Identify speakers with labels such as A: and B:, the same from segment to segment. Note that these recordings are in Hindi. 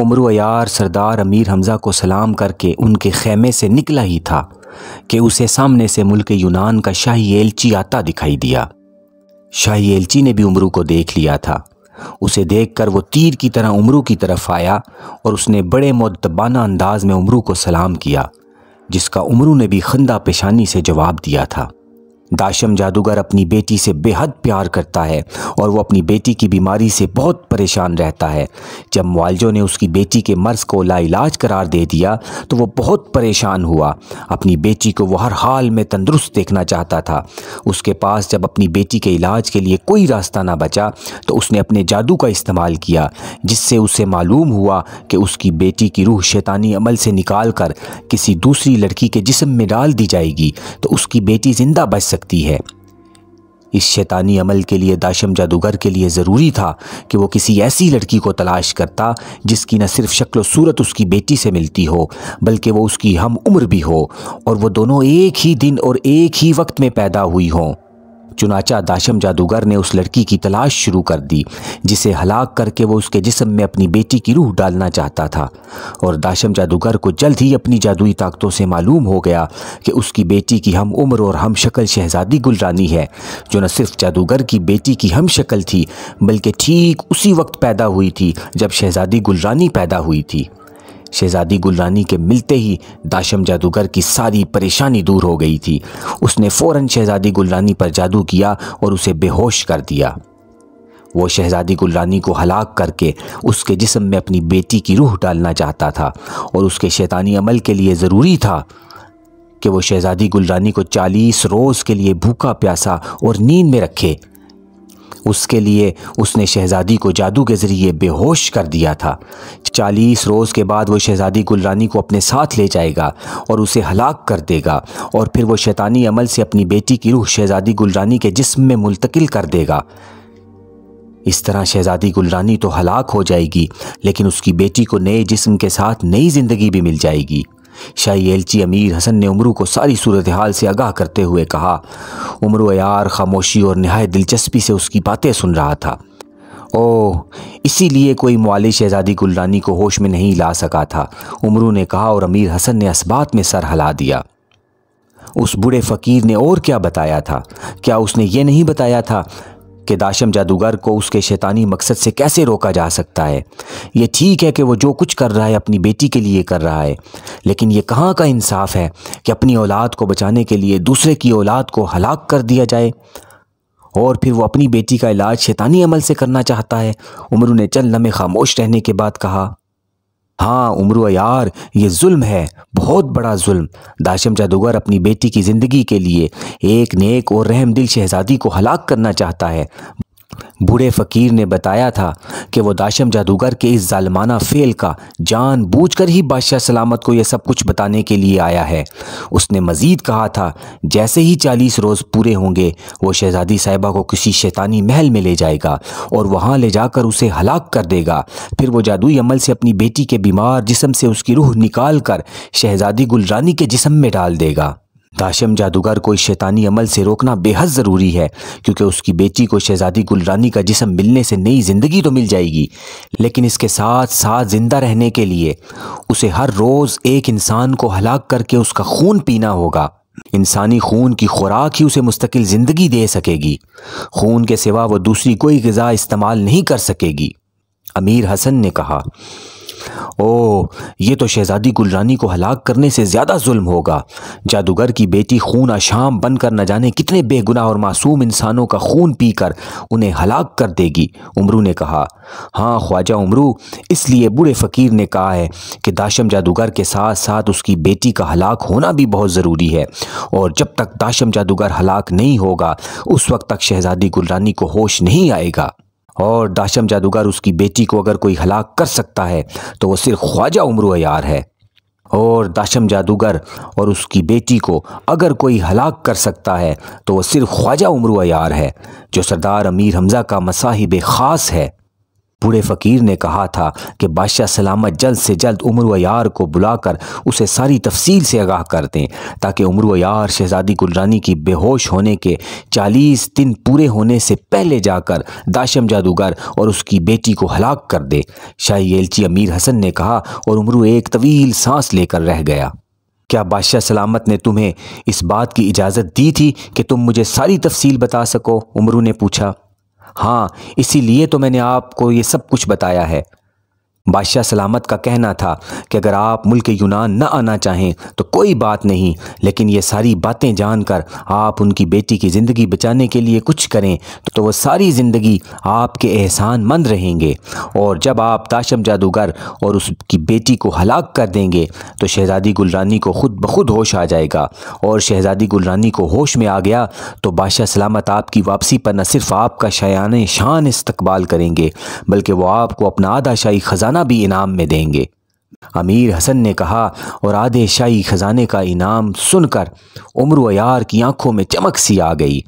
A: उम्र यार सरदार अमीर हमज़ा को सलाम करके उनके खेमे से निकला ही था कि उसे सामने से मुल्क यूनान का शाही एलची आता दिखाई दिया शाही एलची ने भी उमरू को देख लिया था उसे देखकर वो तीर की तरह उमरू की तरफ आया और उसने बड़े मतबाना अंदाज में उमरू को सलाम किया जिसका उमरू ने भी खंदा पेशानी से जवाब दिया था दाशम जादूगर अपनी बेटी से बेहद प्यार करता है और वो अपनी बेटी की बीमारी से बहुत परेशान रहता है जब मुआलजों ने उसकी बेटी के मर्ज़ को लाइलाज करार दे दिया तो वो बहुत परेशान हुआ अपनी बेटी को वो हर हाल में तंदुरुस्त देखना चाहता था उसके पास जब अपनी बेटी के इलाज के लिए कोई रास्ता ना बचा तो उसने अपने जादू का इस्तेमाल किया जिससे उसे मालूम हुआ कि उसकी बेटी की रूह शैतानी अमल से निकाल कर किसी दूसरी लड़की के जिसम में डाल दी जाएगी तो उसकी बेटी ज़िंदा बच सकती है इस शैतानी अमल के लिए दाशम जादूगर के लिए ज़रूरी था कि वो किसी ऐसी लड़की को तलाश करता जिसकी न सिर्फ शक्ल सूरत उसकी बेटी से मिलती हो बल्कि वो उसकी हम उम्र भी हो और वो दोनों एक ही दिन और एक ही वक्त में पैदा हुई हों चुनाचा दाशम जादूगर ने उस लड़की की तलाश शुरू कर दी जिसे हलाक करके वो उसके जिसम में अपनी बेटी की रूह डालना चाहता था और दाशम जादूगर को जल्द ही अपनी जादुई ताकतों से मालूम हो गया कि उसकी बेटी की हम उम्र और हम शक्ल शहजादी गुलरानी है जो न सिर्फ जादूगर की बेटी की हम शक्ल थी बल्कि ठीक उसी वक्त पैदा हुई थी जब शहजादी गुलरानी पैदा हुई थी शहजादी गुलरानी के मिलते ही दाशम जादूगर की सारी परेशानी दूर हो गई थी उसने फ़ौर शहजादी गुलरानी पर जादू किया और उसे बेहोश कर दिया वो शहजादी गुलरानी को हलाक करके उसके जिस्म में अपनी बेटी की रूह डालना चाहता था और उसके शैतानी अमल के लिए ज़रूरी था कि वो शहजादी गुलरानी को चालीस रोज़ के लिए भूखा प्यासा और नींद में रखे उसके लिए उसने शहज़ादी को जादू के ज़रिए बेहोश कर दिया था चालीस रोज़ के बाद वो शहज़ादी गुलरानी को अपने साथ ले जाएगा और उसे हलाक कर देगा और फिर वो शैतानी अमल से अपनी बेटी की रूह शहज़ादी गुलरानी के जिस्म में मुंतकिल कर देगा इस तरह शहज़ादी गुलरानी तो हलाक हो जाएगी लेकिन उसकी बेटी को नए जिस्म के साथ नई ज़िंदगी भी मिल जाएगी शाही एलची अमीर हसन ने उमरू को सारी सूरत हाल से आगाह करते हुए कहा उमरू यार खामोशी और नहाय दिलचस्पी से उसकी बातें सुन रहा था ओह इसीलिए कोई माले शहजादी गुलरानी को होश में नहीं ला सका था उमरू ने कहा और अमीर हसन ने इस्बात में सर हला दिया उस बूढ़े फ़कीर ने और क्या बताया था क्या उसने ये नहीं बताया था कि दाशम जादूगर को उसके शैतानी मकसद से कैसे रोका जा सकता है ये ठीक है कि वो जो कुछ कर रहा है अपनी बेटी के लिए कर रहा है लेकिन ये कहाँ का इंसाफ है कि अपनी औलाद को बचाने के लिए दूसरे की औलाद को हलाक कर दिया जाए और फिर वो अपनी बेटी का इलाज शैतानी अमल से करना चाहता है उमरू ने चल लमे खामोश रहने के बाद कहा हाँ उम्र यार ये जुल्म है बहुत बड़ा जुल्म दाशम जादूगर अपनी बेटी की ज़िंदगी के लिए एक नेक और रहम दिल शहज़ादी को हलाक करना चाहता है बूढ़े फ़कीर ने बताया था कि वो दाशम जादूगर के इस जालमाना फ़ेल का जान बूझ कर ही बादशाह सलामत को यह सब कुछ बताने के लिए आया है उसने मज़ीद कहा था जैसे ही चालीस रोज़ पूरे होंगे वो शहज़ादी साहिबा को किसी शैतानी महल में ले जाएगा और वहाँ ले जाकर उसे हलाक कर देगा फिर वो जादुई अमल से अपनी बेटी के बीमार जिसम से उसकी रूह निकाल कर शहज़ादी गुलरानी के जिसम में डाल देगा दाशम जादूगर को इस शैतानी अमल से रोकना बेहद ज़रूरी है क्योंकि उसकी बेटी को शहजादी गुलरानी का जिसम मिलने से नई ज़िंदगी तो मिल जाएगी लेकिन इसके साथ साथ ज़िंदा रहने के लिए उसे हर रोज़ एक इंसान को हलाक करके उसका खून पीना होगा इंसानी खून की खुराक ही उसे मुस्तकिल ज़िंदगी दे सकेगी खून के सिवा वह दूसरी कोई गज़ा इस्तेमाल नहीं कर सकेगी अमीर हसन ने कहा ओ ये तो शहजादी गुलरानी को हलाक करने से ज़्यादा जुल्म होगा जादूगर की बेटी खून आशाम बनकर न जाने कितने बेगुनाह और मासूम इंसानों का खून पीकर उन्हें हलाक कर देगी उमरू ने कहा हाँ ख्वाजा उमरू इसलिए बूढ़े फ़कीर ने कहा है कि दाशम जादूगर के साथ साथ उसकी बेटी का हलाक होना भी बहुत ज़रूरी है और जब तक दाशम जादूगर हलाक नहीं होगा उस वक्त तक शहजादी गुलरानी को होश नहीं आएगा और दाशम जादूगर उसकी बेटी को अगर कोई हलाक कर सकता है तो वो सिर्फ ख्वाजा उम्र यार है और दाशम जादूगर और उसकी बेटी को अगर कोई हलाक कर सकता है तो वह सिर्फ ख्वाजा उम्र यार है जो सरदार अमीर हमज़ा का मसाहिब ख़ास है बूढ़े फ़कीर ने कहा था कि बादशाह सलामत जल्द से जल्द उम्र व यार को बुलाकर उसे सारी तफसील से आगाह कर दें ताकि उम्र व यार शहज़ादी गुलरानी की बेहोश होने के चालीस दिन पूरे होने से पहले जाकर दाशम जादूगर और उसकी बेटी को हलाक कर दे शाही एलची अमीर हसन ने कहा और उम्र एक तवील सांस लेकर रह गया क्या बादशाह सलामत ने तुम्हें इस बात की इजाज़त दी थी कि तुम मुझे सारी तफसील बता सको उमरू ने पूछा हाँ इसीलिए तो मैंने आपको ये सब कुछ बताया है बादशाह सलामत का कहना था कि अगर आप मुल्क यूनान न आना चाहें तो कोई बात नहीं लेकिन ये सारी बातें जानकर आप उनकी बेटी की ज़िंदगी बचाने के लिए कुछ करें तो, तो वह सारी ज़िंदगी आपके एहसान मंद रहेंगे और जब आप ताशम जादूगर और उसकी बेटी को हलाक कर देंगे तो शहज़ादी गुलरानी को खुद ब खुद होश आ जाएगा और शहज़ादी गुलरानी को होश में आ गया तो बादशाह सलामत आपकी वापसी पर न सिर्फ आपका शायान शान इस्तबाल करेंगे बल्कि वह आपको अपना आधा शाही ख़जाना खजाना भी इनाम में देंगे अमीर हसन ने कहा और आधे शाही खजाने का इनाम सुनकर उम्र यार की आंखों में चमक सी आ गई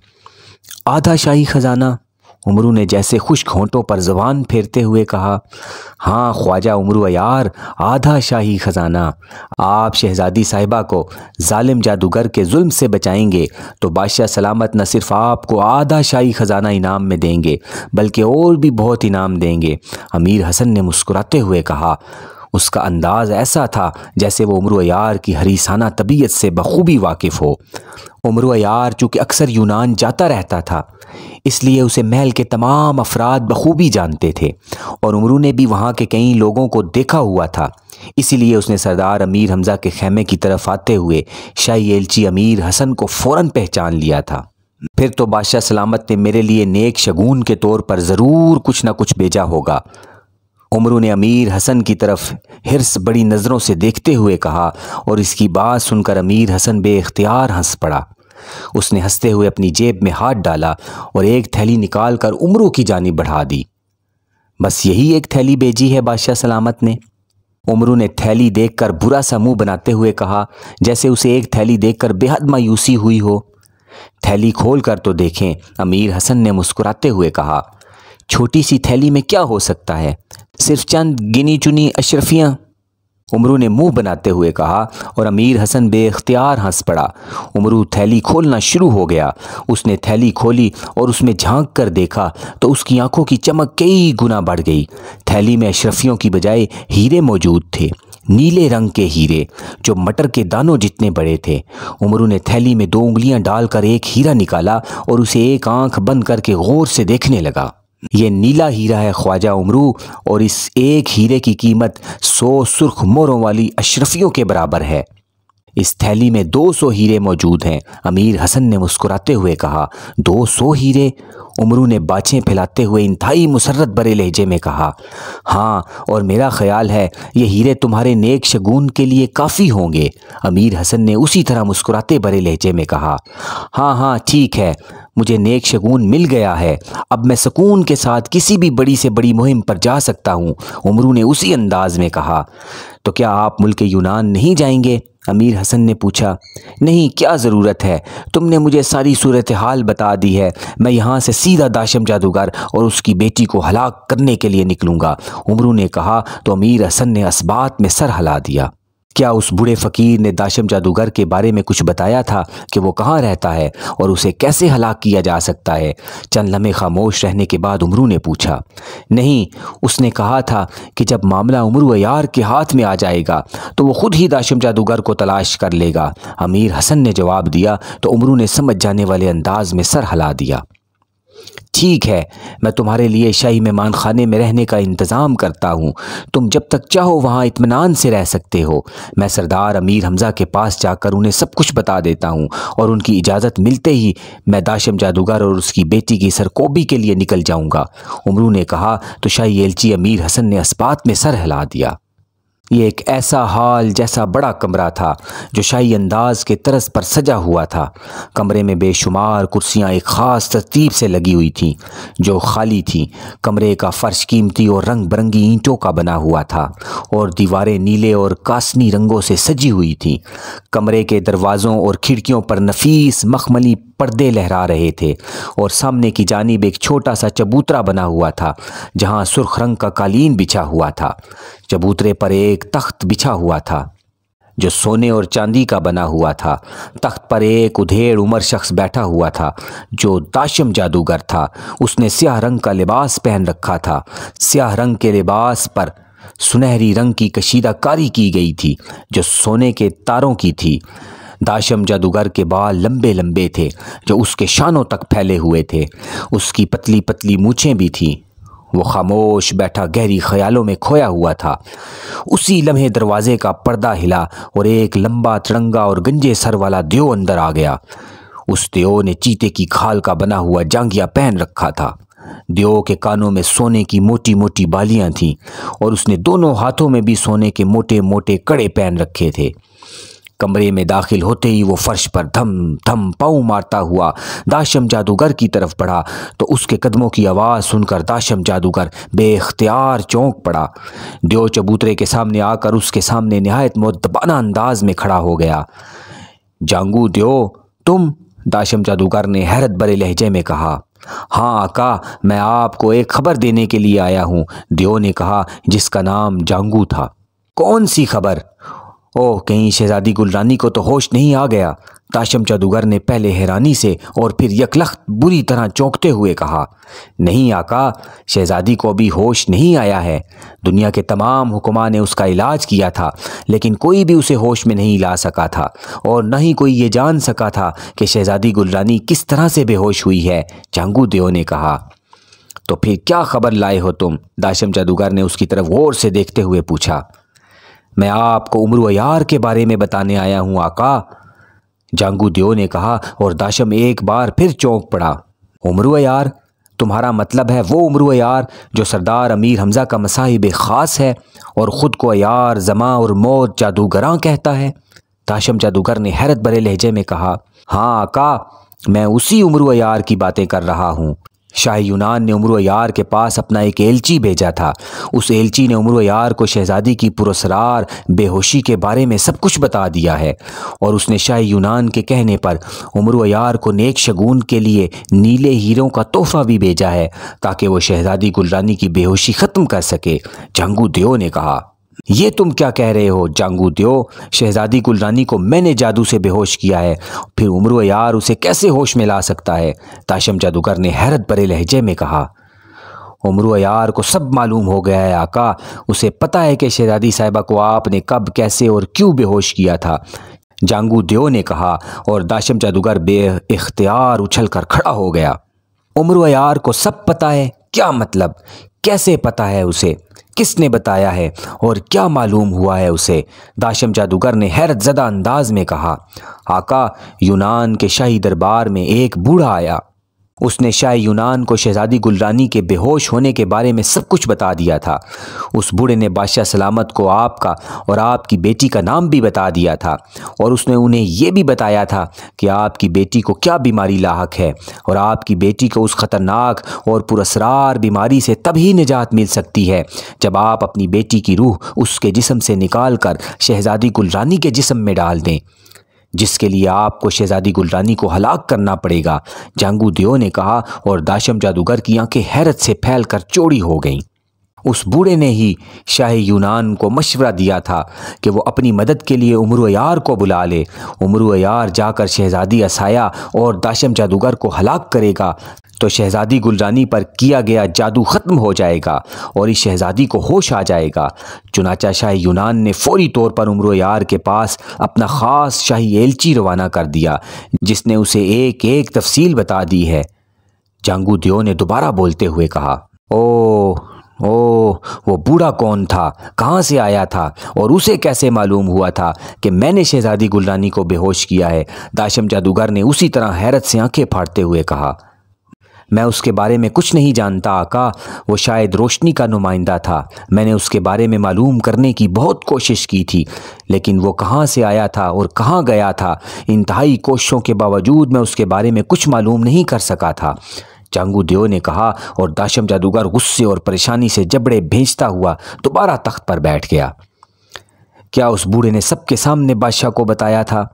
A: आधा शाही खजाना उमरू ने जैसे खुश्क होंठों पर जबान फेरते हुए कहा हाँ ख्वाजा उमरू यार आधा शाही ख़जाना आप शहज़ादी साहिबा को जालिम जादूगर के जुल्म से बचाएंगे तो बादशाह सलामत न सिर्फ आपको आधा शाही ख़जाना इनाम में देंगे बल्कि और भी बहुत इनाम देंगे अमीर हसन ने मुस्कुराते हुए कहा उसका अंदाज़ ऐसा था जैसे वो उम्र यार की हरीसाना तबीयत से बखूबी वाकिफ़ हो उम्र यार चूँकि अक्सर यूनान जाता रहता था इसलिए उसे महल के तमाम अफराद बखूबी जानते थे और उमरू ने भी वहाँ के कई लोगों को देखा हुआ था इसीलिए उसने सरदार अमीर हमज़ा के खेमे की तरफ आते हुए शाही एलची अमीर हसन को फ़ौर पहचान लिया था फिर तो बादशाह सलामत ने मेरे लिए नेक शगुन के तौर पर ज़रूर कुछ ना कुछ भेजा होगा उमरू ने अमीर हसन की तरफ हिरस बड़ी नज़रों से देखते हुए कहा और इसकी बात सुनकर अमीर हसन बेख्तियार हंस पड़ा उसने हंसते हुए अपनी जेब में हाथ डाला और एक थैली निकाल कर उमरू की जानी बढ़ा दी बस यही एक थैली भेजी है बादशाह सलामत ने उमरू ने थैली देखकर बुरा सा मुंह बनाते हुए कहा जैसे उसे एक थैली देखकर बेहद मायूसी हुई हो थैली खोल कर तो देखें अमीर हसन ने मुस्कुराते हुए कहा छोटी सी थैली में क्या हो सकता है सिर्फ चंद गिनी चुनी अशरफियाँ उमरू ने मुंह बनाते हुए कहा और अमीर हसन बेख्तियार हंस पड़ा उमरू थैली खोलना शुरू हो गया उसने थैली खोली और उसमें झांक कर देखा तो उसकी आंखों की चमक कई गुना बढ़ गई थैली में अशरफियों की बजाय हीरे मौजूद थे नीले रंग के हीरे जो मटर के दानों जितने बड़े थे उमरू ने थैली में दो उंगलियां डालकर एक हीरा निकाला और उसे एक आंख बंद करके गौर से देखने लगा ये नीला हीरा है ख्वाजा उमरू और इस एक हीरे की कीमत सौ सुर्ख मोरों वाली अशरफियों के बराबर है इस थैली में दो सौ हीरे मौजूद हैं अमीर हसन ने मुस्कुराते हुए कहा दो सौ हीरे उमरू ने बाछें फैलाते हुए इंतहाई मुसरत बड़े लहजे में कहा हाँ और मेरा ख्याल है ये हीरे तुम्हारे नेक शगुन के लिए काफ़ी होंगे अमीर हसन ने उसी तरह मुस्कुराते बड़े लहजे में कहा हाँ हाँ ठीक है मुझे नेक शगुन मिल गया है अब मैं सुकून के साथ किसी भी बड़ी से बड़ी मुहिम पर जा सकता हूँ उमरू ने उसी अंदाज में कहा तो क्या आप मुल्क यूनान नहीं जाएंगे अमीर हसन ने पूछा नहीं क्या ज़रूरत है तुमने मुझे सारी सूरत हाल बता दी है मैं यहाँ से सीधा दाशम जादूगर और उसकी बेटी को हलाक करने के लिए निकलूँगा उमरू ने कहा तो अमीर हसन ने इस्बात में सर हिला दिया क्या उस बूढ़े फकीर ने दाशम जादूगर के बारे में कुछ बताया था कि वो कहाँ रहता है और उसे कैसे हलाक किया जा सकता है चंद लम्हे खामोश रहने के बाद उमरू ने पूछा नहीं उसने कहा था कि जब मामला उमरू यार के हाथ में आ जाएगा तो वो खुद ही दाशम जादूगर को तलाश कर लेगा अमीर हसन ने जवाब दिया तो उमरू ने समझ जाने वाले अंदाज में सर हला दिया ठीक है मैं तुम्हारे लिए शाही मेहमान खाने में रहने का इंतज़ाम करता हूँ तुम जब तक चाहो वहाँ इतमान से रह सकते हो मैं सरदार अमीर हमज़ा के पास जाकर उन्हें सब कुछ बता देता हूँ और उनकी इजाज़त मिलते ही मैं दाशम जादूगर और उसकी बेटी की सरकोबी के लिए निकल जाऊँगा उमरू ने कहा तो शाही एलची अमीर हसन ने इस्पात में सर हिला दिया ये एक ऐसा हाल जैसा बड़ा कमरा था जो शाही अंदाज के तरस पर सजा हुआ था कमरे में बेशुमार कुर्सियाँ एक ख़ास तरतीब से लगी हुई थीं जो खाली थीं कमरे का फर्श कीमती और रंग बिरंगी ईंटों का बना हुआ था और दीवारें नीले और कासनी रंगों से सजी हुई थीं कमरे के दरवाज़ों और खिड़कियों पर नफीस मखमली पर्दे लहरा रहे थे और सामने की जानब एक छोटा सा चबूतरा बना हुआ था जहाँ सुर्ख रंग का कालीन बिछा हुआ था चबूतरे पर एक तख्त बिछा हुआ था जो सोने और चांदी का बना हुआ था तख्त पर एक उधेड़ उमर शख्स बैठा हुआ था जो दाशम जादूगर था उसने स्याह रंग का लिबास पहन रखा था स्याह रंग के लिबास पर सुनहरी रंग की कशीदाकारी की गई थी जो सोने के तारों की थी दाशम जादूगर के बाल लंबे लंबे थे जो उसके शानों तक फैले हुए थे उसकी पतली पतली मूछें भी थीं वो खामोश बैठा गहरी ख्यालों में खोया हुआ था उसी लम्हे दरवाजे का पर्दा हिला और एक लंबा तिरंगा और गंजे सर वाला दियो अंदर आ गया उस दियो ने चीते की खाल का बना हुआ जांगिया पहन रखा था दियो के कानों में सोने की मोटी मोटी बालियां थीं और उसने दोनों हाथों में भी सोने के मोटे मोटे कड़े पहन रखे थे कमरे में दाखिल होते ही वो फर्श पर धम धम पाऊ मारता हुआ दाशम जादूगर की तरफ बढ़ा तो उसके कदमों की आवाज़ सुनकर दाशम जादूगर बेख्तियार चौंक पड़ा दियो चबूतरे के सामने आकर उसके सामने नहायत मोदबाना अंदाज में खड़ा हो गया जांगू दियो तुम दाशम जादूगर ने हैरत भरे लहजे में कहा हाँ आका मैं आपको एक खबर देने के लिए आया हूँ दियो ने कहा जिसका नाम जांगू था कौन सी खबर ओह कहीं शहजादी गुलरानी को तो होश नहीं आ गया ताशम जादूगर ने पहले हैरानी से और फिर यकलख्त बुरी तरह चौंकते हुए कहा नहीं आका शहजादी को अभी होश नहीं आया है दुनिया के तमाम हुक्मा ने उसका इलाज किया था लेकिन कोई भी उसे होश में नहीं ला सका था और न ही कोई ये जान सका था कि शहजादी गुलरानी किस तरह से बेहोश हुई है चांगू देव ने कहा तो फिर क्या खबर लाए हो तुम दाशम जादूगर ने उसकी तरफ गौर से देखते हुए पूछा मैं आपको उम्र यार के बारे में बताने आया हूँ आका जांगू देव ने कहा और दाशम एक बार फिर चौंक पड़ा उम्र यार तुम्हारा मतलब है वो उम्र यार जो सरदार अमीर हमज़ा का मसाहिब ख़ास है और ख़ुद को यार जमा और मौत जादूगर कहता है दाशम जादूगर ने हैरत भरे लहजे में कहा हाँ आका मैं उसी उम्र यार की बातें कर रहा हूँ शाह यूनान ने उम्र यार के पास अपना एक एलची भेजा था उस एलची ने उम्र यार को शहजादी की पुरसरार बेहोशी के बारे में सब कुछ बता दिया है और उसने शाह यूनान के कहने पर उम्र यार को नेक शगुन के लिए नीले हीरों का तोहफा भी भेजा है ताकि वो शहजादी गुलरानी की बेहोशी ख़त्म कर सके झंगू देव ने कहा ये तुम क्या कह रहे हो जांगू दियो शहजादी गुलरानी को मैंने जादू से बेहोश किया है फिर उम्र यार उसे कैसे होश में ला सकता है ताशम जादूगर ने हैरत भरे लहजे में कहा उमरू यार को सब मालूम हो गया है आका उसे पता है कि शहजादी साहिबा को आपने कब कैसे और क्यों बेहोश किया था जांगू देव ने कहा और दाशम जादूगर बे इख्तियार उछल कर खड़ा हो गया उम्र यार को सब पता है क्या मतलब कैसे पता है उसे किसने बताया है और क्या मालूम हुआ है उसे दाशम जादूगर ने हैरत ज़दा अंदाज में कहा आका यूनान के शाही दरबार में एक बूढ़ा आया उसने शाह यूनान को शहज़ादी गुलरानी के बेहोश होने के बारे में सब कुछ बता दिया था उस बूढ़े ने बादशाह सलामत को आपका और आपकी बेटी का नाम भी बता दिया था और उसने उन्हें यह भी बताया था कि आपकी बेटी को क्या बीमारी लाक है और आपकी बेटी को उस ख़तरनाक और पुरसरार बीमारी से तभी निजात मिल सकती है जब आप अपनी बेटी की रूह उसके जिसम से निकाल कर शहज़ादी गुलरानी के जिसम में डाल दें जिसके लिए आपको शहजादी गुलरानी को हलाक करना पड़ेगा जांगू देव ने कहा और दाशम जादूगर की आंखें हैरत से फैल कर चोरी हो गईं उस बूढ़े ने ही शाह यूनान को मशवरा दिया था कि वो अपनी मदद के लिए उम्र यार को बुला ले उम्र यार जाकर शहजादी असाया और दाशम जादूगर को हलाक करेगा तो शहज़ादी गुलरानी पर किया गया जादू ख़त्म हो जाएगा और इस शहज़ादी को होश आ जाएगा चुनाचा शाही यूनान ने फौरी तौर पर उम्र यार के पास अपना ख़ास शाही एलची रवाना कर दिया जिसने उसे एक एक तफसील बता दी है जांगू दियो ने दोबारा बोलते हुए कहा ओ ओ वो बूढ़ा कौन था कहाँ से आया था और उसे कैसे मालूम हुआ था कि मैंने शहजादी गुलरानी को बेहोश किया है दाशम जादूगर ने उसी तरह हैरत से आंखें फाड़ते हुए कहा मैं उसके बारे में कुछ नहीं जानता आका वो शायद रोशनी का नुमाइंदा था मैंने उसके बारे में मालूम करने की बहुत कोशिश की थी लेकिन वो कहाँ से आया था और कहाँ गया था इंतहाई कोशिशों के बावजूद मैं उसके बारे में कुछ मालूम नहीं कर सका था चांगू देव ने कहा और दाशम जादूगर गुस्से और परेशानी से जबड़े भेजता हुआ दोबारा तख्त पर बैठ गया क्या उस बूढ़े ने सबके सामने बादशाह को बताया था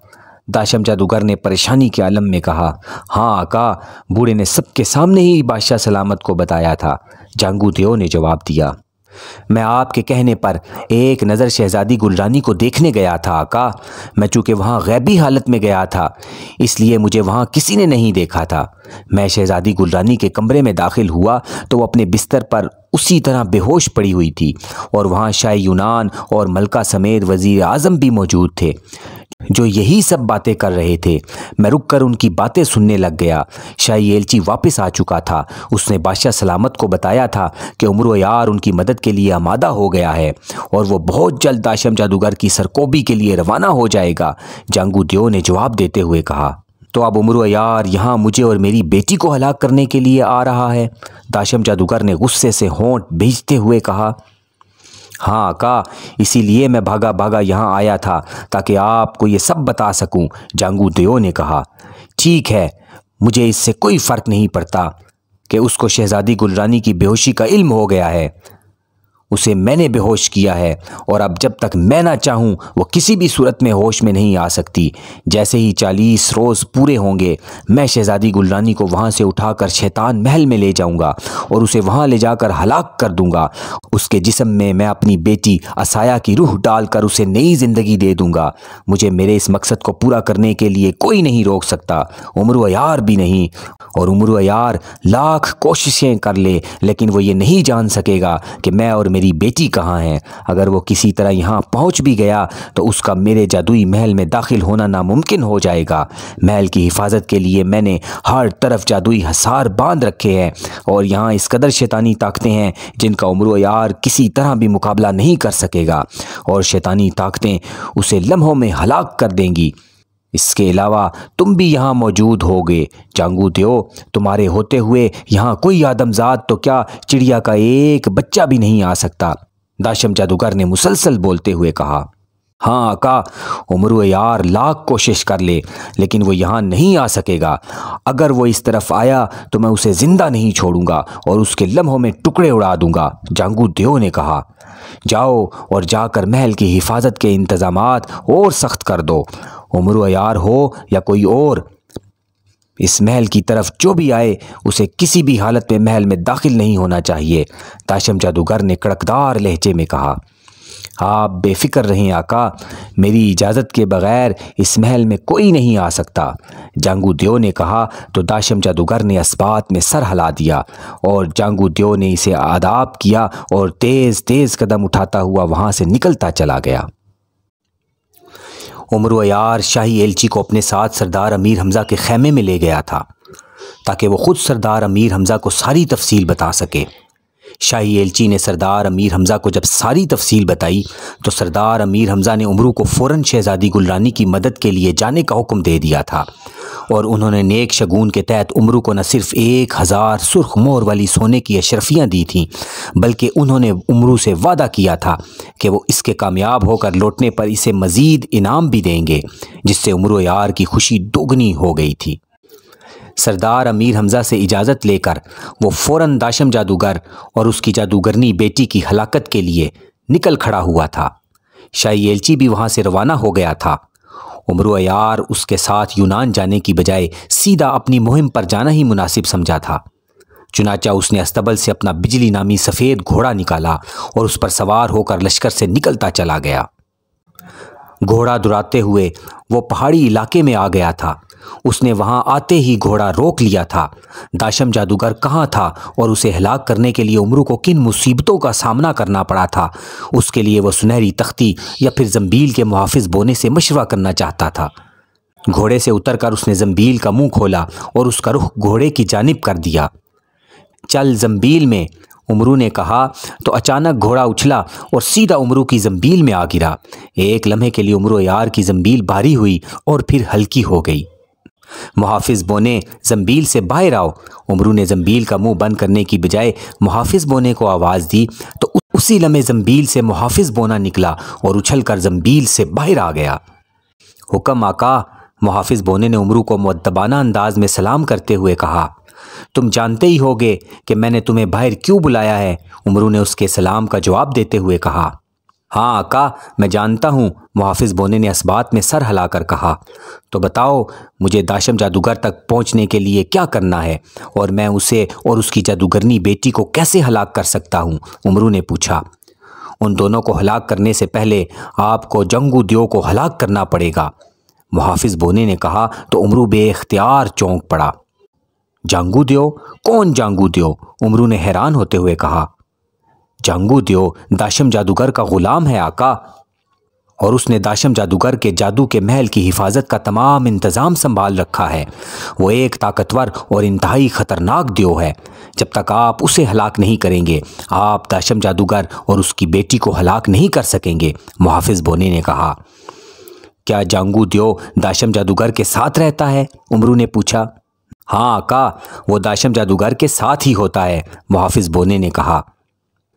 A: दाशम जादूगर ने परेशानी के आलम में कहा हाँ आका बूढ़े ने सबके सामने ही बादशाह सलामत को बताया था जांगू देव ने जवाब दिया मैं आपके कहने पर एक नज़र शहज़ादी गुलरानी को देखने गया था आका मैं चूँकि वहाँ गैबी हालत में गया था इसलिए मुझे वहाँ किसी ने नहीं देखा था मैं शहज़ादी गुलरानी के कमरे में दाखिल हुआ तो वो अपने बिस्तर पर उसी तरह बेहोश पड़ी हुई थी और वहाँ शाह यूनान और मलका समेत वज़ी अजम भी मौजूद थे जो यही सब बातें कर रहे थे मैं रुक कर उनकी बातें सुनने लग गया शाही एलची वापस आ चुका था उसने बादशाह सलामत को बताया था कि उम्र यार उनकी मदद के लिए आमादा हो गया है और वो बहुत जल्द दाशम जादूगर की सरकोबी के लिए रवाना हो जाएगा जंगू देव ने जवाब देते हुए कहा तो अब उम्र यार यहाँ मुझे और मेरी बेटी को हलाक करने के लिए आ रहा है दाशम जादूगर ने गुस्से से होंठ भेजते हुए कहा हाँ का इसीलिए मैं भागा भागा यहाँ आया था ताकि आपको ये सब बता सकूं जांगू देओ ने कहा ठीक है मुझे इससे कोई फ़र्क नहीं पड़ता कि उसको शहज़ादी गुलरानी की बेहोशी का इल्म हो गया है उसे मैंने बेहोश किया है और अब जब तक मैं ना चाहूँ वो किसी भी सूरत में होश में नहीं आ सकती जैसे ही चालीस रोज़ पूरे होंगे मैं शहज़ादी गुलरानी को वहाँ से उठाकर शैतान महल में ले जाऊँगा और उसे वहाँ ले जाकर हलाक कर दूँगा उसके जिसम में मैं अपनी बेटी असाया की रूह डालकर उसे नई ज़िंदगी दे दूँगा मुझे मेरे इस मकसद को पूरा करने के लिए कोई नहीं रोक सकता उम्र यार भी नहीं और उम्र यार लाख कोशिशें कर ले लेकिन वो ये नहीं जान सकेगा कि मैं और मेरी मेरी बेटी कहाँ है अगर वो किसी तरह यहाँ पहुँच भी गया तो उसका मेरे जादुई महल में दाखिल होना नामुमकिन हो जाएगा महल की हिफाजत के लिए मैंने हर तरफ जादुई हसार बांध रखे हैं और यहाँ इस कदर शैतानी ताकतें हैं जिनका उम्र यार किसी तरह भी मुकाबला नहीं कर सकेगा और शैतानी ताकतें उसे लम्हों में हलाक कर देंगी इसके अलावा तुम भी यहाँ मौजूद होगे चांगू देव तुम्हारे होते हुए यहाँ कोई आदमजात तो क्या चिड़िया का एक बच्चा भी नहीं आ सकता दाशम जादूगर ने मुसलसल बोलते हुए कहा हाँ आका उमरू यार लाख कोशिश कर ले, लेकिन वो यहाँ नहीं आ सकेगा अगर वो इस तरफ आया तो मैं उसे ज़िंदा नहीं छोड़ूंगा और उसके लम्हों में टुकड़े उड़ा दूंगा जांगू देव ने कहा जाओ और जाकर महल की हिफाजत के इंतज़ाम और सख्त कर दो उम्र अयार हो या कोई और इस महल की तरफ जो भी आए उसे किसी भी हालत में महल में दाखिल नहीं होना चाहिए ताशम जादूगर ने कड़कदार लहजे में कहा आप बेफिक्र रहें आका मेरी इजाज़त के बगैर इस महल में कोई नहीं आ सकता जांगू देव ने कहा तो दाशम जादूगर ने इस्बात में सर हला दिया और जांगू देव ने इसे आदाब किया और तेज़ तेज़ कदम उठाता हुआ वहाँ से निकलता चला गया उम्र अयार शाही एलची को अपने साथ सरदार अमीर हमज़ा के खेमे में ले गया था ताकि वो ख़ुद सरदार अमीर हमज़ा को सारी तफसील बता सके शाही एलची ने सरदार अमीर हमज़ा को जब सारी तफसील बताई तो सरदार अमीर हमज़ा ने उमरू को फ़ौर शहज़ादी गुलरानी की मदद के लिए जाने का हुक्म दे दिया था और उन्होंने नेक शगुन के तहत उमरू को न सिर्फ एक हज़ार सुर्ख मोर वाली सोने की अशरफियाँ दी थीं बल्कि उन्होंने उमरू से वादा किया था कि वो इसके कामयाब होकर लौटने पर इसे मज़ीद इनाम भी देंगे जिससे उम्र यार की खुशी दोगुनी हो गई थी सरदार अमीर हमजा से इजाज़त लेकर वो फ़ौर दाशम जादूगर और उसकी जादूगरनी बेटी की हलाकत के लिए निकल खड़ा हुआ था शाही एलची भी वहाँ से रवाना हो गया था उम्र यार उसके साथ यूनान जाने की बजाय सीधा अपनी मुहिम पर जाना ही मुनासिब समझा था चुनाचा उसने अस्तबल से अपना बिजली नामी सफ़ेद घोड़ा निकाला और उस पर सवार होकर लश्कर से निकलता चला गया घोड़ा दुराते हुए वो पहाड़ी इलाके में आ गया था उसने वहां आते ही घोड़ा रोक लिया था दाशम जादूगर कहाँ था और उसे हलाक करने के लिए उमरू को किन मुसीबतों का सामना करना पड़ा था उसके लिए वह सुनहरी तख्ती या फिर जम्बील के मुहाफ बोने से मशवरा करना चाहता था घोड़े से उतरकर उसने जम्बील का मुंह खोला और उसका रुख घोड़े की जानब कर दिया चल जम्बील में उमरू ने कहा तो अचानक घोड़ा उछला और सीधा उमरू की जम्बील में आ गिरा एक लम्हे के लिए उमरू यार की जम्बील भारी हुई और फिर हल्की हो गई मुहाफिज बोने जम्बील से बाहर आओ उमरू ने जम्बील का मुंह बंद करने की बजाय मुहाफिज बोने को आवाज़ दी तो उसी लम्हे जम्बील से मुहाफिज बोना निकला और उछल कर जम्बील से बाहर आ गया हुक्म आका मुहाफिज बोने ने उमरू को मुद्दबाना अंदाज में सलाम करते हुए कहा तुम जानते ही होगे कि मैंने तुम्हें बाहर क्यों बुलाया है उमरू ने उसके सलाम का जवाब देते हुए कहा हाँ आका मैं जानता हूँ मुहाफिज बोने ने इसबात में सर हिलाकर कहा तो बताओ मुझे दाशम जादूगर तक पहुँचने के लिए क्या करना है और मैं उसे और उसकी जादूगरनी बेटी को कैसे हलाक कर सकता हूँ उमरू ने पूछा उन दोनों को हलाक करने से पहले आपको जंगू दियो को हलाक करना पड़ेगा मुहाफिज बोने ने कहा तो उमरू बेख्तियार चौंक पड़ा जांगू दियो कौन जांगू दियो उमरू ने हैरान होते हुए कहा जांगू दियो दाशम जादूगर का ग़ुलाम है आका और उसने दाशम जादूगर के जादू के महल की हिफाजत का तमाम इंतज़ाम संभाल रखा है वो एक ताकतवर और इंतहाई ख़तरनाक दियो है जब तक आप उसे हलाक नहीं करेंगे आप दाशम जादूगर और उसकी बेटी को हलाक नहीं कर सकेंगे मुहाफिज बोने ने कहा क्या जांगू दियो दाशम जादूगर के साथ रहता है उमरू ने पूछा हाँ आका वो दाशम जादूगर के साथ ही होता है मुहाफिज बोने ने कहा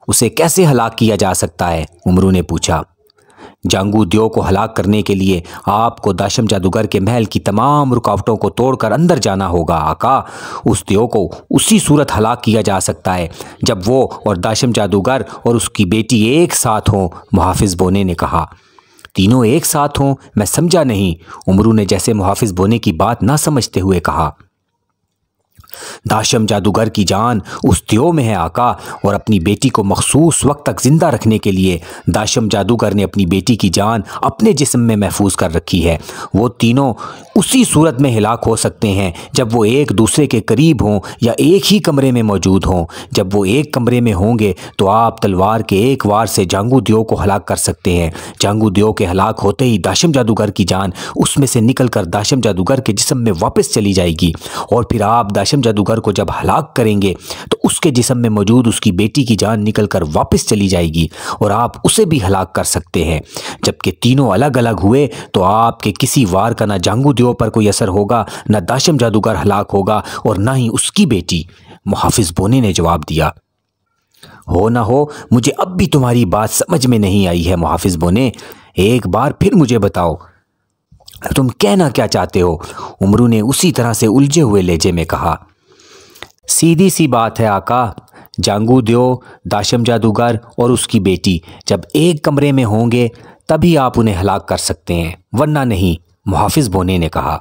A: उसे कैसे हलाक किया जा सकता है उमरू ने पूछा जांगू दियो को हलाक करने के लिए आपको दाशम जादूगर के महल की तमाम रुकावटों को तोड़कर अंदर जाना होगा आका उस दियो को उसी सूरत हलाक किया जा सकता है जब वो और दाशम जादूगर और उसकी बेटी एक साथ हों मुहाफिज बोने ने कहा तीनों एक साथ हों मैं समझा नहीं उमरू ने जैसे मुहाफिज बोने की बात ना समझते हुए कहा दाशम जादूगर की जान उस त्यो में है आका और अपनी बेटी को मखसूस वक्त तक ज़िंदा रखने के लिए दाशम जादूगर ने अपनी बेटी की जान अपने जिस्म में महफूज कर रखी है वो तीनों उसी सूरत में हिलाक हो सकते हैं जब वो एक दूसरे के करीब हों या एक ही कमरे में मौजूद हों जब वो एक कमरे में होंगे तो आप तलवार के एक वार से जांगू दियो को हलाक कर सकते हैं जांगू दियो के हलाक होते ही दाशम जादूगर की जान उसमें से निकल कर दाशम जादूगर के जिसम में वापस चली जाएगी और फिर आप दाशम कासिम जादूगर को जब हलाक करेंगे तो उसके जिसम में मौजूद उसकी बेटी की जान निकल कर वापस चली जाएगी और आप उसे भी हलाक कर सकते हैं जबकि तीनों अलग अलग हुए तो आपके किसी वार का ना जांगू देव पर कोई असर होगा ना दाशम जादूगर हलाक होगा और ना ही उसकी बेटी मुहाफिज बोने ने जवाब दिया हो ना हो मुझे अब भी तुम्हारी बात समझ में नहीं आई है मुहाफिज बोने एक बार फिर मुझे बताओ तो तुम कहना क्या चाहते हो उमरू ने उसी तरह से उलझे हुए लेजे में कहा सीधी सी बात है आका जांगू दियो दाशम जादूगर और उसकी बेटी जब एक कमरे में होंगे तभी आप उन्हें हलाक कर सकते हैं वरना नहीं मुहाफिज बोने ने कहा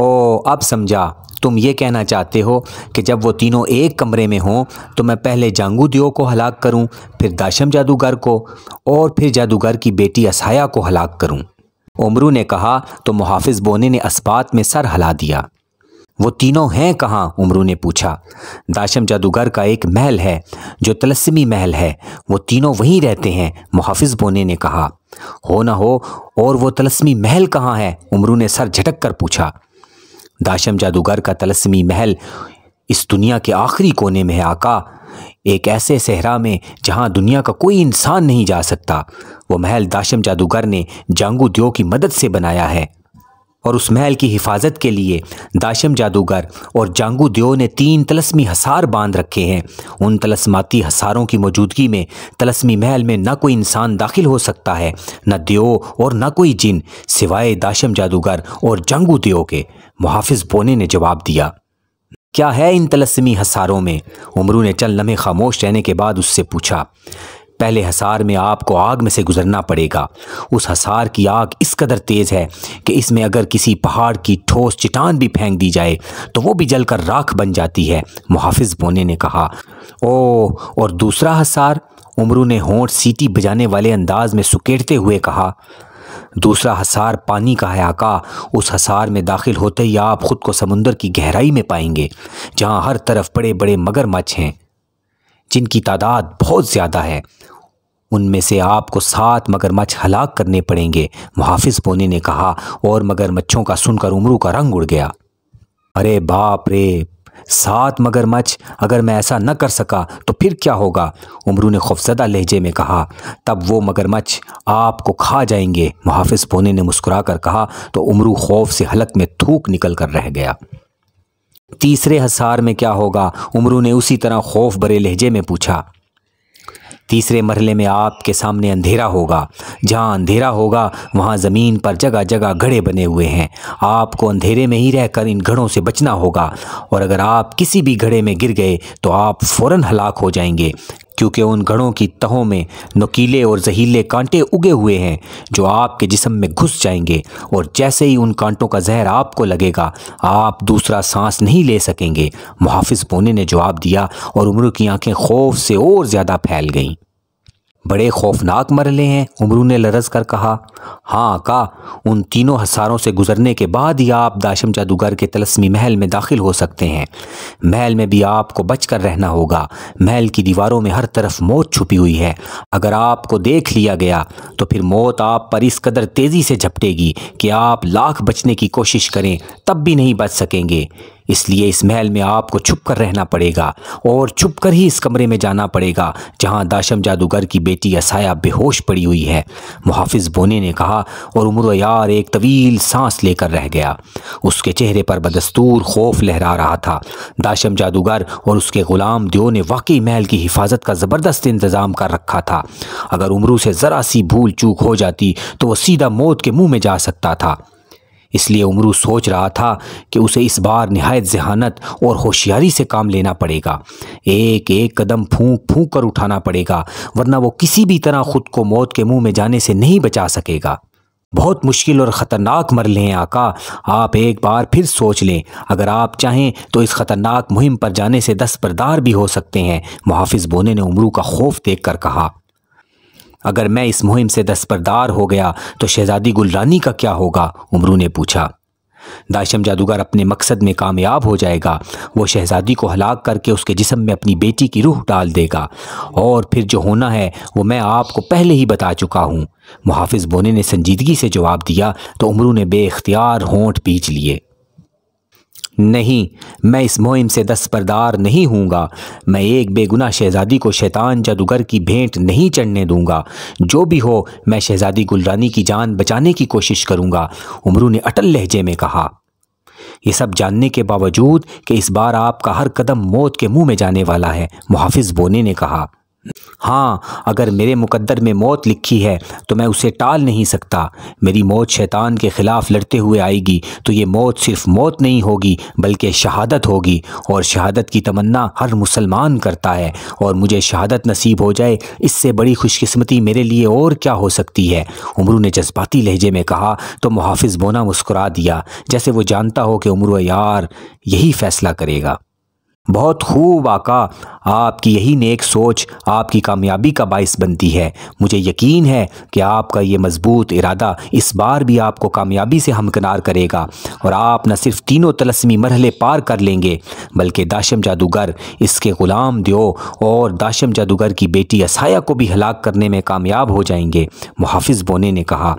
A: ओ अब समझा तुम ये कहना चाहते हो कि जब वो तीनों एक कमरे में हों तो मैं पहले जांगू दियो को हलाक करूं, फिर दाशम जादूगर को और फिर जादूगर की बेटी असाया को हलाक करूं। उमरू ने कहा तो मुहाफिज बोने ने इस्बात में सर हला दिया वो तीनों हैं कहाँ उमरू ने पूछा दाशम जादूगर का एक महल है जो तलस्मी महल है वो तीनों वहीं रहते हैं मुहाफिज बोने ने कहा हो ना हो और वो तलस्मी महल कहाँ है उमरू ने सर झटक कर पूछा दाशम जादूगर का तलस्मी महल इस दुनिया के आखिरी कोने में है आका एक ऐसे सहरा में जहां दुनिया का कोई इंसान नहीं जा सकता वो महल दाशम जादूगर ने जांगू दियो की मदद से बनाया है और उस महल की हिफाजत के लिए दाशम जादूगर और जांगू दियो ने तीन तलस्मी हसार बांध रखे हैं उन तलस्माती हसारों की मौजूदगी में तलस्मी महल में ना कोई इंसान दाखिल हो सकता है ना दियो और ना कोई जिन सिवाय दाशम जादूगर और जांगू दियो के मुहाफिज बोने ने जवाब दिया क्या है इन तलस्मी हसारों में उमरू ने चल लम्हे खामोश रहने के बाद उससे पूछा पहले हसार में आपको आग में से गुजरना पड़ेगा उस हसार की आग इस कदर तेज़ है कि इसमें अगर किसी पहाड़ की ठोस चिटान भी फेंक दी जाए तो वो भी जलकर राख बन जाती है मुहाफिज बोने ने कहा ओ और दूसरा हसार उमरू ने होंठ सीटी बजाने वाले अंदाज में सुकेटते हुए कहा दूसरा हसार पानी का है आका उस हसार में दाखिल होते ही आप खुद को समुंदर की गहराई में पाएंगे जहाँ हर तरफ बड़े बड़े मगरमच्छ हैं जिनकी तादाद बहुत ज़्यादा है उनमें से आपको सात मगरमच्छ हलाक करने पड़ेंगे मुहाफिज बोने ने कहा और मगरमच्छों का सुनकर उमरू का रंग उड़ गया अरे बाप रे सात मगरमच्छ अगर मैं ऐसा न कर सका तो फिर क्या होगा उमरू ने खौफजदा लहजे में कहा तब वो मगरमच्छ आपको खा जाएंगे मुहाफिज पोने ने मुस्कुरा कर कहा तो उमरू खौफ से हलक में थूक निकल कर रह गया तीसरे हसार में क्या होगा उमरू ने उसी तरह खौफ बरे लहजे में पूछा तीसरे मरहले में आपके सामने अंधेरा होगा जहाँ अंधेरा होगा वहाँ ज़मीन पर जगह जगह घड़े बने हुए हैं आपको अंधेरे में ही रहकर इन घड़ों से बचना होगा और अगर आप किसी भी घड़े में गिर गए तो आप फ़ौर हलाक हो जाएंगे क्योंकि उन घड़ों की तहों में नकीले और जहीले कांटे उगे हुए हैं जो आपके जिसम में घुस जाएंगे और जैसे ही उन कांटों का जहर आपको लगेगा आप दूसरा सांस नहीं ले सकेंगे मुहाफिज बोने ने जवाब दिया और उम्र की आंखें खौफ से और ज़्यादा फैल गईं बड़े खौफनाक मरले हैं उमरू ने लरस कर कहा हाँ का उन तीनों हसारों से गुजरने के बाद ही आप दाशम जादूगर के तलस्मी महल में दाखिल हो सकते हैं महल में भी आपको बच कर रहना होगा महल की दीवारों में हर तरफ मौत छुपी हुई है अगर आपको देख लिया गया तो फिर मौत आप पर इस कदर तेज़ी से झपटेगी कि आप लाख बचने की कोशिश करें तब भी नहीं बच सकेंगे इसलिए इस महल में आपको छुप कर रहना पड़ेगा और छुप कर ही इस कमरे में जाना पड़ेगा जहाँ दाशम जादूगर की बेटी असाया बेहोश पड़ी हुई है मुहाफिज बोने ने कहा और उम्र यार एक तवील सांस लेकर रह गया उसके चेहरे पर बदस्तूर खौफ लहरा रहा था दाशम जादूगर और उसके गुलाम दियो ने वाकई महल की हिफाजत का ज़बरदस्त इंतज़ाम कर रखा था अगर उम्रू से ज़रा सी भूल चूक हो जाती तो वह सीधा मौत के मुँह में जा सकता था इसलिए उमरू सोच रहा था कि उसे इस बार नहायत जहानत और होशियारी से काम लेना पड़ेगा एक एक कदम फूंक फूंक कर उठाना पड़ेगा वरना वो किसी भी तरह खुद को मौत के मुंह में जाने से नहीं बचा सकेगा बहुत मुश्किल और ख़तरनाक मरल हैं आका आप एक बार फिर सोच लें अगर आप चाहें तो इस ख़तरनाक मुहिम पर जाने से दस्तबरदार भी हो सकते हैं मुहाफिज बोने ने उमरू का खौफ देख कर कहा अगर मैं इस मुहिम से दस्तरदार हो गया तो शहजादी गुलरानी का क्या होगा उमरू ने पूछा दाशम जादूगर अपने मकसद में कामयाब हो जाएगा वो शहजादी को हलाक करके उसके जिसम में अपनी बेटी की रूह डाल देगा और फिर जो होना है वो मैं आपको पहले ही बता चुका हूँ मुहाफिज बोने ने संजीदगी से जवाब दिया तो उमरू ने बेख्तियार होंठ पीच लिए नहीं मैं इस मुहिम से दस्तबरदार नहीं हूँगा मैं एक बेगुनाह शहज़ादी को शैतान जादूगर की भेंट नहीं चढ़ने दूंगा जो भी हो मैं शहज़ादी गुलरानी की जान बचाने की कोशिश करूँगा उमरू ने अटल लहजे में कहा ये सब जानने के बावजूद कि इस बार आपका हर कदम मौत के मुंह में जाने वाला है मुहाफिज बोने ने कहा हाँ अगर मेरे मुकद्दर में मौत लिखी है तो मैं उसे टाल नहीं सकता मेरी मौत शैतान के ख़िलाफ़ लड़ते हुए आएगी तो ये मौत सिर्फ मौत नहीं होगी बल्कि शहादत होगी और शहादत की तमन्ना हर मुसलमान करता है और मुझे शहादत नसीब हो जाए इससे बड़ी खुशकस्मती मेरे लिए और क्या हो सकती है उमरू ने जज्बाती लहजे में कहा तो मुहाफिज बोना मुस्कुरा दिया जैसे वो जानता हो कि उम्र यार यही फैसला करेगा बहुत खूब आका आपकी यही नेक सोच आपकी कामयाबी का बायस बनती है मुझे यकीन है कि आपका ये मजबूत इरादा इस बार भी आपको कामयाबी से हमकनार करेगा और आप न सिर्फ तीनों तलस्मी मरहले पार कर लेंगे बल्कि दाशम जादूगर इसके ग़ुलाम दियो और दाशम जादूगर की बेटी असाया को भी हलाक करने में कामयाब हो जाएंगे मुहाफ़ बोने ने कहा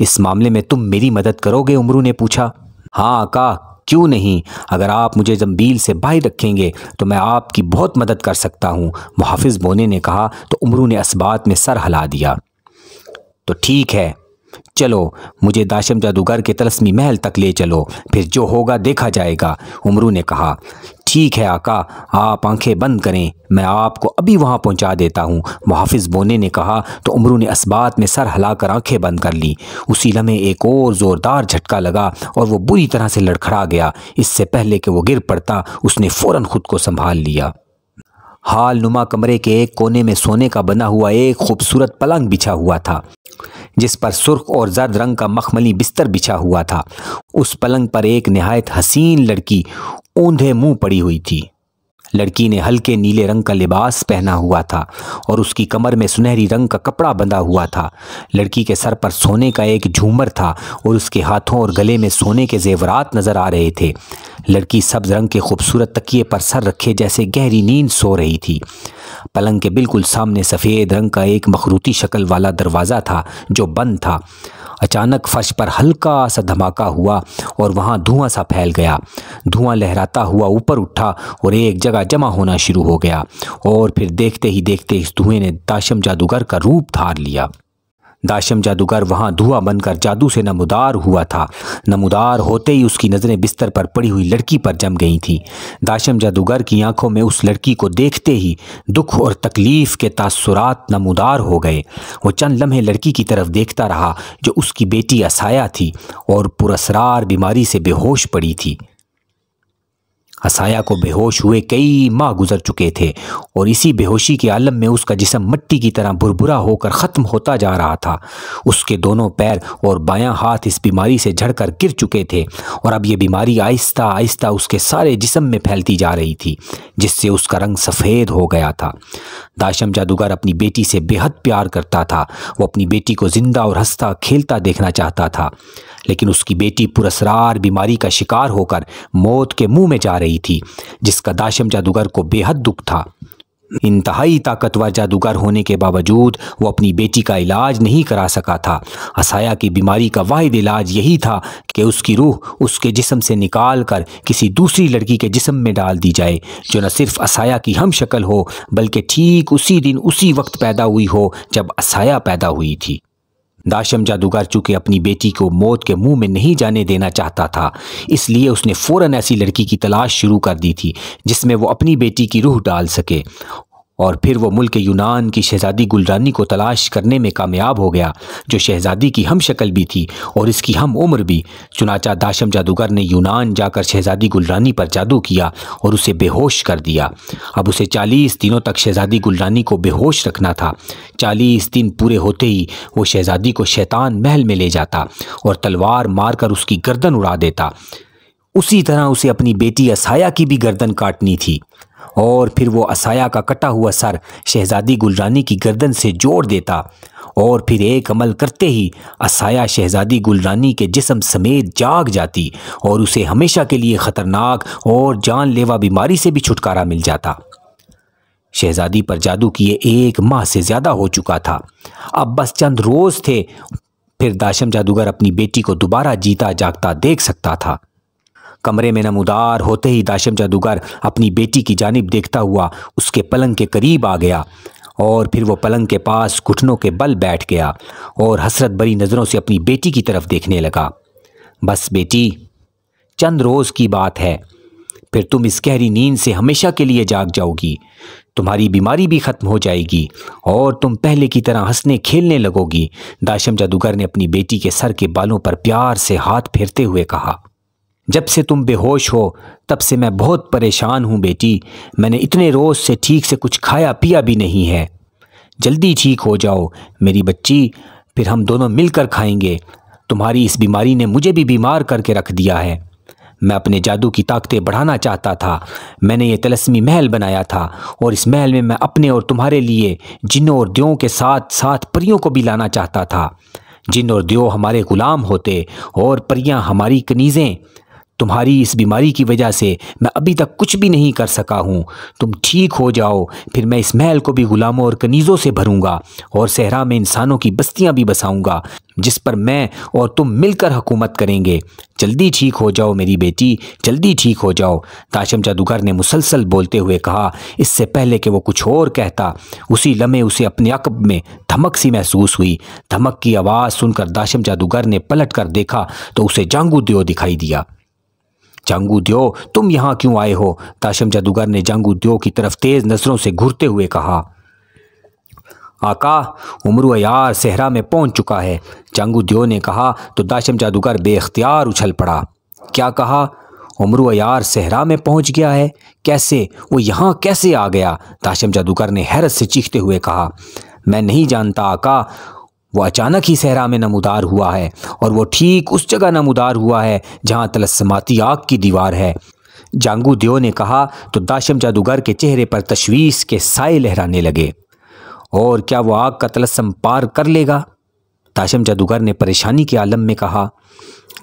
A: इस मामले में तुम मेरी मदद करोगे उमरू ने पूछा हाँ आका क्यों नहीं अगर आप मुझे जम्बील से बाहर रखेंगे तो मैं आपकी बहुत मदद कर सकता हूँ मुहाफ़ बोने ने कहा तो उमरू ने इस्बात में सर हिला दिया तो ठीक है चलो मुझे दाशम जादूगर के तलस्मी महल तक ले चलो फिर जो होगा देखा जाएगा उमरू ने कहा ठीक है आका आप आंखें बंद करें मैं आपको अभी वहाँ पहुँचा देता हूँ मुहाफिज बोने ने कहा तो उमरू ने इस्बात में सर हिलाकर आंखें बंद कर ली उसी लम्हे एक और ज़ोरदार झटका लगा और वो बुरी तरह से लड़खड़ा गया इससे पहले कि वो गिर पड़ता उसने फ़ौर ख़ुद को संभाल लिया हाल नुमा कमरे के एक कोने में सोने का बना हुआ एक खूबसूरत पलंग बिछा हुआ था जिस पर सुर्ख और जर्द रंग का मखमली बिस्तर बिछा हुआ था उस पलंग पर एक नहायत हसीन लड़की ऊंधे मुंह पड़ी हुई थी लड़की ने हल्के नीले रंग का लिबास पहना हुआ था और उसकी कमर में सुनहरी रंग का कपड़ा बंधा हुआ था लड़की के सर पर सोने का एक झूमर था और उसके हाथों और गले में सोने के जेवरात नज़र आ रहे थे लड़की सब्ज रंग के खूबसूरत तकिए पर सर रखे जैसे गहरी नींद सो रही थी पलंग के बिल्कुल सामने सफ़ेद रंग का एक मखरूती शक्ल वाला दरवाज़ा था जो बंद था अचानक फर्श पर हल्का सा धमाका हुआ और वहाँ धुआं सा फैल गया धुआं लहराता हुआ ऊपर उठा और एक जगह जमा होना शुरू हो गया और फिर देखते ही देखते इस धुएं ने दाशम जादूगर का रूप धार लिया दाशम जादूगर वहाँ धुआं बनकर जादू से नमुदार हुआ था नमुदार होते ही उसकी नज़रें बिस्तर पर पड़ी हुई लड़की पर जम गई थीं दाशम जादूगर की आंखों में उस लड़की को देखते ही दुख और तकलीफ़ के तासुरात नमुदार हो गए वो चंद लम्हे लड़की की तरफ देखता रहा जो उसकी बेटी असाया थी और पुरसरार बीमारी से बेहोश पड़ी थी असाया को बेहोश हुए कई माह गुजर चुके थे और इसी बेहोशी के आलम में उसका जिसम मट्टी की तरह भुरभुरा होकर ख़त्म होता जा रहा था उसके दोनों पैर और बायां हाथ इस बीमारी से झड़कर गिर चुके थे और अब यह बीमारी आहिस्ता आहिस्ता उसके सारे जिसम में फैलती जा रही थी जिससे उसका रंग सफ़ेद हो गया था दाशम जादूगर अपनी बेटी से बेहद प्यार करता था वो अपनी बेटी को ज़िंदा और हंसता खेलता देखना चाहता था लेकिन उसकी बेटी पुरसरार बीमारी का शिकार होकर मौत के मुंह में जा रही थी जिसका दाशम जादूगर को बेहद दुख था इंतहाई ताकतवर जादूगर होने के बावजूद वो अपनी बेटी का इलाज नहीं करा सका था असाया की बीमारी का वाहिद इलाज यही था कि उसकी रूह उसके जिसम से निकाल कर किसी दूसरी लड़की के जिसम में डाल दी जाए जो न सिर्फ असाया की हम शक्ल हो बल्कि ठीक उसी दिन उसी वक्त पैदा हुई हो जब असाया पैदा हुई थी दाशम जादूगर चूंकि अपनी बेटी को मौत के मुंह में नहीं जाने देना चाहता था इसलिए उसने फ़ौरन ऐसी लड़की की तलाश शुरू कर दी थी जिसमें वो अपनी बेटी की रूह डाल सके और फिर वो मुल्क यूनान की शहज़ादी गुलरानी को तलाश करने में कामयाब हो गया जो शहज़ादी की हम शक्ल भी थी और इसकी हम उम्र भी चुनाचा दाशम जादूगर ने यूनान जाकर शहज़ादी गुलरानी पर जादू किया और उसे बेहोश कर दिया अब उसे चालीस दिनों तक शहज़ादी गुलरानी को बेहोश रखना था चालीस दिन पूरे होते ही वो शहज़ादी को शैतान महल में ले जाता और तलवार मारकर उसकी गर्दन उड़ा देता उसी तरह उसे अपनी बेटी असाया की भी गर्दन काटनी थी और फिर वो असाया का कटा हुआ सर शहजादी गुलरानी की गर्दन से जोड़ देता और फिर एक अमल करते ही असाया शहजादी गुलरानी के जिसम समेत जाग जाती और उसे हमेशा के लिए ख़तरनाक और जानलेवा बीमारी से भी छुटकारा मिल जाता शहजादी पर जादू किए एक माह से ज़्यादा हो चुका था अब बस चंद रोज़ थे फिर दाशम जादूगर अपनी बेटी को दोबारा जीता जागता देख सकता था कमरे में नमोदार होते ही दाशम जादूगर अपनी बेटी की जानब देखता हुआ उसके पलंग के करीब आ गया और फिर वो पलंग के पास घुटनों के बल बैठ गया और हसरत भरी नज़रों से अपनी बेटी की तरफ देखने लगा बस बेटी चंद रोज़ की बात है फिर तुम इस गहरी नींद से हमेशा के लिए जाग जाओगी तुम्हारी बीमारी भी ख़त्म हो जाएगी और तुम पहले की तरह हंसने खेलने लगोगी दाशम जादूगर ने अपनी बेटी के सर के बालों पर प्यार से हाथ फेरते हुए कहा जब से तुम बेहोश हो तब से मैं बहुत परेशान हूँ बेटी मैंने इतने रोज़ से ठीक से कुछ खाया पिया भी नहीं है जल्दी ठीक हो जाओ मेरी बच्ची फिर हम दोनों मिलकर खाएंगे तुम्हारी इस बीमारी ने मुझे भी बीमार करके रख दिया है मैं अपने जादू की ताकतें बढ़ाना चाहता था मैंने ये तलस्मी महल बनाया था और इस महल में मैं अपने और तुम्हारे लिए जिनों और द्यों के साथ साथ परियों को भी लाना चाहता था जिन और दियो हमारे ग़ुलाम होते और परियां हमारी कनीज़ें तुम्हारी इस बीमारी की वजह से मैं अभी तक कुछ भी नहीं कर सका हूँ तुम ठीक हो जाओ फिर मैं इस महल को भी गुलामों और कनीज़ों से भरूंगा और सहरा में इंसानों की बस्तियाँ भी बसाऊंगा जिस पर मैं और तुम मिलकर हुकूमत करेंगे जल्दी ठीक हो जाओ मेरी बेटी जल्दी ठीक हो जाओ ताशम जादूगर ने मुसलसल बोलते हुए कहा इससे पहले कि वो कुछ और कहता उसी लम्हे उसे अपने अकब में धमक सी महसूस हुई धमक की आवाज़ सुनकर दाशम जादूगर ने पलट कर देखा तो उसे जांगू दियो दिखाई दिया जांगू दियो तुम यहाँ क्यों आए हो ताशम जादूगर ने जांगू दियो की तरफ तेज़ नज़रों से घूरते हुए कहा आका उमरू यार सेहरा में पहुंच चुका है जांगू दियो ने कहा तो दाशम जादूगर बेख्तियार उछल पड़ा क्या कहा उमरू यार सेहरा में पहुंच गया है कैसे वो यहाँ कैसे आ गया दाशम जादूगर ने हैरत से चीखते हुए कहा मैं नहीं जानता आका वो अचानक ही सहरा में नमोदार हुआ है और वो ठीक उस जगह नमोदार हुआ है जहाँ तलस्माती आग की दीवार है जांगू देव ने कहा तो दाशम जादूगर के चेहरे पर तशवीश के साए लहराने लगे और क्या वो आग का तलस्म पार कर लेगा दाशम जादूगर ने परेशानी के आलम में कहा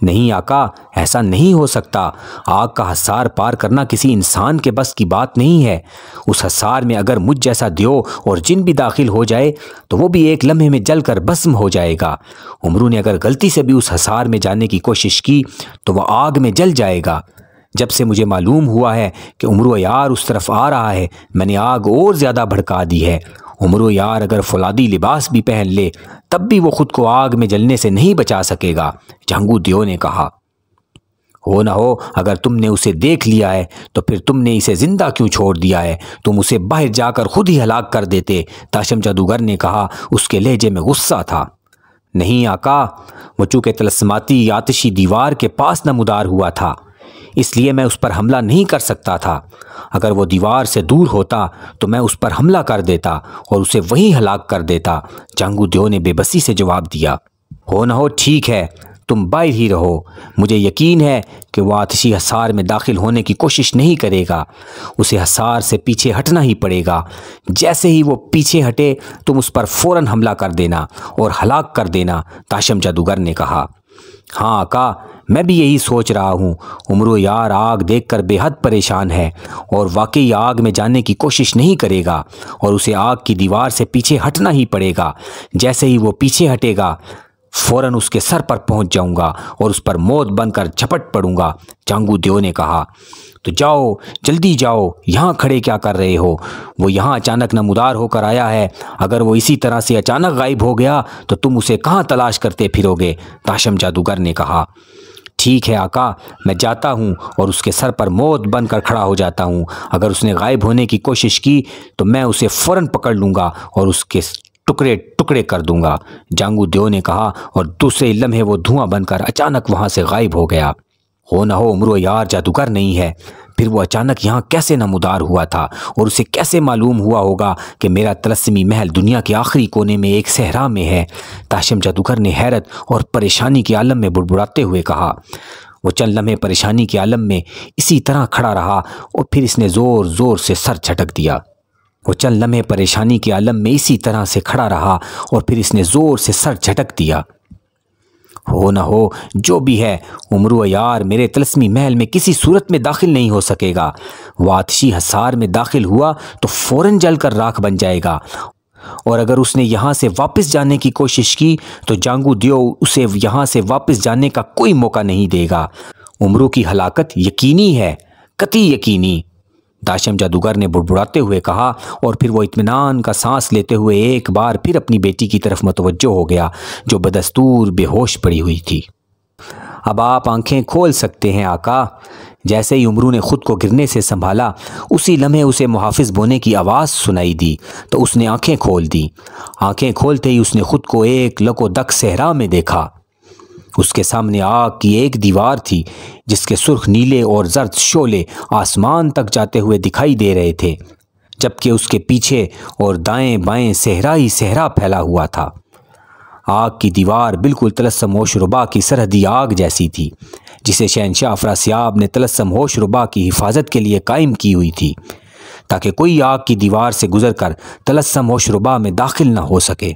A: नहीं आका ऐसा नहीं हो सकता आग का हसार पार करना किसी इंसान के बस की बात नहीं है उस हसार में अगर मुझ जैसा दियो और जिन भी दाखिल हो जाए तो वो भी एक लम्हे में जल कर भस्म हो जाएगा उमरू ने अगर गलती से भी उस हसार में जाने की कोशिश की तो वह आग में जल जाएगा जब से मुझे मालूम हुआ है कि उम्र यार उस तरफ आ रहा है मैंने आग और ज़्यादा भड़का दी है उम्र यार अगर फलादी लिबास भी पहन ले तब भी वो खुद को आग में जलने से नहीं बचा सकेगा झंगू दियो ने कहा हो ना हो अगर तुमने उसे देख लिया है तो फिर तुमने इसे ज़िंदा क्यों छोड़ दिया है तुम उसे बाहर जाकर खुद ही हलाक कर देते ताशम जादूगर ने कहा उसके लहजे में गुस्सा था नहीं आका वो चूँकि तलस्माती आतशी दीवार के पास नमदार हुआ था इसलिए मैं उस पर हमला नहीं कर सकता था अगर वो दीवार से दूर होता तो मैं उस पर हमला कर देता और उसे वहीं हलाक कर देता चांगू देव ने बेबसी से जवाब दिया हो ना हो ठीक है तुम बाहर ही रहो मुझे यकीन है कि वह आतिशी हसार में दाखिल होने की कोशिश नहीं करेगा उसे हसार से पीछे हटना ही पड़ेगा जैसे ही वो पीछे हटे तुम उस पर फ़ौर हमला कर देना और हलाक कर देना ताशम जादूगर ने कहा हाँ आका मैं भी यही सोच रहा हूँ उमरो यार आग देखकर बेहद परेशान है और वाकई आग में जाने की कोशिश नहीं करेगा और उसे आग की दीवार से पीछे हटना ही पड़ेगा जैसे ही वो पीछे हटेगा फौरन उसके सर पर पहुंच जाऊंगा और उस पर मौत बनकर झपट पड़ूंगा चांगू देव ने कहा तो जाओ जल्दी जाओ यहाँ खड़े क्या कर रहे हो वो यहाँ अचानक नमदार होकर आया है अगर वो इसी तरह से अचानक गायब हो गया तो तुम उसे कहाँ तलाश करते फिरोगे ताशम जादूगर ने कहा ठीक है आका मैं जाता हूँ और उसके सर पर मौत बनकर खड़ा हो जाता हूँ अगर उसने गायब होने की कोशिश की तो मैं उसे फ़ौरन पकड़ लूँगा और उसके टुकड़े टुकड़े कर दूंगा जांगू देव ने कहा और दूसरे लम्हे वो धुआं बनकर अचानक वहां से गायब हो गया हो ना हो उम्र यार जादूगर नहीं है फिर वो अचानक यहाँ कैसे नमदार हुआ था और उसे कैसे मालूम हुआ होगा कि मेरा तलस्मी महल दुनिया के आखिरी कोने में एक सहरा में है ताशिम जादूगर ने हैरत और परेशानी के आलम में बुड़बुड़ाते हुए कहा वो चंद लम्हे परेशानी के आलम में इसी तरह खड़ा रहा और फिर इसने ज़ोर ज़ोर से सर झटक दिया वो चंद लम्हे परेशानी के आलम में इसी तरह से खड़ा रहा और फिर इसने ज़ोर से सर झटक दिया हो न हो जो भी है उम्र यार मेरे तलस्मी महल में किसी सूरत में दाखिल नहीं हो सकेगा वातशी हसार में दाखिल हुआ तो फ़ौरन जल कर राख बन जाएगा और अगर उसने यहाँ से वापस जाने की कोशिश की तो जांगू दियो उसे यहाँ से वापस जाने का कोई मौका नहीं देगा उमरू की हलाकत यकीनी है कति यकीनी दाशम जादूगर ने बुड़बुड़ाते हुए कहा और फिर वो इतमान का सांस लेते हुए एक बार फिर अपनी बेटी की तरफ मतवजो हो गया जो बदस्तूर बेहोश पड़ी हुई थी अब आप आंखें खोल सकते हैं आका जैसे ही उमरू ने खुद को गिरने से संभाला उसी लम्हे उसे मुहाफिज बोने की आवाज़ सुनाई दी तो उसने आंखें खोल दी आंखें खोलते ही उसने खुद को एक लको दक सहरा में देखा उसके सामने आग की एक दीवार थी जिसके सुर्ख नीले और जर्द शोले आसमान तक जाते हुए दिखाई दे रहे थे जबकि उसके पीछे और दाएं बाएं सहरा ही सहरा फैला हुआ था आग की दीवार बिल्कुल तलस्म होशरुबा की सरहदी आग जैसी थी जिसे शहनशाह अफरासियाब ने तलस्म होशरुबा की हिफाजत के लिए कायम की हुई थी ताकि कोई आग की दीवार से गुजर कर तलस्म होशरुबा में दाखिल ना हो सके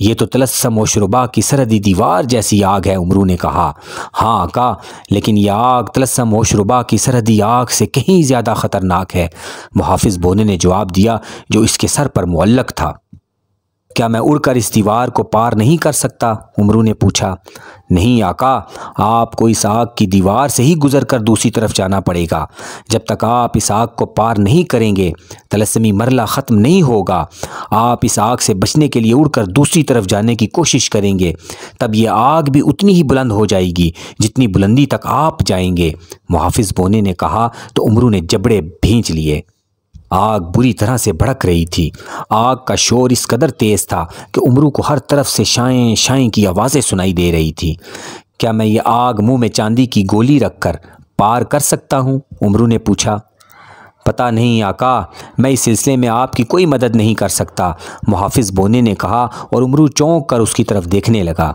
A: ये तो तलस्सम व शुरबा की सरहदी दीवार जैसी आग है उमरू ने कहा हाँ का लेकिन यह आग तलस्सम व शुरबा की सरहदी आग से कहीं ज़्यादा ख़तरनाक है मुहाफिज बोने ने जवाब दिया जो इसके सर पर मुअल्लक था क्या मैं उड़कर इस दीवार को पार नहीं कर सकता उमरू ने पूछा नहीं आका आपको इस आग की दीवार से ही गुजर कर दूसरी तरफ जाना पड़ेगा जब तक आप इस आग को पार नहीं करेंगे तलस्मी मरला ख़त्म नहीं होगा आप इस आग से बचने के लिए उड़कर दूसरी तरफ जाने की कोशिश करेंगे तब ये आग भी उतनी ही बुलंद हो जाएगी जितनी बुलंदी तक आप जाएंगे मुहाफिज बोने ने कहा तो उमरू ने जबड़े भींच लिए आग बुरी तरह से भड़क रही थी आग का शोर इस कदर तेज़ था कि उमरू को हर तरफ से शाएँ शाएँ की आवाज़ें सुनाई दे रही थी क्या मैं ये आग मुंह में चांदी की गोली रखकर पार कर सकता हूँ उमरू ने पूछा पता नहीं आका मैं इस सिलसिले में आपकी कोई मदद नहीं कर सकता मुहाफिज बोने ने कहा और उमरू चौंक कर उसकी तरफ देखने लगा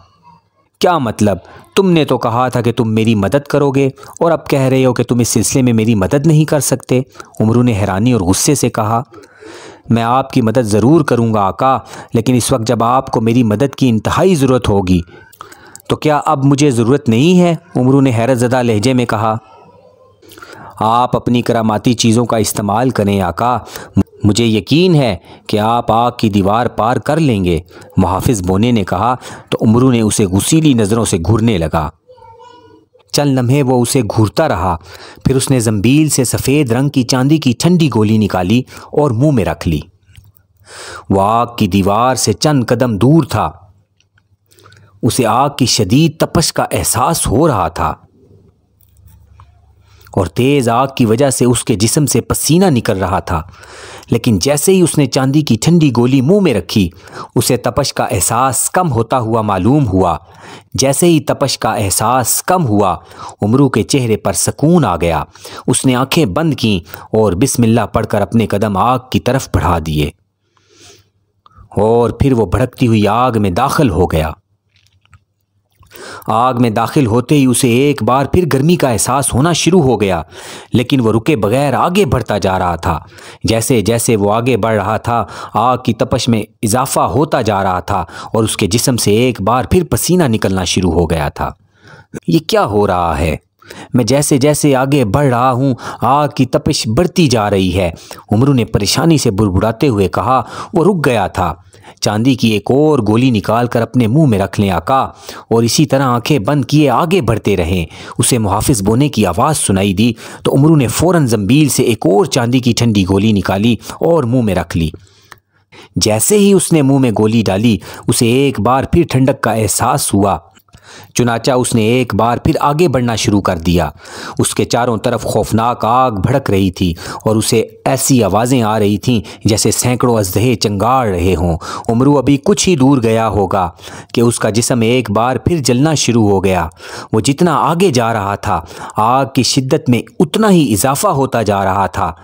A: क्या मतलब तुमने तो कहा था कि तुम मेरी मदद करोगे और अब कह रहे हो कि तुम इस सिलसिले में मेरी मदद नहीं कर सकते उमरू ने हैरानी और गुस्से से कहा मैं आपकी मदद ज़रूर करूँगा आका लेकिन इस वक्त जब आपको मेरी मदद की इंतहाई ज़रूरत होगी तो क्या अब मुझे ज़रूरत नहीं है उमरू ने हैरत ज़दा लहजे में कहा आप अपनी करामाती चीज़ों का इस्तेमाल करें आका मुझे यकीन है कि आप आग की दीवार पार कर लेंगे मुहाफिज बोने ने कहा तो उमरू ने उसे गुसीली नज़रों से घूरने लगा चंद लम्हे वो उसे घूरता रहा फिर उसने जम्बील से सफ़ेद रंग की चांदी की ठंडी गोली निकाली और मुंह में रख ली वह आग की दीवार से चंद कदम दूर था उसे आग की शदीद तपश का एहसास हो रहा था और तेज़ आग की वजह से उसके जिसम से पसीना निकल रहा था लेकिन जैसे ही उसने चांदी की ठंडी गोली मुंह में रखी उसे तपश का एहसास कम होता हुआ मालूम हुआ जैसे ही तपश का एहसास कम हुआ उमरू के चेहरे पर सुकून आ गया उसने आंखें बंद कीं और बिस्मिल्लाह पढ़कर अपने कदम आग की तरफ बढ़ा दिए और फिर वो भड़कती हुई आग में दाखिल हो गया आग में दाखिल होते ही उसे एक बार फिर गर्मी का एहसास होना शुरू हो गया लेकिन वो रुके बगैर आगे बढ़ता जा रहा था जैसे जैसे वो आगे बढ़ रहा था आग की तपश में इजाफा होता जा रहा था और उसके जिसम से एक बार फिर पसीना निकलना शुरू हो गया था ये क्या हो रहा है मैं जैसे जैसे आगे बढ़ रहा हूँ आग की तपिश बढ़ती जा रही है उमरू ने परेशानी से बुड़बुड़ाते हुए कहा वो रुक गया था चांदी की एक और गोली निकाल कर अपने मुंह में रख लें आका और इसी तरह आंखें बंद किए आगे बढ़ते रहें उसे मुहाफिज बोने की आवाज़ सुनाई दी तो उमरू ने फ़ौरन जम्बील से एक और चांदी की ठंडी गोली निकाली और मुँह में रख ली जैसे ही उसने मुंह में गोली डाली उसे एक बार फिर ठंडक का एहसास हुआ चुनाचा उसने एक बार फिर आगे बढ़ना शुरू कर दिया उसके चारों तरफ खौफनाक आग भड़क रही थी और उसे ऐसी आवाज़ें आ रही थीं जैसे सैकड़ों अजहे चंगाड़ रहे हों उमरू अभी कुछ ही दूर गया होगा कि उसका जिसम एक बार फिर जलना शुरू हो गया वो जितना आगे जा रहा था आग की शिद्दत में उतना ही इजाफा होता जा रहा था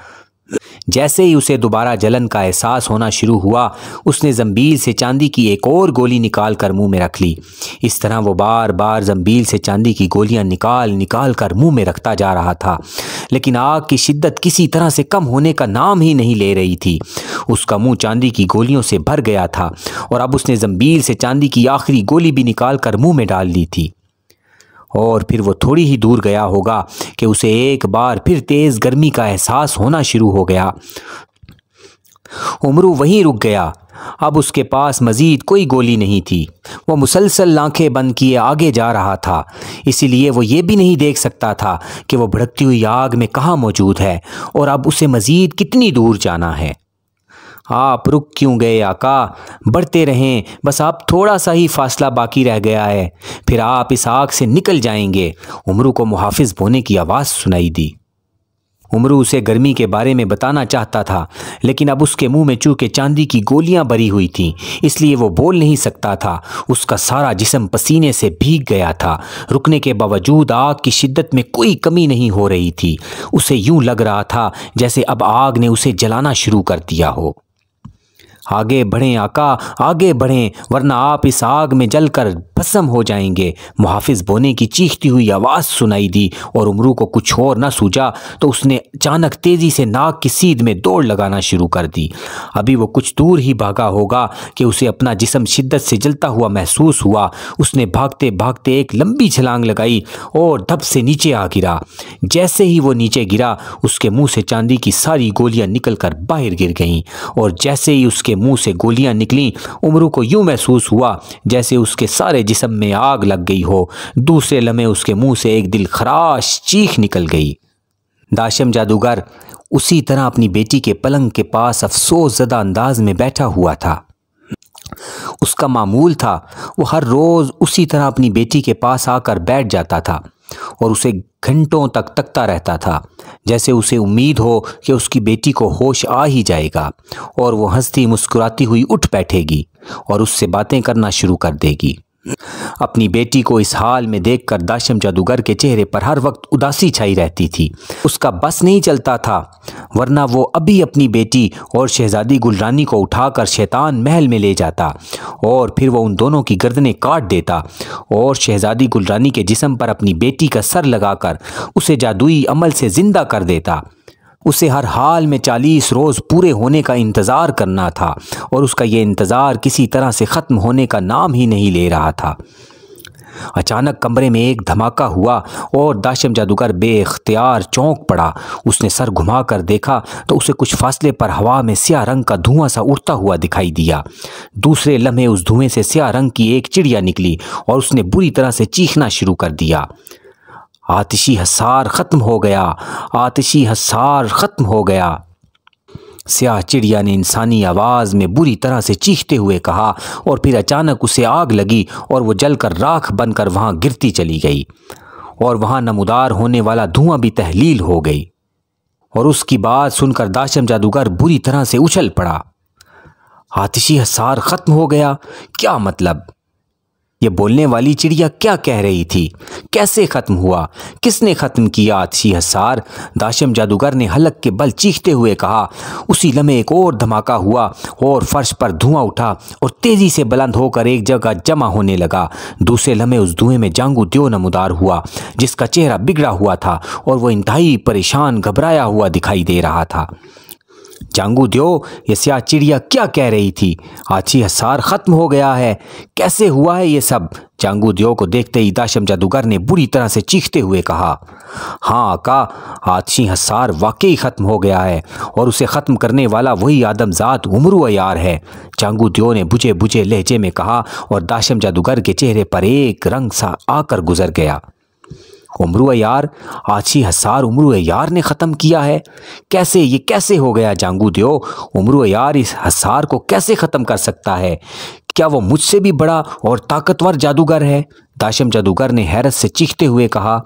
A: जैसे ही उसे दोबारा जलन का एहसास होना शुरू हुआ उसने जम्बील से चांदी की एक और गोली निकाल कर मुंह में रख ली इस तरह वो बार बार जम्बील से चांदी की गोलियां निकाल निकाल कर मुंह में रखता जा रहा था लेकिन आग की शिद्दत किसी तरह से कम होने का नाम ही नहीं ले रही थी उसका मुंह चांदी की गोलियों से भर गया था और अब उसने जम्बील से चांदी की आखिरी गोली भी निकाल कर मुंह में डाल ली थी और फिर वो थोड़ी ही दूर गया होगा कि उसे एक बार फिर तेज़ गर्मी का एहसास होना शुरू हो गया उमरू वहीं रुक गया अब उसके पास मज़ीद कोई गोली नहीं थी वो मुसलसल लाखें बंद किए आगे जा रहा था इसीलिए वो ये भी नहीं देख सकता था कि वो भड़कती हुई आग में कहाँ मौजूद है और अब उसे मज़ीद कितनी दूर जाना है आप रुक क्यों गए आका बढ़ते रहें बस आप थोड़ा सा ही फासला बाकी रह गया है फिर आप इस आग से निकल जाएंगे उमरू को मुहाफिज बोने की आवाज़ सुनाई दी उमरू उसे गर्मी के बारे में बताना चाहता था लेकिन अब उसके मुंह में चूके चांदी की गोलियां भरी हुई थीं इसलिए वो बोल नहीं सकता था उसका सारा जिसम पसीने से भीग गया था रुकने के बावजूद आग की शिद्दत में कोई कमी नहीं हो रही थी उसे यूं लग रहा था जैसे अब आग ने उसे जलाना शुरू कर दिया हो आगे बढ़ें आका आगे बढ़ें वरना आप इस आग में जलकर भस्म हो जाएंगे मुहाफिज बोने की चीखती हुई आवाज़ सुनाई दी और उमरू को कुछ और न सूझा तो उसने अचानक तेज़ी से नाक की सीध में दौड़ लगाना शुरू कर दी अभी वो कुछ दूर ही भागा होगा कि उसे अपना जिसम शिद्दत से जलता हुआ महसूस हुआ उसने भागते भागते एक लंबी छलांग लगाई और धप से नीचे आ गिरा जैसे ही वो नीचे गिरा उसके मुँह से चांदी की सारी गोलियाँ निकल बाहर गिर गईं और जैसे ही उसके मुंह से गोलियां निकलीं उमरू को यूं महसूस हुआ जैसे उसके सारे जिसम में आग लग गई हो दूसरे लम्हे उसके मुंह से एक दिल खराश चीख निकल गई दाशम जादूगर उसी तरह अपनी बेटी के पलंग के पास अफसोस ज़दा अंदाज में बैठा हुआ था उसका मामूल था वो हर रोज़ उसी तरह अपनी बेटी के पास आकर बैठ जाता था और उसे घंटों तक तकता रहता था जैसे उसे उम्मीद हो कि उसकी बेटी को होश आ ही जाएगा और वो हंसती मुस्कुराती हुई उठ बैठेगी और उससे बातें करना शुरू कर देगी अपनी बेटी को इस हाल में देखकर दाशम जादूगर के चेहरे पर हर वक्त उदासी छाई रहती थी उसका बस नहीं चलता था वरना वो अभी अपनी बेटी और शहजादी गुलरानी को उठाकर शैतान महल में ले जाता और फिर वो उन दोनों की गर्दनें काट देता और शहजादी गुलरानी के जिसम पर अपनी बेटी का सर लगाकर उसे जादुई अमल से ज़िंदा कर देता उसे हर हाल में चालीस रोज़ पूरे होने का इंतज़ार करना था और उसका यह इंतज़ार किसी तरह से ख़त्म होने का नाम ही नहीं ले रहा था अचानक कमरे में एक धमाका हुआ और दाशम जादूगर बेख्तियार चौंक पड़ा उसने सर घुमाकर देखा तो उसे कुछ फासले पर हवा में स्या रंग का धुआं सा उड़ता हुआ दिखाई दिया दूसरे लम्हे उस धुएं से स्या रंग की एक चिड़िया निकली और उसने बुरी तरह से चीखना शुरू कर दिया आतिशी हसार ख़त्म हो गया आतिशी हसार ख़त्म हो गया स्याह चिड़िया ने इंसानी आवाज़ में बुरी तरह से चीखते हुए कहा और फिर अचानक उसे आग लगी और वो जलकर राख बनकर वहाँ गिरती चली गई और वहाँ नमदार होने वाला धुआं भी तहलील हो गई और उसकी बात सुनकर दाशम जादूगर बुरी तरह से उछल पड़ा आतिशी हसार ख़त्म हो गया क्या मतलब ये बोलने वाली चिड़िया क्या कह रही थी कैसे ख़त्म हुआ किसने ख़त्म किया अच्छी हसार दाशम जादूगर ने हलक के बल चीखते हुए कहा उसी लम्हे एक और धमाका हुआ और फर्श पर धुआं उठा और तेज़ी से बुलंद होकर एक जगह जमा होने लगा दूसरे लम्हे उस धुएं में जांगू द्यो नमदार हुआ जिसका चेहरा बिगड़ा हुआ था और वह इंतहाई परेशान घबराया हुआ दिखाई दे रहा था जांगू दियो ये स्या चिड़िया क्या कह रही थी आछी हसार खत्म हो गया है कैसे हुआ है ये सब जांगू दियो को देखते ही दाशम जादूगर ने बुरी तरह से चीखते हुए कहा हाँ आका आछी हसार वाकई ख़त्म हो गया है और उसे ख़त्म करने वाला वही आदमजात उमरू यार है जांगू दियो ने बुझे बुझे लहजे में कहा और दाशम जादूगर के चेहरे पर एक रंग सा आकर गुजर गया उम्र यार आछी हसार उम्र यार ने ख़त्म किया है कैसे ये कैसे हो गया जांगू दियो उम्र यार इस हसार को कैसे ख़त्म कर सकता है क्या वो मुझसे भी बड़ा और ताकतवर जादूगर है दाशम जादूगर ने हैरत से चीखते हुए कहा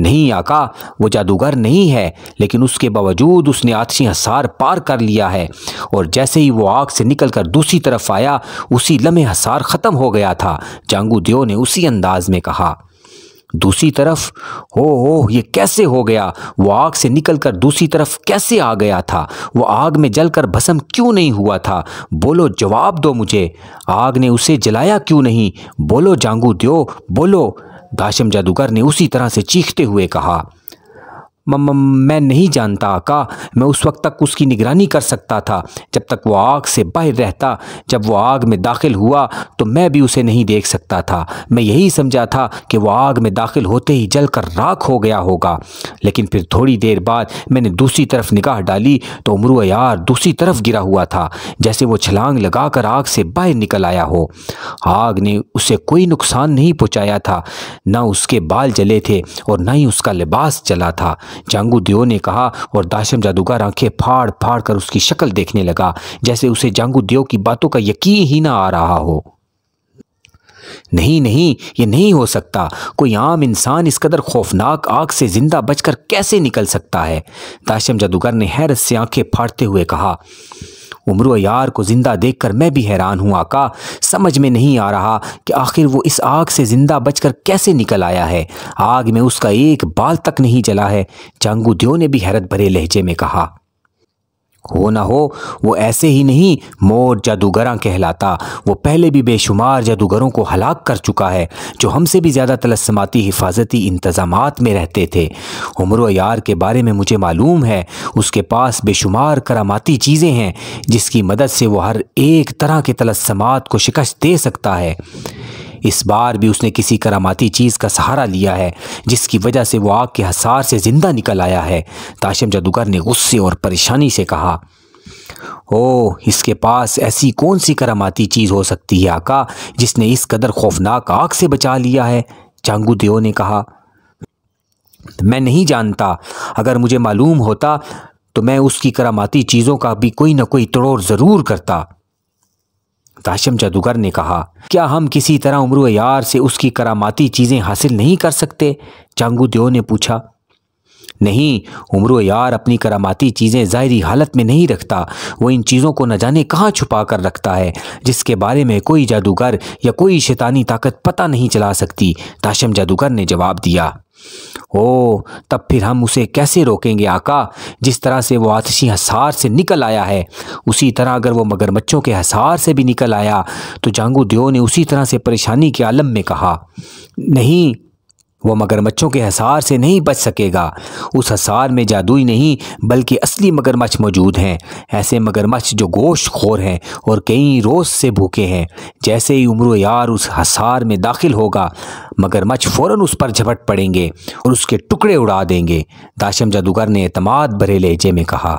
A: नहीं आका वो जादूगर नहीं है लेकिन उसके बावजूद उसने आतशी हसार पार कर लिया है और जैसे ही वो आग से निकलकर दूसरी तरफ आया उसी लम्हे हसार ख़त्म हो गया था जांगू देव ने उसी अंदाज में कहा दूसरी तरफ हो हो ये कैसे हो गया वो आग से निकलकर दूसरी तरफ कैसे आ गया था वो आग में जलकर भस्म क्यों नहीं हुआ था बोलो जवाब दो मुझे आग ने उसे जलाया क्यों नहीं बोलो जांगू दियो बोलो दाशम जादूगर ने उसी तरह से चीखते हुए कहा मैं नहीं जानता आका मैं उस वक्त तक उसकी निगरानी कर सकता था जब तक वो आग से बाहर रहता जब वो आग में दाखिल हुआ तो मैं भी उसे नहीं देख सकता था मैं यही समझा था कि वो आग में दाखिल होते ही जल कर राख हो गया होगा लेकिन फिर थोड़ी देर बाद मैंने दूसरी तरफ निगाह डाली तो उमरू यार दूसरी तरफ गिरा हुआ था जैसे वो छलांग लगाकर आग से बाहर निकल आया हो आग ने उसे कोई नुकसान नहीं पहुँचाया था ना उसके बाल जले थे और ना ही उसका लिबास जला था जांगू देओ ने कहा और दाशम जादूगर आंखें फाड़ फाड़ कर उसकी शक्ल देखने लगा जैसे उसे जांगू देओ की बातों का यकीन ही ना आ रहा हो नहीं नहीं ये नहीं हो सकता कोई आम इंसान इस कदर खौफनाक आग से जिंदा बचकर कैसे निकल सकता है दाशम जादूगर ने हैरत से आंखें फाड़ते हुए कहा उम्र यार को ज़िंदा देखकर मैं भी हैरान हूँ आका समझ में नहीं आ रहा कि आखिर वो इस आग से ज़िंदा बचकर कैसे निकल आया है आग में उसका एक बाल तक नहीं जला है चांगू दियो ने भी हैरत भरे लहजे में कहा हो ना हो वो ऐसे ही नहीं मोर जादूगरा कहलाता वो पहले भी बेशुमार जादूगरों को हलाक कर चुका है जो हमसे भी ज़्यादा तलस्माती हिफाजती इंतज़ाम में रहते थे उम्र यार के बारे में मुझे मालूम है उसके पास बेशुमार करामाती चीज़ें हैं जिसकी मदद से वो हर एक तरह के तलस्मात को शिकस्त दे सकता है इस बार भी उसने किसी करामाती चीज़ का सहारा लिया है जिसकी वजह से वो आग के हसार से ज़िंदा निकल आया है ताशम जादूगर ने गुस्से और परेशानी से कहा ओ इसके पास ऐसी कौन सी करामाती चीज़ हो सकती है आका जिसने इस कदर खौफनाक आग से बचा लिया है चांगू देव ने कहा मैं नहीं जानता अगर मुझे मालूम होता तो मैं उसकी करामाती चीज़ों का भी कोई ना कोई तोड़ ज़रूर करता ताशम जादूगर ने कहा क्या हम किसी तरह उम्र यार से उसकी करामाती चीज़ें हासिल नहीं कर सकते चांगू देव ने पूछा नहीं उम्र यार अपनी करामाती चीज़ें ज़ाहरी हालत में नहीं रखता वो इन चीज़ों को न जाने कहाँ छुपा कर रखता है जिसके बारे में कोई जादूगर या कोई शैतानी ताकत पता नहीं चला सकती ताशम जादूगर ने जवाब दिया ओ तब फिर हम उसे कैसे रोकेंगे आका जिस तरह से वो आतशी हसार से निकल आया है उसी तरह अगर वो मगरमच्छों के हसार से भी निकल आया तो जांगू देव ने उसी तरह से परेशानी के आलम में कहा नहीं वह मगरमच्छों के हसार से नहीं बच सकेगा उस हसार में जादुई नहीं बल्कि असली मगरमच्छ मौजूद हैं ऐसे मगरमच्छ जो गोश्त खोर हैं और कई रोज़ से भूखे हैं जैसे ही उम्र यार उस हसार में दाखिल होगा मगरमच्छ फ़ौर उस पर झपट पड़ेंगे और उसके टुकड़े उड़ा देंगे दाशम जादूगर ने अतमाद भरे लहजे में कहा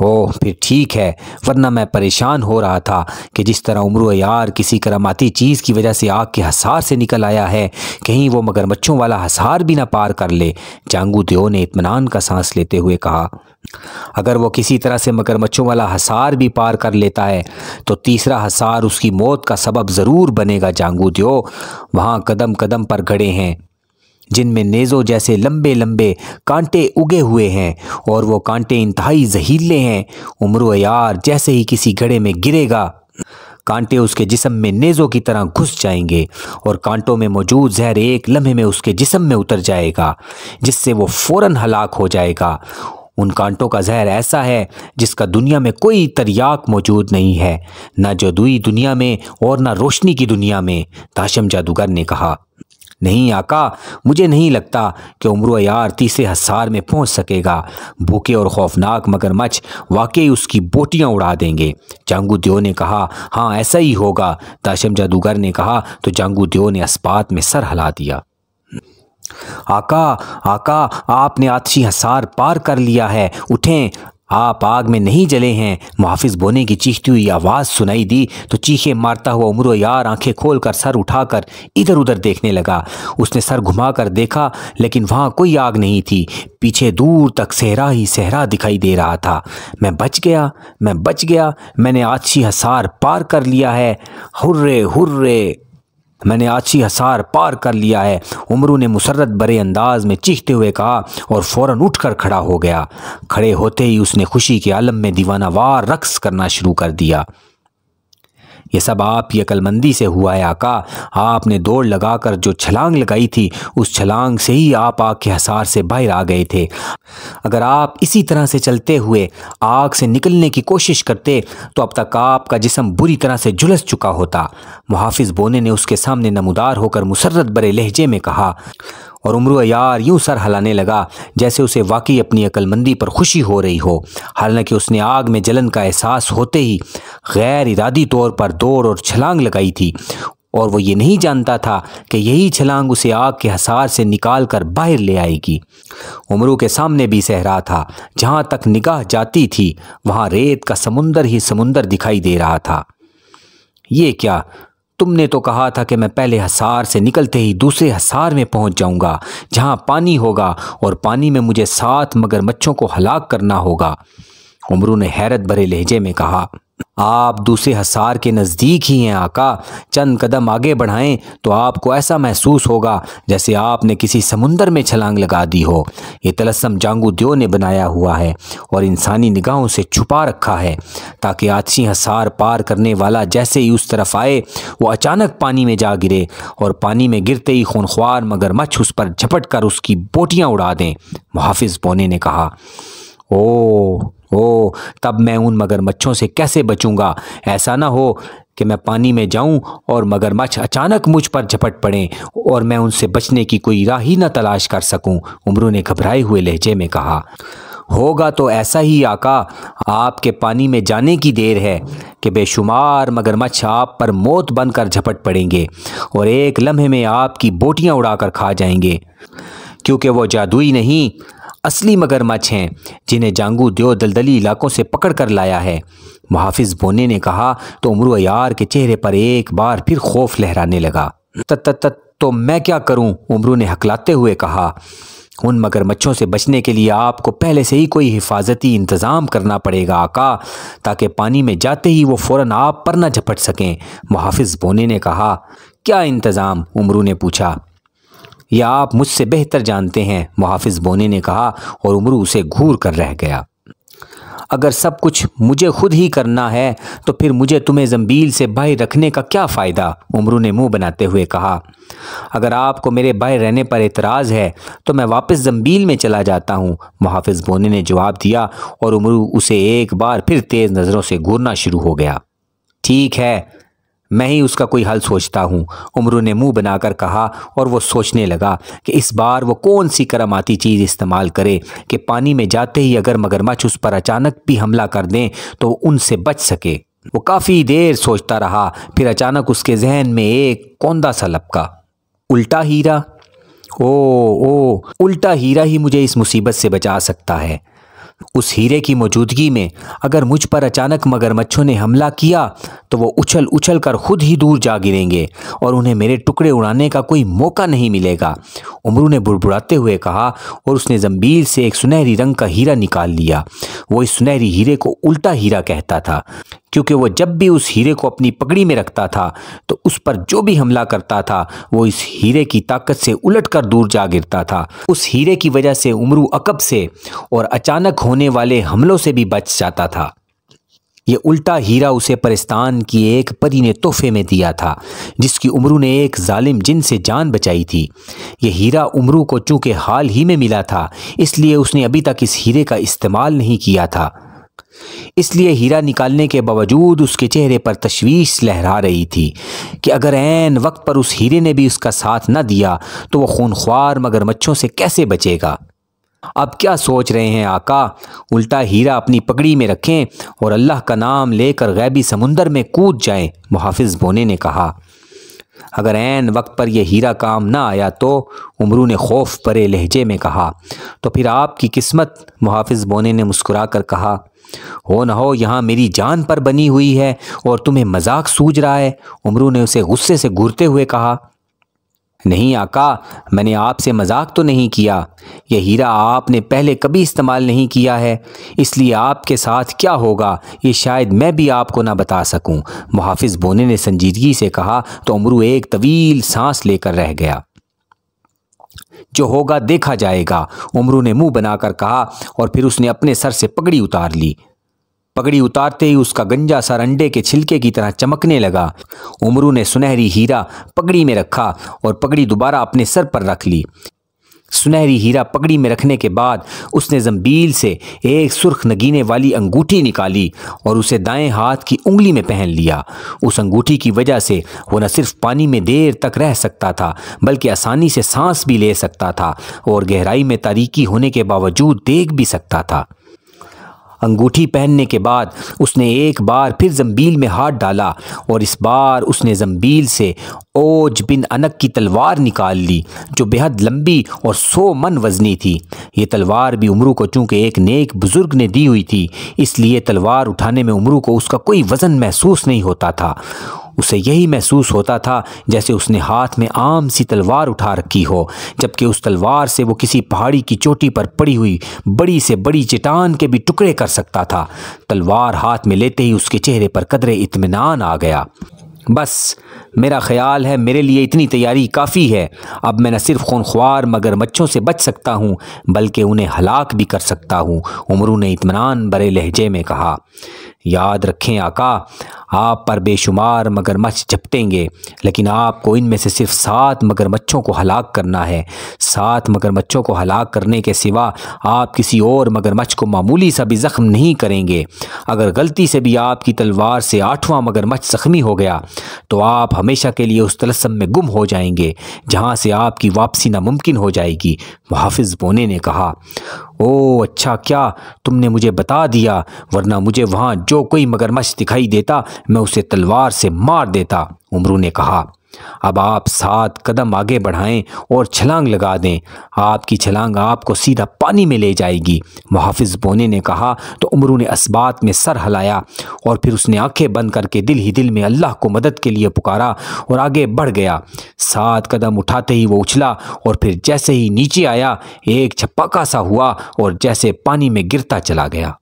A: हो फिर ठीक है वरना मैं परेशान हो रहा था कि जिस तरह उम्र यार किसी करामाती चीज़ की वजह से आग के हसार से निकल आया है कहीं वो मगरमच्छों वाला हसार भी ना पार कर ले चांगू देव ने इतमान का सांस लेते हुए कहा अगर वो किसी तरह से मगरमच्छों वाला हसार भी पार कर लेता है तो तीसरा हसार उसकी मौत का सबब ज़रूर बनेगा जांगू देव वहाँ कदम कदम पर खड़े हैं जिनमें नेज़ों जैसे लंबे लंबे कांटे उगे हुए हैं और वो कांटे इंतहाई जहीले हैं उम्र यार जैसे ही किसी घड़े में गिरेगा कांटे उसके जिसम में नेज़ों की तरह घुस जाएंगे और कांटों में मौजूद जहर एक लम्हे में उसके जिसम में उतर जाएगा जिससे वो फ़ौर हलाक हो जाएगा उन कांटों का जहर ऐसा है जिसका दुनिया में कोई तरियाक मौजूद नहीं है ना जदुई दुनिया में और ना रोशनी की दुनिया में ताशम जादूगर ने कहा नहीं आका मुझे नहीं लगता कि उम्र यार तीसरे हसार में पहुंच सकेगा भूखे और खौफनाक मगरमच्छ वाकई उसकी बोटियां उड़ा देंगे जांगू दियो ने कहा हाँ ऐसा ही होगा दाशम जादूगर ने कहा तो जांगू दियो ने अस्पात में सर हिला दिया आका आका आपने आतशी हसार पार कर लिया है उठें आप आग में नहीं जले हैं मुहाफिज बोने की चीखती हुई आवाज़ सुनाई दी तो चीखे मारता हुआ उम्र यार आंखें खोल कर सर उठाकर इधर उधर देखने लगा उसने सर घुमाकर देखा लेकिन वहाँ कोई आग नहीं थी पीछे दूर तक सहरा ही सहरा दिखाई दे रहा था मैं बच गया मैं बच गया मैंने आछी हसार पार कर लिया है हुर्रे हुर्रे मैंने आछी हसार पार कर लिया है उमरू ने मुसरत बड़े अंदाज में चीखते हुए कहा और फौरन उठकर खड़ा हो गया खड़े होते ही उसने खुशी के आलम में दीवाना वार रक्स करना शुरू कर दिया ये सब आप अकलमंदी से हुआ है आका आपने दौड़ लगाकर जो छलांग लगाई थी उस छलांग से ही आप आग के हसार से बाहर आ गए थे अगर आप इसी तरह से चलते हुए आग से निकलने की कोशिश करते तो अब तक आपका जिसम बुरी तरह से झुलस चुका होता मुहाफिज बोने ने उसके सामने नमदार होकर मुसरत बरे लहजे में कहा और उम्र यार यूं सर हलाने लगा जैसे उसे वाकई अपनी अक्लमंदी पर खुशी हो रही हो हालांकि उसने आग में जलन का एहसास होते ही गैर इरादी तौर पर दौड़ और छलांग लगाई थी और वो ये नहीं जानता था कि यही छलांग उसे आग के हसार से निकाल कर बाहर ले आएगी उमरू के सामने भी सहरा था जहाँ तक निगाह जाती थी वहाँ रेत का समुंदर ही समुंदर दिखाई दे रहा था ये क्या तुमने तो कहा था कि मैं पहले हसार से निकलते ही दूसरे हसार में पहुंच जाऊंगा जहां पानी होगा और पानी में मुझे सात मगरमच्छों को हलाक करना होगा उमरू ने हैरत भरे लहजे में कहा आप दूसरे हसार के नज़दीक ही हैं आका चंद कदम आगे बढ़ाएं तो आपको ऐसा महसूस होगा जैसे आपने किसी समुंदर में छलांग लगा दी हो ये तलस्म जांगू दियो ने बनाया हुआ है और इंसानी निगाहों से छुपा रखा है ताकि आदसी हसार पार करने वाला जैसे ही उस तरफ आए वो अचानक पानी में जा गिरे और पानी में गिरते ही खूनख्वार मच्छ उस पर झपट कर उसकी बोटियाँ उड़ा दें मुहाफिज बोने ने कहा ओ ओ तब मैं उन मगरमच्छों से कैसे बचूंगा ऐसा ना हो कि मैं पानी में जाऊं और मगरमच्छ अचानक मुझ पर झपट पड़ें और मैं उनसे बचने की कोई राह ही न तलाश कर सकूं उमरू ने घबराए हुए लहजे में कहा होगा तो ऐसा ही आका आपके पानी में जाने की देर है कि बेशुमार मगरमच्छ आप पर मौत बनकर झपट पड़ेंगे और एक लम्हे में आपकी बोटियां उड़ाकर खा जाएंगे क्योंकि वो जादुई नहीं असली मगरमच्छ हैं जिन्हें जांगू द्यो दलदली इलाकों से पकड़ कर लाया है मुहाफिज बोने ने कहा तो उम्र यार के चेहरे पर एक बार फिर खौफ लहराने लगा तत तत तो मैं क्या करूं उम्रू ने हकलाते हुए कहा उन मगरमच्छों से बचने के लिए आपको पहले से ही कोई हिफाजती इंतज़ाम करना पड़ेगा आका ताकि पानी में जाते ही वो फ़ौर आप पर ना झपट सकें मुहाफ बोने ने कहा क्या इंतज़ाम उम्रू ने पूछा या आप मुझसे बेहतर जानते हैं मुहाफिज बोने ने कहा और उमरू उसे घूर कर रह गया अगर सब कुछ मुझे खुद ही करना है तो फिर मुझे तुम्हें जम्बील से बाहर रखने का क्या फ़ायदा उमरू ने मुंह बनाते हुए कहा अगर आपको मेरे बाहर रहने पर एतराज़ है तो मैं वापस जम्बील में चला जाता हूँ मुहाफिज बोने ने जवाब दिया और उमरू उसे एक बार फिर तेज़ नज़रों से घूरना शुरू हो गया ठीक है मैं ही उसका कोई हल सोचता हूँ उमरू ने मुंह बनाकर कहा और वो सोचने लगा कि इस बार वो कौन सी आती चीज़ इस्तेमाल करे कि पानी में जाते ही अगर मगरमच्छ उस पर अचानक भी हमला कर दें तो उनसे बच सके वो काफ़ी देर सोचता रहा फिर अचानक उसके जहन में एक कौंदा सा लपका उल्टा हीरा ओ ओ उल्टा हीरा ही मुझे इस मुसीबत से बचा सकता है उस हीरे की मौजूदगी में अगर मुझ पर अचानक मगरमच्छों ने हमला किया तो वो उछल उछल कर खुद ही दूर जा गिरेंगे और उन्हें मेरे टुकड़े उड़ाने का कोई मौका नहीं मिलेगा उमरू ने बुड़बुड़ाते हुए कहा और उसने जम्बीर से एक सुनहरी रंग का हीरा निकाल लिया वो इस सुनहरी हीरे को उल्टा हीरा कहता था क्योंकि वो जब भी उस हीरे को अपनी पगड़ी में रखता था तो उस पर जो भी हमला करता था वो इस हीरे की ताकत से उलट कर दूर जा गिरता था उस हीरे की वजह से उमरू अकब से और अचानक होने वाले हमलों से भी बच जाता था ये उल्टा हीरा उसे परिस्तान की एक परी ने तोहफे में दिया था जिसकी उमरू ने एक जालिम जिन से जान बचाई थी यह हीरा उमरू को चूंकि हाल ही में मिला था इसलिए उसने अभी तक इस हीरे का इस्तेमाल नहीं किया था इसलिए हीरा निकालने के बावजूद उसके चेहरे पर तशवीश लहरा रही थी कि अगर ऐन वक्त पर उस हीरे ने भी उसका साथ न दिया तो वह खूनख्वार मगरमच्छों से कैसे बचेगा अब क्या सोच रहे हैं आका उल्टा हीरा अपनी पगड़ी में रखें और अल्लाह का नाम लेकर गैबी समुंदर में कूद जाएं मुहाफिज बोने ने कहा अगर ऐन वक्त पर यह हीरा काम ना आया तो उमरू ने खौफ परे लहजे में कहा तो फिर आपकी किस्मत मुहाफिज बोने ने मुस्कुरा कर कहा हो न हो यहाँ मेरी जान पर बनी हुई है और तुम्हें मजाक सूझ रहा है उमरू ने उसे गुस्से से घूरते हुए कहा नहीं आका मैंने आपसे मजाक तो नहीं किया यह हीरा आपने पहले कभी इस्तेमाल नहीं किया है इसलिए आपके साथ क्या होगा ये शायद मैं भी आपको ना बता सकूं। मुहाफिज बोने ने संजीदगी से कहा तो उमरू एक तवील सांस लेकर रह गया जो होगा देखा जाएगा उमरू ने मुंह बनाकर कहा और फिर उसने अपने सर से पगड़ी उतार ली पगड़ी उतारते ही उसका गंजा सर अंडे के छिलके की तरह चमकने लगा उमरू ने सुनहरी हीरा पगड़ी में रखा और पगड़ी दोबारा अपने सर पर रख ली सुनहरी हीरा पगड़ी में रखने के बाद उसने जम्बील से एक सुर्ख नगीने वाली अंगूठी निकाली और उसे दाएं हाथ की उंगली में पहन लिया उस अंगूठी की वजह से वो न सिर्फ पानी में देर तक रह सकता था बल्कि आसानी से सांस भी ले सकता था और गहराई में तारीकी होने के बावजूद देख भी सकता था अंगूठी पहनने के बाद उसने एक बार फिर जम्बील में हाथ डाला और इस बार उसने जम्बील से ओज बिन अनक की तलवार निकाल ली जो बेहद लंबी और सो मन वजनी थी ये तलवार भी उमरू को चूँकि एक नेक बुज़ुर्ग ने दी हुई थी इसलिए तलवार उठाने में उमरू को उसका कोई वज़न महसूस नहीं होता था उसे यही महसूस होता था जैसे उसने हाथ में आम सी तलवार उठा रखी हो जबकि उस तलवार से वो किसी पहाड़ी की चोटी पर पड़ी हुई बड़ी से बड़ी चट्टान के भी टुकड़े कर सकता था तलवार हाथ में लेते ही उसके चेहरे पर कदरे इतमान आ गया बस मेरा ख्याल है मेरे लिए इतनी तैयारी काफ़ी है अब मैं न सिर्फ खूनख्वार मगर मच्छों से बच सकता हूँ बल्कि उन्हें हलाक भी कर सकता हूँ उमरू ने इतमान बड़े लहजे में कहा याद रखें आका आप पर बेशुमार मगरमच्छ झपटेंगे लेकिन आपको इनमें से सिर्फ सात मगरमच्छों को हलाक करना है सात मगरमच्छों को हलाक करने के सिवा आप किसी और मगरमच्छ को मामूली सा भी ज़ख्म नहीं करेंगे अगर गलती से भी आपकी तलवार से आठवां मगरमच्छ ज़ख्मी हो गया तो आप हमेशा के लिए उस तलस्म में गुम हो जाएंगे जहाँ से आपकी वापसी नामुमकिन हो जाएगी मुहाफिज बोने ने कहा ओ अच्छा क्या तुमने मुझे बता दिया वरना मुझे वहाँ जो जो कोई मगरमच्छ दिखाई देता मैं उसे तलवार से मार देता उमरू ने कहा अब आप सात कदम आगे बढ़ाएं और छलांग लगा दें आपकी छलांग आपको सीधा पानी में ले जाएगी मुहाफिज बोने ने कहा तो उमरू ने इस्बात में सर हलाया और फिर उसने आंखें बंद करके दिल ही दिल में अल्लाह को मदद के लिए पुकारा और आगे बढ़ गया सात कदम उठाते ही वो उछला और फिर जैसे ही नीचे आया एक छपाका सा हुआ और जैसे पानी में गिरता चला गया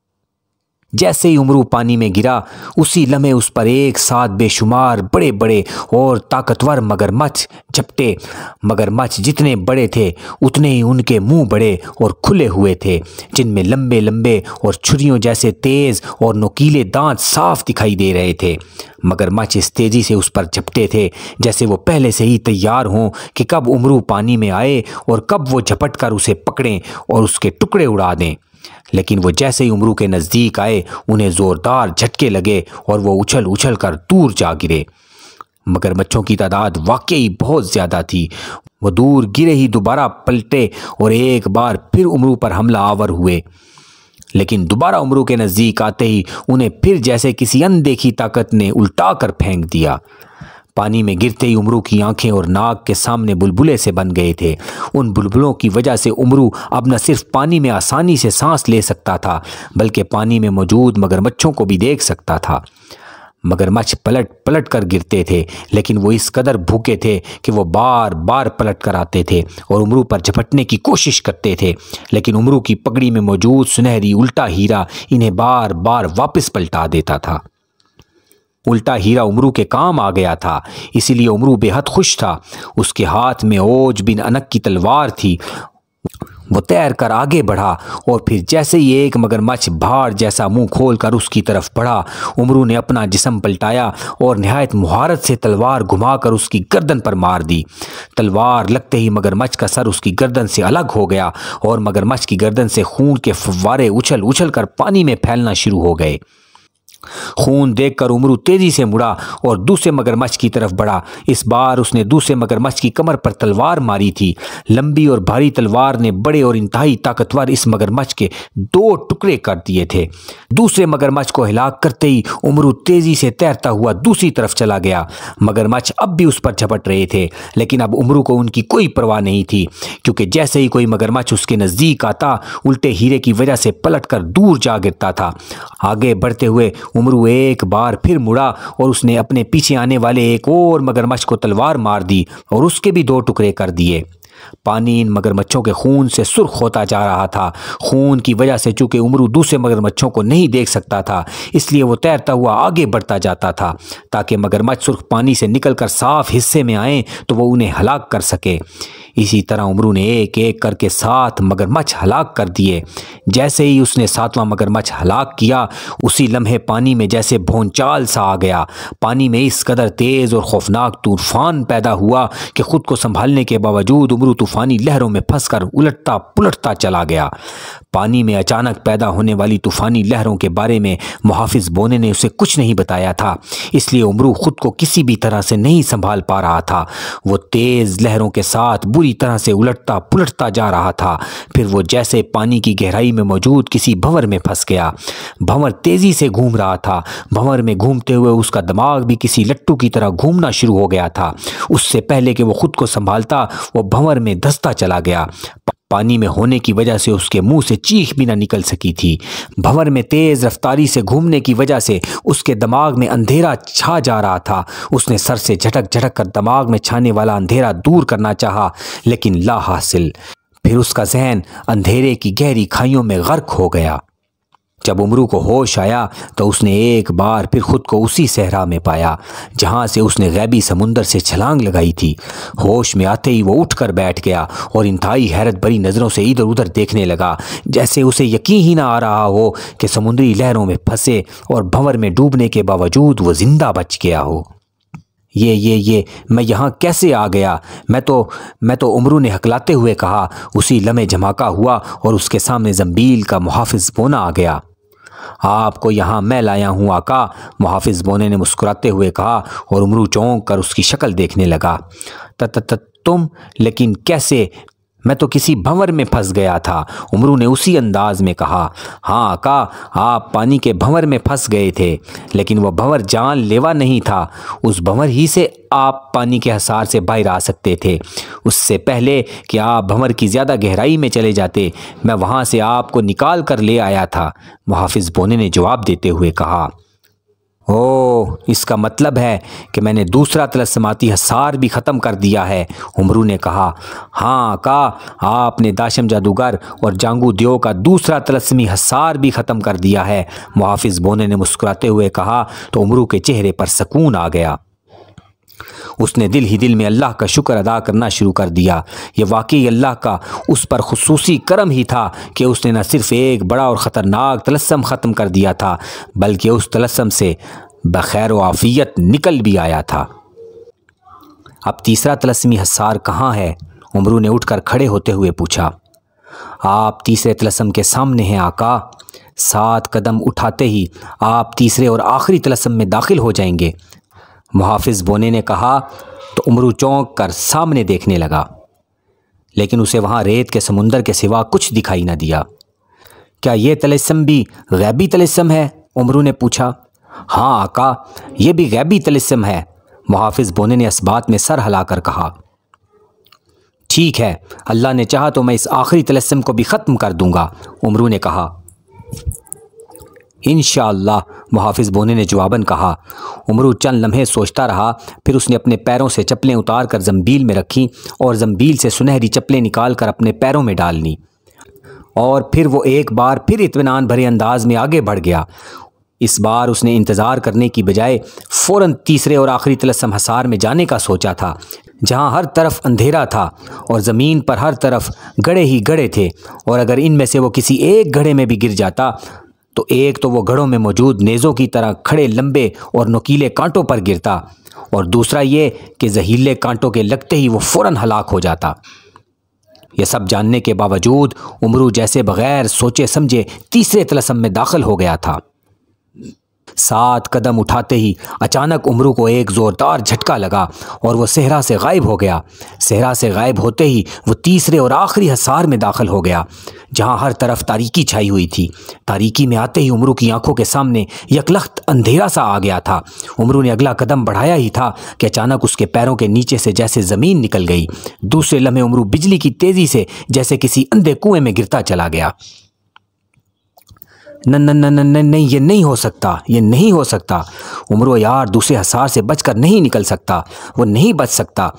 A: जैसे ही उमरू पानी में गिरा उसी लम्हे उस पर एक साथ बेशुमार बड़े बड़े और ताकतवर मगरमच्छ झपटे मगरमच्छ जितने बड़े थे उतने ही उनके मुंह बड़े और खुले हुए थे जिनमें लंबे लंबे और छुरियों जैसे तेज़ और नुकीले दांत साफ दिखाई दे रहे थे मगरमच्छ इस तेज़ी से उस पर झपटे थे जैसे वो पहले से ही तैयार हों कि कब उमरू पानी में आए और कब वो झपट कर उसे पकड़ें और उसके टुकड़े उड़ा दें लेकिन वो जैसे ही उमरू के नज़दीक आए उन्हें ज़ोरदार झटके लगे और वो उछल उछल कर दूर जा गिरे मगर मच्छों की तादाद वाकई बहुत ज़्यादा थी वो दूर गिरे ही दोबारा पलटे और एक बार फिर उमरू पर हमला आवर हुए लेकिन दोबारा उमरू के नज़दीक आते ही उन्हें फिर जैसे किसी अनदेखी ताकत ने उल्टा कर फेंक दिया पानी में गिरते ही उमरू की आंखें और नाक के सामने बुलबुले से बन गए थे उन बुलबुलों की वजह से उमरू अब न सिर्फ पानी में आसानी से सांस ले सकता था बल्कि पानी में मौजूद मगरमच्छों को भी देख सकता था मगरमच्छ पलट पलट कर गिरते थे लेकिन वो इस कदर भूखे थे कि वो बार बार पलट कर आते थे और उमरू पर झपटने की कोशिश करते थे लेकिन उमरू की पगड़ी में मौजूद सुनहरी उल्टा हीरा इन्हें बार बार वापस पलटा देता था उल्टा हीरा उमरू के काम आ गया था इसीलिए उमरू बेहद खुश था उसके हाथ में ओज बिन अनक की तलवार थी वो तैर कर आगे बढ़ा और फिर जैसे ही एक मगरमच्छ भाड़ जैसा मुंह खोल कर उसकी तरफ बढ़ा उमरू ने अपना जिसम पलटाया और नहायत महारत से तलवार घुमाकर उसकी गर्दन पर मार दी तलवार लगते ही मगरमच्छ का सर उसकी गर्दन से अलग हो गया और मगरमच्छ की गर्दन से खून के फव्वारे उछल उछल कर पानी में फैलना शुरू हो गए खून देखकर उमरू तेजी से मुड़ा और दूसरे मगरमच्छ की तरफ बढ़ा इस बार उसने दूसरे मगरमच्छ की कमर पर तलवार मारी थी लंबी और भारी तलवार ने बड़े और इंतहाई ताकतवर इस मगरमच्छ के दो टुकड़े कर दिए थे दूसरे मगरमच्छ को हिलाक करते ही उमरू तेजी से तैरता हुआ दूसरी तरफ चला गया मगरमच्छ अब भी उस पर झपट रहे थे लेकिन अब उमरू को उनकी कोई परवाह नहीं थी क्योंकि जैसे ही कोई मगरमच्छ उसके नज़दीक आता उल्टे हीरे की वजह से पलट कर दूर जा गिरता था आगे बढ़ते हुए उमरू एक बार फिर मुड़ा और उसने अपने पीछे आने वाले एक और मगरमच्छ को तलवार मार दी और उसके भी दो टुकड़े कर दिए पानी इन मगरमच्छों के खून से सुर्ख होता जा रहा था खून की वजह से चूंकि उमरू दूसरे मगरमच्छों को नहीं देख सकता था इसलिए वो तैरता हुआ आगे बढ़ता जाता था ताकि मगरमच्छ सुर्ख पानी से निकल कर साफ हिस्से में आएँ तो वो उन्हें हलाक कर सके इसी तरह उमरू ने एक एक करके सात मगरमच्छ हलाक कर दिए जैसे ही उसने सातवां मगरमच्छ हलाक किया उसी लम्हे पानी में जैसे भोंचाल सा आ गया पानी में इस कदर तेज़ और खौफनाक तूफान पैदा हुआ कि खुद को संभालने के बावजूद उमरू तूफ़ानी लहरों में फंस कर उलटता पुलटता चला गया पानी में अचानक पैदा होने वाली तूफ़ानी लहरों के बारे में मुहाफ़िज़ बोने ने उसे कुछ नहीं बताया था इसलिए उमरू ख़ुद को किसी भी तरह से नहीं संभाल पा रहा था वो तेज़ लहरों के साथ बुरी तरह से उलटता पुलटता जा रहा था फिर वो जैसे पानी की गहराई में मौजूद किसी भंवर में फंस गया भंवर तेज़ी से घूम रहा था भंवर में घूमते हुए उसका दिमाग भी किसी लट्टू की तरह घूमना शुरू हो गया था उससे पहले कि वो खुद को संभालता वो भंवर में धसता चला गया पानी में होने की वजह से उसके मुंह से चीख भी ना निकल सकी थी भंवर में तेज़ रफ्तारी से घूमने की वजह से उसके दिमाग में अंधेरा छा जा रहा था उसने सर से झटक झटक कर दिमाग में छाने वाला अंधेरा दूर करना चाहा लेकिन ला हासिल फिर उसका जहन अंधेरे की गहरी खाइयों में गर्क हो गया जब उमरू को होश आया तो उसने एक बार फिर खुद को उसी सहरा में पाया जहाँ से उसने गैबी समुंदर से छलांग लगाई थी होश में आते ही वो उठकर बैठ गया और इंतहाई हैरत भरी नज़रों से इधर उधर देखने लगा जैसे उसे यकीन ही ना आ रहा हो कि समुद्री लहरों में फंसे और भंवर में डूबने के बावजूद वह ज़िंदा बच गया हो ये ये ये मैं यहाँ कैसे आ गया मैं तो मैं तो उमरू ने हकलाते हुए कहा उसी लम्हे झमाका हुआ और उसके सामने जम्बील का मुहाफिज बोना आ गया आपको यहाँ मैं लाया हूँ आका मुहाफिज बोने ने मुस्कुराते हुए कहा और उमरू चौंक कर उसकी शक्ल देखने लगा तत तुम लेकिन कैसे मैं तो किसी भंवर में फंस गया था उमरू ने उसी अंदाज में कहा हाँ आका आप पानी के भंवर में फंस गए थे लेकिन वह भंवर जान लेवा नहीं था उस भंवर ही से आप पानी के हसार से बाहर आ सकते थे उससे पहले कि आप भंवर की ज़्यादा गहराई में चले जाते मैं वहाँ से आपको निकाल कर ले आया था मुहाफिज बोने ने जवाब देते हुए कहा ओ इसका मतलब है कि मैंने दूसरा तलस्माती हसार भी ख़त्म कर दिया है उमरू ने कहा हाँ का आपने दाशम जादूगर और जांगू देव का दूसरा तलस्मी हसार भी ख़त्म कर दिया है मुहाफिज बोने ने मुस्कुराते हुए कहा तो उमरू के चेहरे पर सकून आ गया उसने दिल ही दिल में अल्लाह का शुक्र अदा करना शुरू कर दिया ये वाकई अल्लाह का उस पर खसूस करम ही था कि उसने न सिर्फ एक बड़ा और ख़तरनाक तलस्म ख़त्म कर दिया था बल्कि उस तलस्म से बखैर आफियत निकल भी आया था अब तीसरा तलस्मी हसार कहाँ है उमरू ने उठकर खड़े होते हुए पूछा आप तीसरे तलस्म के सामने हैं आका सात कदम उठाते ही आप तीसरे और आखिरी तलस्म में दाखिल हो जाएंगे मुहाफिज बोने ने कहा तो उमरू चौंक कर सामने देखने लगा लेकिन उसे वहाँ रेत के समुंदर के सिवा कुछ दिखाई न दिया क्या यह तलस्म भी गैबी तलस्म है उमरू ने पूछा हाँ आका यह भी गैबी तलस्म है मुहाफिज बोने ने इस बात में सर हिलाकर कहा ठीक है अल्लाह ने चाहा तो मैं इस आखिरी तलस्म को भी ख़त्म कर दूंगा उमरू ने कहा इन मुहाफिज बोने ने जवाबन कहा उमरू चंद लम्हे सोचता रहा फिर उसने अपने पैरों से चप्पलें उतार कर जम्बील में रखी और जम्बील से सुनहरी चप्पलें निकाल कर अपने पैरों में डाल ली और फिर वो एक बार फिर इतमान भरे अंदाज में आगे बढ़ गया इस बार उसने इंतज़ार करने की बजाय फ़ौर तीसरे और आखिरी तलस्म हसार में जाने का सोचा था जहाँ हर तरफ अंधेरा था और ज़मीन पर हर तरफ गड़े ही गड़े थे और अगर इनमें से वो किसी एक गड़े में भी गिर जाता तो एक तो वो घड़ों में मौजूद नेज़ों की तरह खड़े लंबे और नकीले कांटों पर गिरता और दूसरा ये कि जहरीले कांटों के लगते ही वो फौरन हलाक हो जाता यह सब जानने के बावजूद उमरू जैसे बग़ैर सोचे समझे तीसरे तलसम में दाखिल हो गया था सात कदम उठाते ही अचानक उमरू को एक ज़ोरदार झटका लगा और वह सेहरा से गायब हो गया सेहरा से गायब होते ही वो तीसरे और आखिरी हसार में दाखिल हो गया जहाँ हर तरफ तारीकी छाई हुई थी तारीकी में आते ही उमरू की आंखों के सामने यकलख्त अंधेरा सा आ गया था उमरू ने अगला कदम बढ़ाया ही था कि अचानक उसके पैरों के नीचे से जैसे ज़मीन निकल गई दूसरे लम्हे उमरू बिजली की तेज़ी से जैसे किसी अंधे कुएं में गिरता चला गया न न न न नहीं ये नहीं हो सकता ये नहीं हो सकता उम्र यार दूसरे हसार से बचकर नहीं निकल सकता वो नहीं बच सकता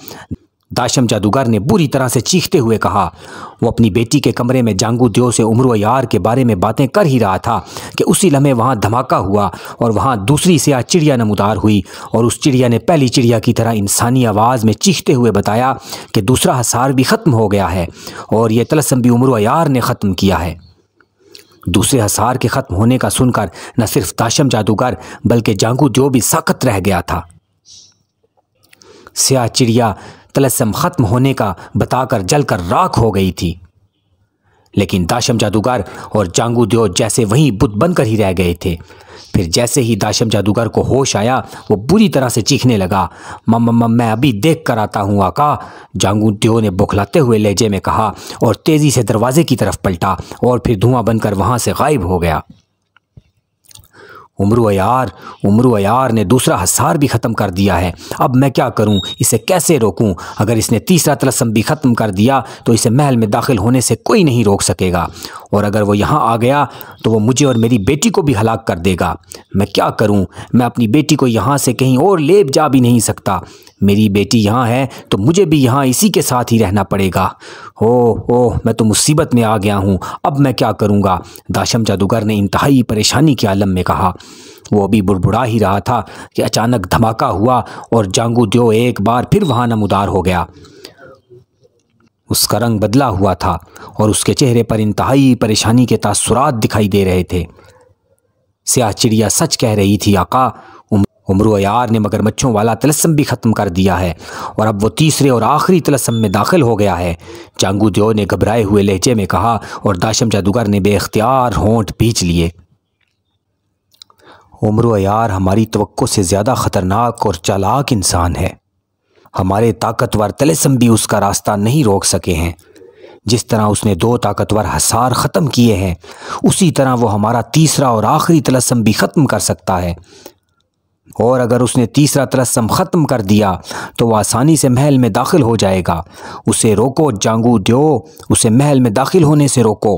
A: दाशम जादूगर ने बुरी तरह से चीखते हुए कहा वो अपनी बेटी के कमरे में जांगू देव से उम्र यार के बारे में बातें कर ही रहा था कि उसी लम्हे वहाँ धमाका हुआ और वहाँ दूसरी से आज चिड़िया नमदार हुई और उस चिड़िया ने पहली चिड़िया की तरह इंसानी आवाज़ में चीखते हुए बताया कि दूसरा हसार भी ख़त्म हो गया है और ये तलसम भी उम्र यार ने ख़त्म किया है दूसरे हसार के ख़त्म होने का सुनकर न सिर्फ ताशम जादूगर बल्कि जांगू जो भी साकत रह गया था स्या चिड़िया तलस्म ख़त्म होने का बताकर जलकर राख हो गई थी लेकिन दाशम जादूगर और जांगू देव जैसे वहीं बुत बनकर ही रह गए थे फिर जैसे ही दाशम जादूगर को होश आया वो बुरी तरह से चीखने लगा मम मैं अभी देख कर आता हूँ आका जांगू देव ने बुखलाते हुए लहजे में कहा और तेज़ी से दरवाजे की तरफ पलटा और फिर धुआं बनकर वहाँ से गायब हो गया उम्र यार उम्र यार ने दूसरा हसार भी ख़त्म कर दिया है अब मैं क्या करूं इसे कैसे रोकूं अगर इसने तीसरा तलसम भी ख़त्म कर दिया तो इसे महल में दाखिल होने से कोई नहीं रोक सकेगा और अगर वो यहाँ आ गया तो वो मुझे और मेरी बेटी को भी हलाक कर देगा मैं क्या करूं मैं अपनी बेटी को यहाँ से कहीं और लेप जा भी नहीं सकता मेरी बेटी यहाँ है तो मुझे भी यहाँ इसी के साथ ही रहना पड़ेगा ओ ओह मैं तो मुसीबत में आ गया हूँ अब मैं क्या करूँगा दाशम जादूगर ने इंतहाई परेशानी के आलम में कहा वो अभी बुड़बुड़ा ही रहा था कि अचानक धमाका हुआ और जांगू दियो एक बार फिर वहाँ नमदार हो गया उसका रंग बदला हुआ था और उसके चेहरे पर इंतहाई परेशानी के तासुरात दिखाई दे रहे थे स्याह चिड़िया सच कह रही थी आका उम्र उम्र यार ने मगरमच्छों वाला तलस्म भी ख़त्म कर दिया है और अब वो तीसरे और आखिरी तलस्म में दाखिल हो गया है चांगू देव ने घबराए हुए लहजे में कहा और दाशम जादूगर ने बेख्तियार होंठ पीछ लिए उम्र यार हमारी तो से ज़्यादा ख़तरनाक और चालाक इंसान है हमारे ताकतवर तलस्म भी उसका रास्ता नहीं रोक सके हैं जिस तरह उसने दो ताकतवर हसार ख़त्म किए हैं उसी तरह वो हमारा तीसरा और आखिरी तलस्म भी ख़त्म कर सकता है और अगर उसने तीसरा तरसम ख़त्म कर दिया तो वह आसानी से महल में दाखिल हो जाएगा उसे रोको जांगू दो उसे महल में दाखिल होने से रोको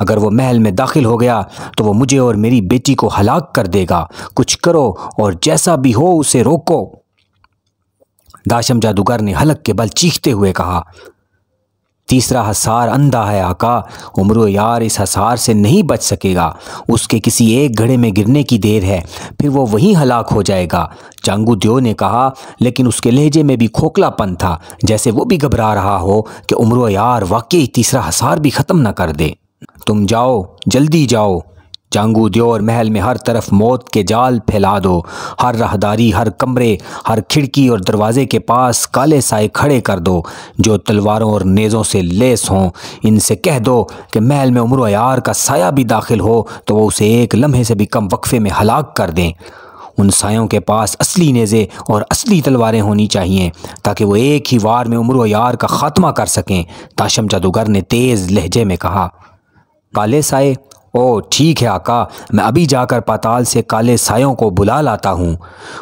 A: अगर वह महल में दाखिल हो गया तो वह मुझे और मेरी बेटी को हलाक कर देगा कुछ करो और जैसा भी हो उसे रोको दाशम जादूगर ने हलक के बल चीखते हुए कहा तीसरा हसार अंधा है आका उम्र यार इस हसार से नहीं बच सकेगा उसके किसी एक घड़े में गिरने की देर है फिर वो वहीं हलाक हो जाएगा चांगू दियो ने कहा लेकिन उसके लहजे में भी खोखलापन था जैसे वो भी घबरा रहा हो कि उम्र यार वाकई तीसरा हसार भी ख़त्म ना कर दे तुम जाओ जल्दी जाओ जांगू दियो और महल में हर तरफ मौत के जाल फैला दो हर राहदारी हर कमरे हर खिड़की और दरवाजे के पास काले साए खड़े कर दो जो तलवारों और नेज़ों से लेस हों इनसे कह दो कि महल में उम्र यार का साया भी दाखिल हो तो वह उसे एक लम्हे से भी कम वक्फे में हलाक कर दें उन सायों के पास असली नेज़े और असली तलवारें होनी चाहिए ताकि वो एक ही वार में उम्र यार का ख़ात्मा कर सकें ताशम जादूगर ने तेज़ लहजे में कहा काले साए ओ ठीक है आका मैं अभी जाकर पाताल से काले सायों को बुला लाता हूँ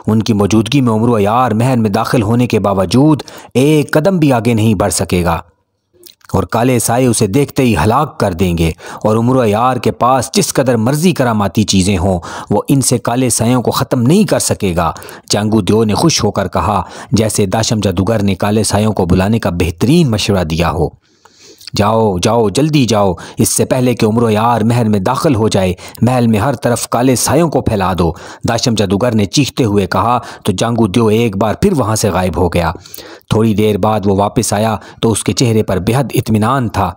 A: उनकी मौजूदगी में उम्र यार महल में दाखिल होने के बावजूद एक कदम भी आगे नहीं बढ़ सकेगा और काले साए उसे देखते ही हलाक कर देंगे और उम्र यार के पास जिस कदर मर्जी करामाती चीज़ें हों वो इनसे काले सायों को ख़त्म नहीं कर सकेगा जंगू देव ने खुश होकर कहा जैसे दाशम जादूगर ने काले सायों को बुलाने का बेहतरीन मशवरा दिया हो जाओ जाओ जल्दी जाओ इससे पहले कि उम्र यार महल में दाखिल हो जाए महल में हर तरफ काले सायों को फैला दो दाशम जादूगर ने चीखते हुए कहा तो जांगू दियो एक बार फिर वहाँ से गायब हो गया थोड़ी देर बाद वो वापस आया तो उसके चेहरे पर बेहद इतमान था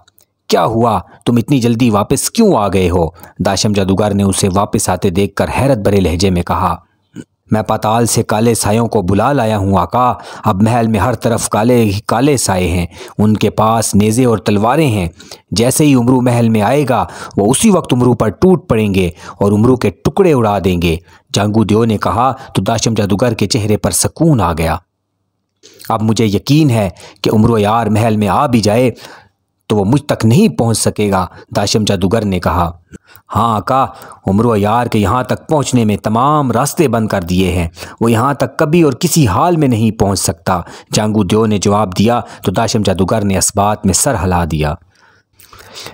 A: क्या हुआ तुम इतनी जल्दी वापस क्यों आ गए हो दाशम जादूगर ने उसे वापस आते देखकर हैरत भरे लहजे में कहा मैं पाताल से काले सायों को बुला लाया हूँ आका अब महल में हर तरफ काले ही काले साए हैं उनके पास नेज़े और तलवारें हैं जैसे ही उमरू महल में आएगा वो उसी वक्त उमरू पर टूट पड़ेंगे और उमरू के टुकड़े उड़ा देंगे जांगू देव ने कहा तो दाशम जादूगर के चेहरे पर सुकून आ गया अब मुझे यकीन है कि उम्र यार महल में आ भी जाए तो वो मुझ तक नहीं पहुंच सकेगा दाशम जादूगर ने कहा हाँ आका उम्र यार के यहाँ तक पहुँचने में तमाम रास्ते बंद कर दिए हैं वो यहाँ तक कभी और किसी हाल में नहीं पहुँच सकता जांगू देव ने जवाब दिया तो दाशम जादूगर ने इस बात में सर हिला दिया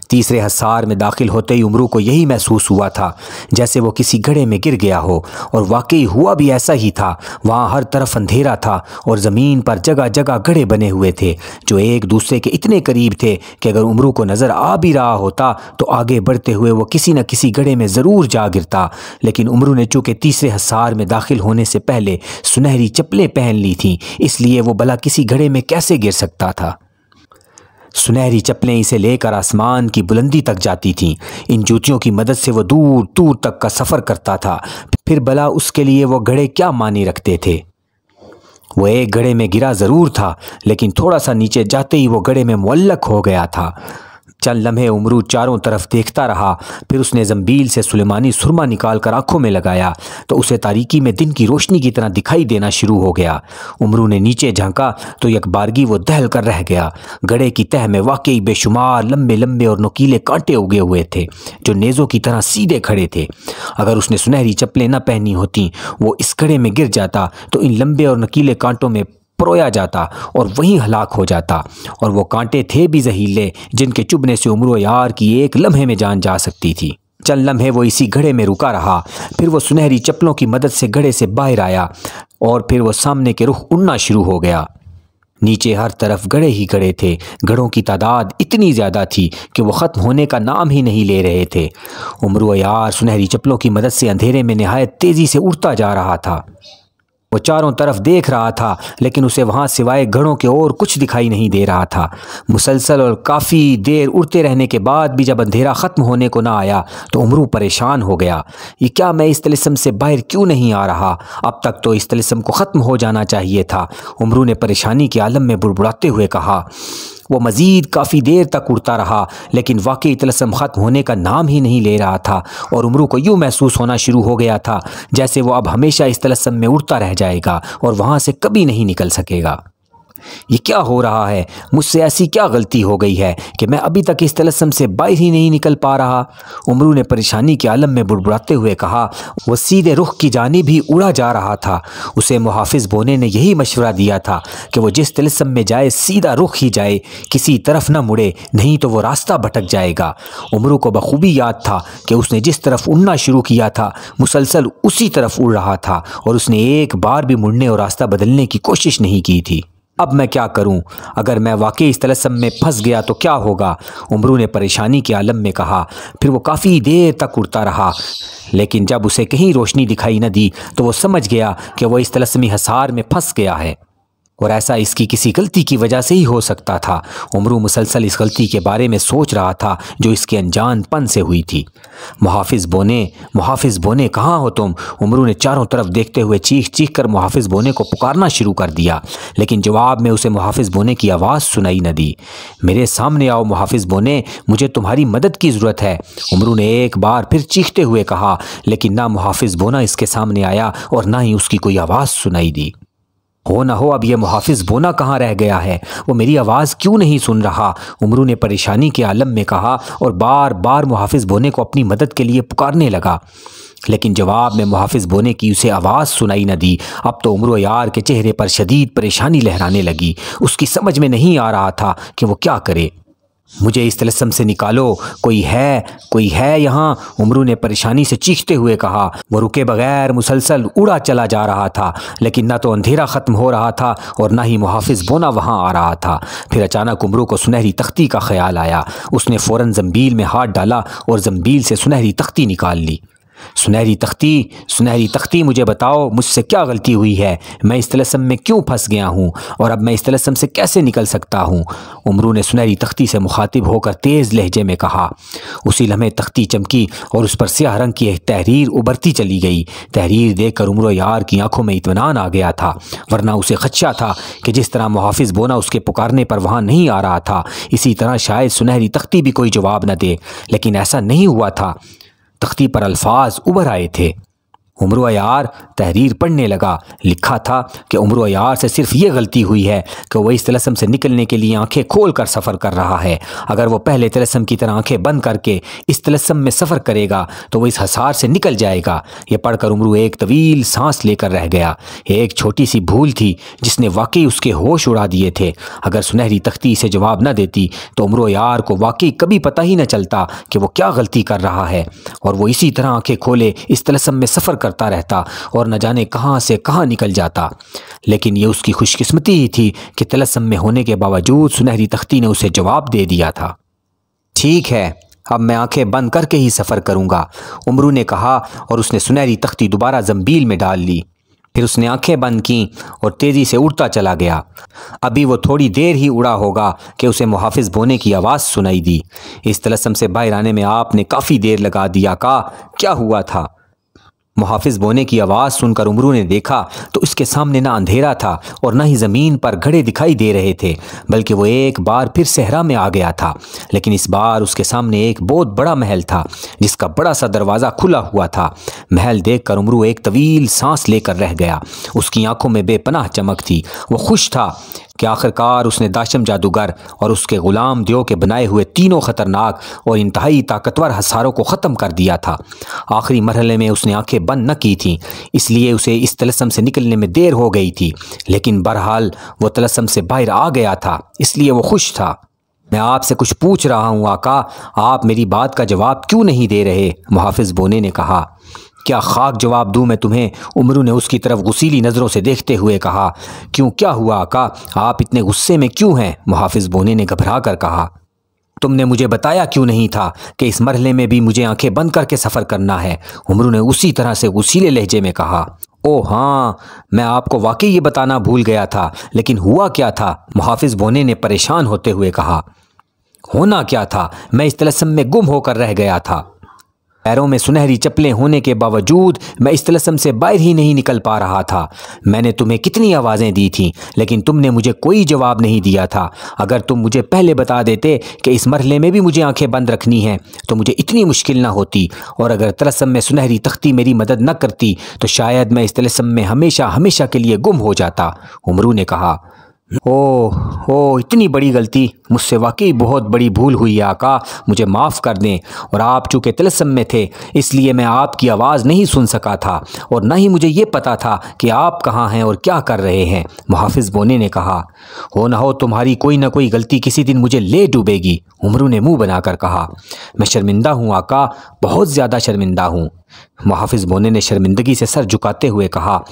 A: तीसरे हसार में दाखिल होते ही उमरू को यही महसूस हुआ था जैसे वो किसी गड़े में गिर गया हो और वाकई हुआ भी ऐसा ही था वहाँ हर तरफ अंधेरा था और ज़मीन पर जगह जगह गड़े बने हुए थे जो एक दूसरे के इतने करीब थे कि अगर उमरू को नज़र आ भी रहा होता तो आगे बढ़ते हुए वह किसी न किसी गड़े में ज़रूर जा गिरता लेकिन उमरू ने चूँकि तीसरे हसार में दाखिल होने से पहले सुनहरी चप्पलें पहन ली थीं इसलिए वो भला किसी घड़े में कैसे गिर सकता था सुनहरी चप्पलें इसे लेकर आसमान की बुलंदी तक जाती थीं इन जूतियों की मदद से वो दूर दूर तक का सफ़र करता था फिर भला उसके लिए वह घड़े क्या मानी रखते थे वो एक घड़े में गिरा ज़रूर था लेकिन थोड़ा सा नीचे जाते ही वो घड़े में मल्लक हो गया था चंद लम्हे उमरू चारों तरफ देखता रहा फिर उसने जम्बील से सुलेमानी सुरमा निकाल कर आंखों में लगाया तो उसे तारीकी में दिन की रोशनी की तरह दिखाई देना शुरू हो गया उमरू ने नीचे झांका तो यकबारगी वो दहल कर रह गया गड़े की तह में वाकई बेशुमार लम्बे लम्बे और नकीले कांटे उगे हुए थे जो नेज़ों की तरह सीधे खड़े थे अगर उसने सुनहरी चप्पलें न पहनी होती वो इस गड़े में गिर जाता तो इन लम्बे और नकीले कांटों में परोया जाता और वहीं हलाक हो जाता और वो कांटे थे भी जहीले जिनके चुभने से उम्र यार की एक लम्हे में जान जा सकती थी चंद लम्हे वो इसी घड़े में रुका रहा फिर वो सुनहरी चप्पलों की मदद से घड़े से बाहर आया और फिर वो सामने के रुख उड़ना शुरू हो गया नीचे हर तरफ गड़े ही गड़े थे गड़ों की तादाद इतनी ज़्यादा थी कि वो ख़त्म होने का नाम ही नहीं ले रहे थे उम्र यार सुनहरी चप्पलों की मदद से अंधेरे में नहायत तेज़ी से उड़ता जा रहा था वो चारों तरफ देख रहा था लेकिन उसे वहाँ सिवाय घड़ों के और कुछ दिखाई नहीं दे रहा था मुसलसल और काफ़ी देर उड़ते रहने के बाद भी जब अंधेरा ख़त्म होने को ना आया तो उमरू परेशान हो गया ये क्या मैं इस तलिसम से बाहर क्यों नहीं आ रहा अब तक तो इस तलिसम को ख़त्म हो जाना चाहिए था उमरू ने परेशानी के आलम में बुड़बुड़ाते हुए कहा वो मज़ीद काफ़ी देर तक उड़ता रहा लेकिन वाकई तलसम ख़त्म होने का नाम ही नहीं ले रहा था और उमरू को यूँ महसूस होना शुरू हो गया था जैसे वह अब हमेशा इस तलसम में उड़ता रह जाएगा और वहाँ से कभी नहीं निकल सकेगा ये क्या हो रहा है मुझसे ऐसी क्या गलती हो गई है कि मैं अभी तक इस तलस्म से बाहर ही नहीं निकल पा रहा उमरू ने परेशानी के आलम में बुड़बुड़ाते हुए कहा वह सीधे रुख की जानी भी उड़ा जा रहा था उसे मुहाफिज बोने ने यही मशवरा दिया था कि वो जिस तलस्म में जाए सीधा रुख ही जाए किसी तरफ ना मुड़े नहीं तो वह रास्ता भटक जाएगा उमरू को बखूबी याद था कि उसने जिस तरफ उड़ना शुरू किया था मुसलसल उसी तरफ उड़ रहा था और उसने एक बार भी मुड़ने और रास्ता बदलने की कोशिश नहीं की थी अब मैं क्या करूं? अगर मैं वाकई इस तलसम में फंस गया तो क्या होगा उमरू ने परेशानी के आलम में कहा फिर वो काफ़ी देर तक उड़ता रहा लेकिन जब उसे कहीं रोशनी दिखाई न दी तो वो समझ गया कि वह इस तलसमी हसार में फंस गया है और ऐसा इसकी किसी गलती की वजह से ही हो सकता था उमरू मुसलसल इस गलती के बारे में सोच रहा था जो इसके अनजान पन से हुई थी मुहाफिज बोने मुहाफिज बोने कहाँ हो तुम उमरू ने चारों तरफ देखते हुए चीख चीख कर मुहाफिज बोने को पुकारना शुरू कर दिया लेकिन जवाब में उसे मुहाफिज बोने की आवाज़ सुनाई न दी मेरे सामने आओ मुहाफिज बोने मुझे तुम्हारी मदद की ज़रूरत है उमरू ने एक बार फिर चीखते हुए कहा लेकिन ना मुहाफिज बोना इसके सामने आया और ना ही उसकी कोई आवाज़ सुनाई दी हो ना हो अब यह मुहाफिज बोना कहाँ रह गया है वो मेरी आवाज़ क्यों नहीं सुन रहा उमरू ने परेशानी के आलम में कहा और बार बार मुहाफिज बोने को अपनी मदद के लिए पुकारने लगा लेकिन जवाब में मुहाफिज बोने की उसे आवाज़ सुनाई न दी अब तो उम्र यार के चेहरे पर शदीद परेशानी लहराने लगी उसकी समझ में नहीं आ रहा था कि वो क्या करे मुझे इस तलस्म से निकालो कोई है कोई है यहाँ उमरू ने परेशानी से चीखते हुए कहा वो रुके बगैर मुसलसल उड़ा चला जा रहा था लेकिन ना तो अंधेरा ख़त्म हो रहा था और ना ही मुहाफ़ बोना वहाँ आ रहा था फिर अचानक उमरू को सुनहरी तख्ती का ख्याल आया उसने फ़ौर जम्बील में हाथ डाला और जम्बील से सुनहरी तख्ती निकाल ली सुनहरी तख्ती सुनहरी तख्ती मुझे बताओ मुझसे क्या गलती हुई है मैं इस तलसम में क्यों फंस गया हूँ और अब मैं इस तलसम से कैसे निकल सकता हूँ उमरू ने सुनहरी तख्ती से मुखातिब होकर तेज़ लहजे में कहा उसी लम्हे तख्ती चमकी और उस पर स्याह रंग की एक तहरीर उबरती चली गई तहरीर देख कर उम्र यार की आंखों में इतमान आ गया था वरना उसे खदशा था कि जिस तरह मुहाफ़ बोना उसके पुकारने पर वहाँ नहीं आ रहा था इसी तरह शायद सुनहरी तख्ती भी कोई जवाब न दे लेकिन ऐसा नहीं हुआ था तख्ती पर अल्फाज उभर आए थे उम्र अयार तहरीर पढ़ने लगा लिखा था कि उम्र अयार से सिर्फ ये गलती हुई है कि वह इस तलसम से निकलने के लिए आंखें खोल कर सफ़र कर रहा है अगर वह पहले तलसम की तरह आंखें बंद करके इस तलसम में सफ़र करेगा तो वह इस हसार से निकल जाएगा यह पढ़कर उम्र एक तवील सांस लेकर रह गया एक छोटी सी भूल थी जिसने वाकई उसके होश उड़ा दिए थे अगर सुनहरी तख्ती इसे जवाब न देती तो उम्र यार को वाकई कभी पता ही न चलता कि वह क्या गलती कर रहा है और वह इसी तरह आँखें खोले इस तलसम में सफ़र कर करता रहता और न जाने कहाँ से कहाँ निकल जाता लेकिन ये उसकी खुशकिस्मती ही थी कि तलस्म में होने के बावजूद सुनहरी तख्ती ने उसे जवाब दे दिया था ठीक है अब मैं आंखें बंद करके ही सफ़र करूंगा उमरू ने कहा और उसने सुनहरी तख्ती दोबारा जम्बील में डाल ली फिर उसने आंखें बंद कं और तेज़ी से उड़ता चला गया अभी वो थोड़ी देर ही उड़ा होगा कि उसे मुहाफिज बोने की आवाज़ सुनाई दी इस तलस्म से बाहर आने में आपने काफ़ी देर लगा दिया का क्या हुआ था मुहाफिज बोने की आवाज़ सुनकर उमरू ने देखा तो उसके सामने ना अंधेरा था और ना ही ज़मीन पर घड़े दिखाई दे रहे थे बल्कि वो एक बार फिर सहरा में आ गया था लेकिन इस बार उसके सामने एक बहुत बड़ा महल था जिसका बड़ा सा दरवाज़ा खुला हुआ था महल देख कर उमरू एक तवील सांस लेकर रह गया उसकी आंखों में बेपनाह चमक थी वो खुश था कि आखिरकार उसने दाशम जादूगर और उसके ग़ुलाम दियो के बनाए हुए तीनों ख़तरनाक और इंतहाई ताकतवर हसारों को ख़त्म कर दिया था आखिरी मरहले में उसने आंखें बंद न की थीं इसलिए उसे इस तलसम से निकलने में देर हो गई थी लेकिन बहरहाल वह तलसम से बाहर आ गया था इसलिए वो खुश था मैं आपसे कुछ पूछ रहा हूँ आका आप मेरी बात का जवाब क्यों नहीं दे रहे मुहाफिज बोने ने कहा क्या खाक जवाब दूं मैं तुम्हें उमरू ने उसकी तरफ गुसीली नज़रों से देखते हुए कहा क्यों क्या हुआ आका आप इतने गुस्से में क्यों हैं मुहाफिज बोने ने घबरा कर कहा तुमने मुझे बताया क्यों नहीं था कि इस मरहले में भी मुझे आंखें बंद करके सफ़र करना है उमरू ने उसी तरह से गुसीले लहजे में कहा ओ हाँ मैं आपको वाकई ये बताना भूल गया था लेकिन हुआ क्या था मुहाफिज बोने ने परेशान होते हुए कहा होना क्या था मैं इस तलसम में गुम होकर रह गया था पैरों में सुनहरी चप्पलें होने के बावजूद मैं इस तलसम से बाहर ही नहीं निकल पा रहा था मैंने तुम्हें कितनी आवाज़ें दी थीं लेकिन तुमने मुझे कोई जवाब नहीं दिया था अगर तुम मुझे पहले बता देते कि इस मरहले में भी मुझे आंखें बंद रखनी हैं तो मुझे इतनी मुश्किल ना होती और अगर तलसम में सुनहरी तख्ती मेरी मदद न करती तो शायद मैं इस तलसम में हमेशा हमेशा के लिए गुम हो जाता उमरू ने कहा ओ ओह इतनी बड़ी गलती मुझसे वाकई बहुत बड़ी भूल हुई है आका मुझे माफ़ कर दें और आप चूँकि तिलसम में थे इसलिए मैं आपकी आवाज़ नहीं सुन सका था और ना ही मुझे ये पता था कि आप कहाँ हैं और क्या कर रहे हैं मुहाफ बोने ने कहा हो ना हो तुम्हारी कोई ना कोई गलती किसी दिन मुझे ले डूबेगी उमरू ने मुँह बनाकर कहा मैं शर्मिंदा हूँ आका बहुत ज़्यादा शर्मिंदा हूँ मुहाफिज बोने ने शर्मिंदगी से सर झुकाते हुए कहा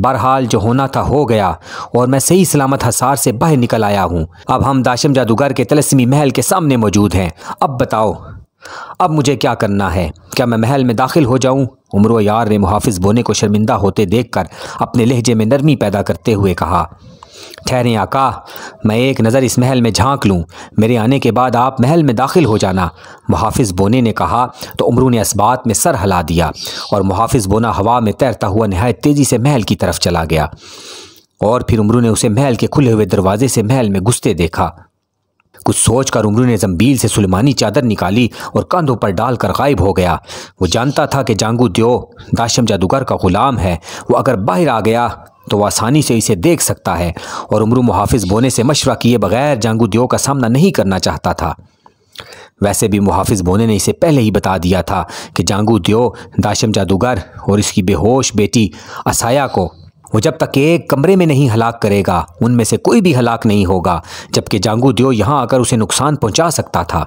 A: बहरहाल जो होना था हो गया और मैं सही सलामत हसार से बाहर निकल आया हूँ अब हम दाशम जादूगर के तलस्मी महल के सामने मौजूद हैं अब बताओ अब मुझे क्या करना है क्या मैं महल में दाखिल हो जाऊं उम्र यार ने मुहाफिज बोने को शर्मिंदा होते देखकर अपने लहजे में नरमी पैदा करते हुए कहा ठहरें आका मैं एक नज़र इस महल में झांक लूँ मेरे आने के बाद आप महल में दाखिल हो जाना मुहाफिज बोने ने कहा तो उमरू ने इस्बात में सर हिला दिया और मुहाफिज बोना हवा में तैरता हुआ नहायत तेज़ी से महल की तरफ चला गया और फिर उमरू ने उसे महल के खुले हुए दरवाजे से महल में घुसते देखा कुछ सोच कर उमरू ने जम्बील से सुलेमानी चादर निकाली और कंधों पर डालकर गायब हो गया वो जानता था कि जांगू द्यो दाशम जादूगर का गुलाम है वो अगर बाहर आ गया तो वह आसानी से इसे देख सकता है और उमरू मुहाफिज बोने से मशवरा किए बगैर जांगू दियो का सामना नहीं करना चाहता था वैसे भी मुहाफिज बोने ने इसे पहले ही बता दिया था कि जांगू दियो दाशम जादूगर और इसकी बेहोश बेटी असाया को वो जब तक एक कमरे में नहीं हलाक करेगा उनमें से कोई भी हलाक नहीं होगा जबकि जांगू दियो यहाँ आकर उसे नुकसान पहुँचा सकता था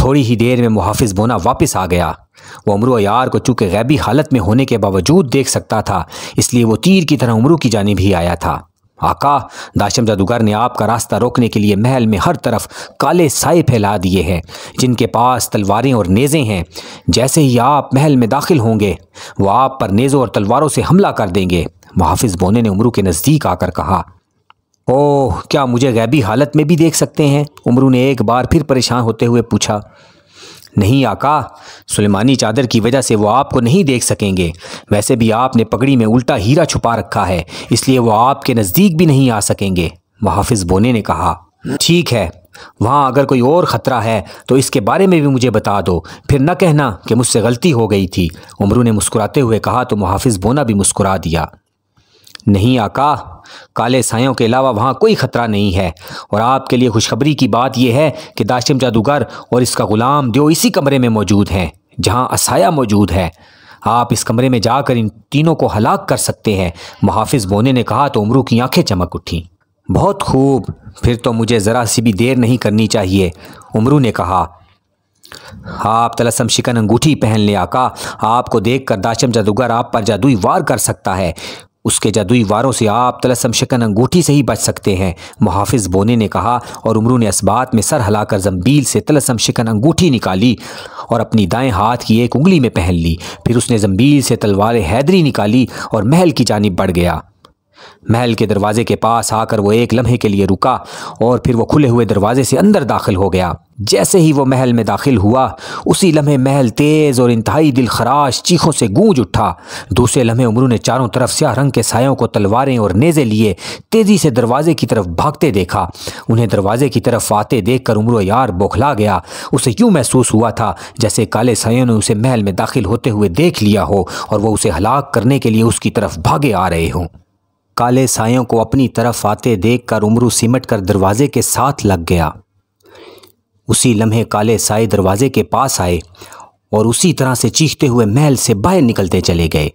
A: थोड़ी ही देर में मुहाफिज बोना वापस आ गया वह उमरू यार को चूँकि गैबी हालत में होने के बावजूद देख सकता था इसलिए वो तीर की तरह उमरू की जानब ही आया था आका दाशम जादूगर ने आपका रास्ता रोकने के लिए महल में हर तरफ काले साए फैला दिए हैं जिनके पास तलवारें और नेज़ें हैं जैसे ही आप महल में दाखिल होंगे वो आप पर नेज़ों और तलवारों से हमला कर देंगे मुहाफ़ बोने ने उमरू के नज़दीक आकर कहा ओह क्या मुझे गैबी हालत में भी देख सकते हैं उमरू ने एक बार फिर परेशान होते हुए पूछा नहीं आका सुलेमानी चादर की वजह से वो आपको नहीं देख सकेंगे वैसे भी आपने पगड़ी में उल्टा हीरा छुपा रखा है इसलिए वो आपके नज़दीक भी नहीं आ सकेंगे मुहाफिज बोने ने कहा ठीक है वहाँ अगर कोई और ख़तरा है तो इसके बारे में भी मुझे बता दो फिर न कहना कि मुझसे गलती हो गई थी उमरू ने मुस्कुराते हुए कहा तो मुहाफिज बोना भी मुस्कुरा दिया नहीं आका काले सायों के अलावा वहाँ कोई ख़तरा नहीं है और आपके लिए खुशखबरी की बात यह है कि दाशिम जादूगर और इसका ग़ुलाम दियो इसी कमरे में मौजूद हैं जहाँ असाया मौजूद है आप इस कमरे में जाकर इन तीनों को हलाक कर सकते हैं मुहाफ़ बोने ने कहा तो उमरू की आंखें चमक उठी बहुत खूब फिर तो मुझे ज़रा सी भी देर नहीं करनी चाहिए उमरू ने कहा आप तलसम शिकन अंगूठी पहन ले आका आपको देख कर दाशम जादूगर आप पर जादुई वार कर सकता है उसके जादुई वारों से आप तलसम शिकन अंगूठी से ही बच सकते हैं मुहाफिज बोने ने कहा और उमरू ने इस्बात में सर हलाकर जम्बील से तलसम शिकन अंगूठी निकाली और अपनी दाएं हाथ की एक उंगली में पहन ली फिर उसने जम्बील से तलवार हैदरी निकाली और महल की जानब बढ़ गया महल के दरवाजे के पास आकर वो एक लम्हे के लिए रुका और फिर वो खुले हुए दरवाजे से अंदर दाखिल हो गया जैसे ही वो महल में दाखिल हुआ उसी लम्हे महल तेज़ और इंतहाई दिल खराश चीखों से गूंज उठा दूसरे लम्हे उमरू ने चारों तरफ स्याह रंग के सायों को तलवारें और नेज़े लिए तेज़ी से दरवाजे की तरफ भागते देखा उन्हें दरवाजे की तरफ आते देख कर उमरों यार बौखला गया उसे यूँ महसूस हुआ था जैसे काले सायों ने उसे महल में दाखिल होते हुए देख लिया हो और वह उसे हलाक करने के लिए उसकी तरफ भागे आ रहे हों काले सायों को अपनी तरफ आते देख कर उमरू सिमट कर दरवाजे के साथ लग गया उसी लम्हे काले साए दरवाजे के पास आए और उसी तरह से चीखते हुए महल से बाहर निकलते चले गए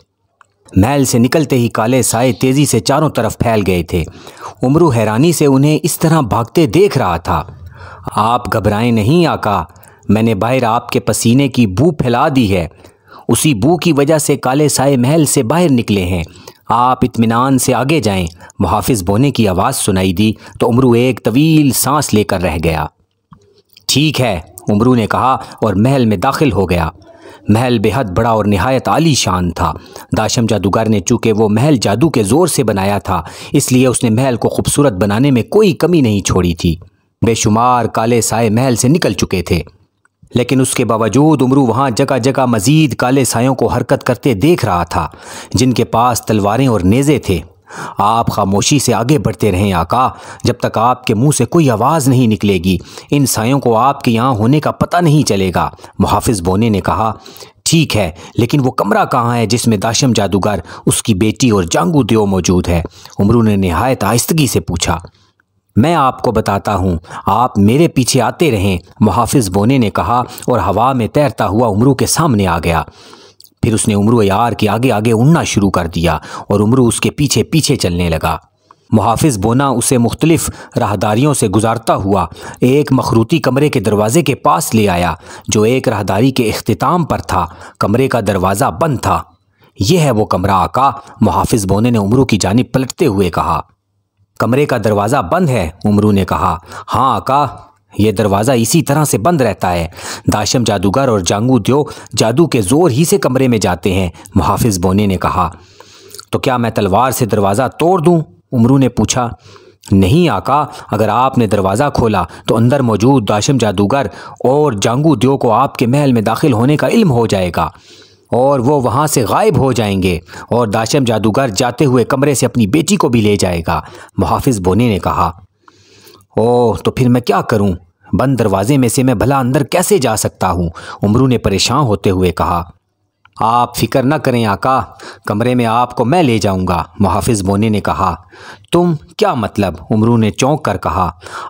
A: महल से निकलते ही काले साए तेज़ी से चारों तरफ फैल गए थे उमरू हैरानी से उन्हें इस तरह भागते देख रहा था आप घबराएं नहीं आका मैंने बाहर आपके पसीने की बू फैला दी है उसी बू की वजह से काले साए महल से बाहर निकले हैं आप इतमान से आगे जाएं मुहाफिज बोने की आवाज़ सुनाई दी तो उमरू एक तवील सांस लेकर रह गया ठीक है उमरू ने कहा और महल में दाखिल हो गया महल बेहद बड़ा और नहायत आली शान था दाशम जादूगर ने चूँकि वो महल जादू के ज़ोर से बनाया था इसलिए उसने महल को खूबसूरत बनाने में कोई कमी नहीं छोड़ी थी बेशुमार काले साए महल से निकल चुके थे लेकिन उसके बावजूद उमरू वहाँ जगह जगह मजीद काले सायों को हरकत करते देख रहा था जिनके पास तलवारें और नेज़े थे आप खामोशी से आगे बढ़ते रहें आका जब तक आपके मुंह से कोई आवाज़ नहीं निकलेगी इन सायों को आपके यहाँ होने का पता नहीं चलेगा मुहाफिज बोने ने कहा ठीक है लेकिन वो कमरा कहाँ है जिसमें दाशम जादूगर उसकी बेटी और जांगू देव मौजूद है उमरू ने नहायत आहिस्तगी से पूछा मैं आपको बताता हूँ आप मेरे पीछे आते रहें मुहाफिज बोने ने कहा और हवा में तैरता हुआ उमरू के सामने आ गया फिर उसने उमरू यार के आगे आगे उड़ना शुरू कर दिया और उमरू उसके पीछे पीछे चलने लगा मुहाफिज बोना उसे मुख्तलिफ राहदारियों से गुजारता हुआ एक मखरूती कमरे के दरवाजे के पास ले आया जो एक राहदारी के अख्ताम पर था कमरे का दरवाज़ा बंद था यह है वो कमरा आका मुहाफिज बोने ने उमरू की जानब पलटते हुए कहा कमरे का दरवाज़ा बंद है उमरू ने कहा हाँ आका यह दरवाज़ा इसी तरह से बंद रहता है दाशम जादूगर और जांगू द्यो जादू के ज़ोर ही से कमरे में जाते हैं मुहाफिज बोने ने कहा तो क्या मैं तलवार से दरवाज़ा तोड़ दूँ उमरू ने पूछा नहीं आका अगर आपने दरवाज़ा खोला तो अंदर मौजूद दाशम जादूगर और जांगू द्यो को आपके महल में दाखिल होने का इल्म हो जाएगा और वो वहाँ से गायब हो जाएंगे और दाशम जादूगर जाते हुए कमरे से अपनी बेटी को भी ले जाएगा मुहाफिज बोने ने कहा ओह तो फिर मैं क्या करूँ बंद दरवाजे में से मैं भला अंदर कैसे जा सकता हूँ उमरू ने परेशान होते हुए कहा आप फिक्र न करें आका कमरे में आपको मैं ले जाऊंगा मुहाफिज बोने ने कहा तुम क्या मतलब उमरू ने चौंक कर कहा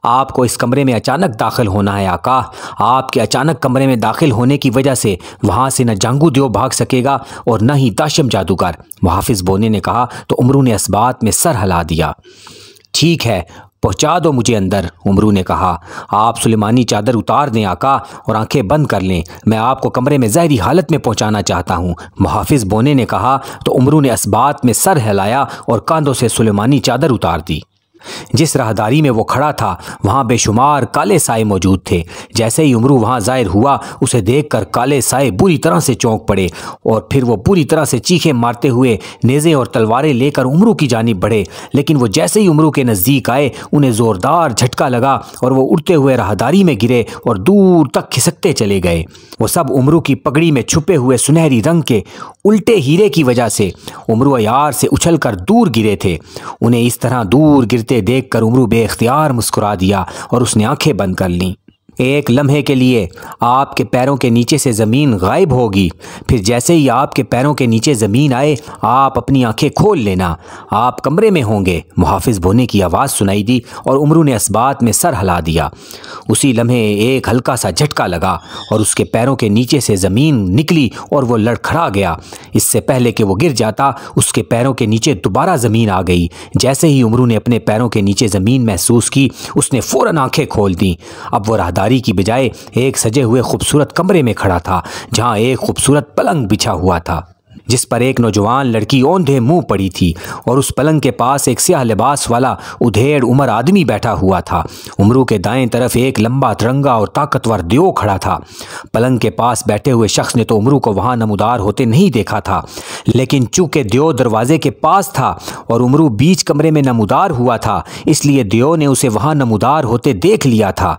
A: आपको इस कमरे में अचानक दाखिल होना है आका आपके अचानक कमरे में दाखिल होने की वजह से वहाँ से न जंगू दियो भाग सकेगा और न ही दाशम जादूगर मुहाफिज बोने ने कहा तो उमरू ने इस बात में सर हिला दिया ठीक है पहुंचा दो मुझे अंदर उमरू ने कहा आप सुलेमानी चादर उतार दें आका और आंखें बंद कर लें मैं आपको कमरे में जहरी हालत में पहुंचाना चाहता हूं मुहाफिज बोने ने कहा तो उमरू ने इस बात में सर हिलाया और कांधों से सुलेमानी चादर उतार दी जिस राहदारी में वो खड़ा था वहाँ बेशुमार काले साए मौजूद थे जैसे ही उमरू वहाँ जाहिर हुआ उसे देखकर काले साए बुरी तरह से चौंक पड़े और फिर वो बुरी तरह से चीखे मारते हुए नेज़े और तलवारें लेकर उमरू की जानब बढ़े लेकिन वो जैसे ही उमरू के नज़दीक आए उन्हें ज़ोरदार झटका लगा और वो उड़ते हुए राहदारी में गिरे और दूर तक खिसकते चले गए वो सब उमरू की पगड़ी में छुपे हुए सुनहरी रंग के उल्टे हीरे की वजह से उमरू अयार से उछल कर दूर गिरे थे उन्हें इस तरह दूर गिरते गिरते देख कर उमरू बेख्तियार मुस्कुरा दिया और उसने आंखें बंद कर लीं एक लम्हे के लिए आपके पैरों के नीचे से ज़मीन गायब होगी फिर जैसे ही आपके पैरों के नीचे ज़मीन आए आप अपनी आंखें खोल लेना आप कमरे में होंगे मुहाफ़ बोने की आवाज़ सुनाई दी और उमरू ने इस्बात में सर हिला दिया उसी लम्हे एक हल्का सा झटका लगा और उसके पैरों के नीचे से ज़मीन निकली और वह लड़खड़ा गया इससे पहले कि वह गिर जाता उसके पैरों के नीचे दोबारा ज़मीन आ गई जैसे ही उमरू ने अपने पैरों के नीचे ज़मीन महसूस की उसने फ़ौर आँखें खोल दी अब वह राहदारी अलमारी की बजाय एक सजे हुए खूबसूरत कमरे में खड़ा था जहाँ एक खूबसूरत पलंग बिछा हुआ था जिस पर एक नौजवान लड़की ओंधे मुंह पड़ी थी और उस पलंग के पास एक स्याह लिबास वाला उधेड़ उमर आदमी बैठा हुआ था उमरू के दाएं तरफ एक लंबा तिरंगा और ताकतवर दियो खड़ा था पलंग के पास बैठे हुए शख्स ने तो उमरू को वहां नमदार होते नहीं देखा था लेकिन चूंकि दियो दरवाजे के पास था और उमरू बीच कमरे में नमदार हुआ था इसलिए दियो ने उसे वहाँ नमदार होते देख लिया था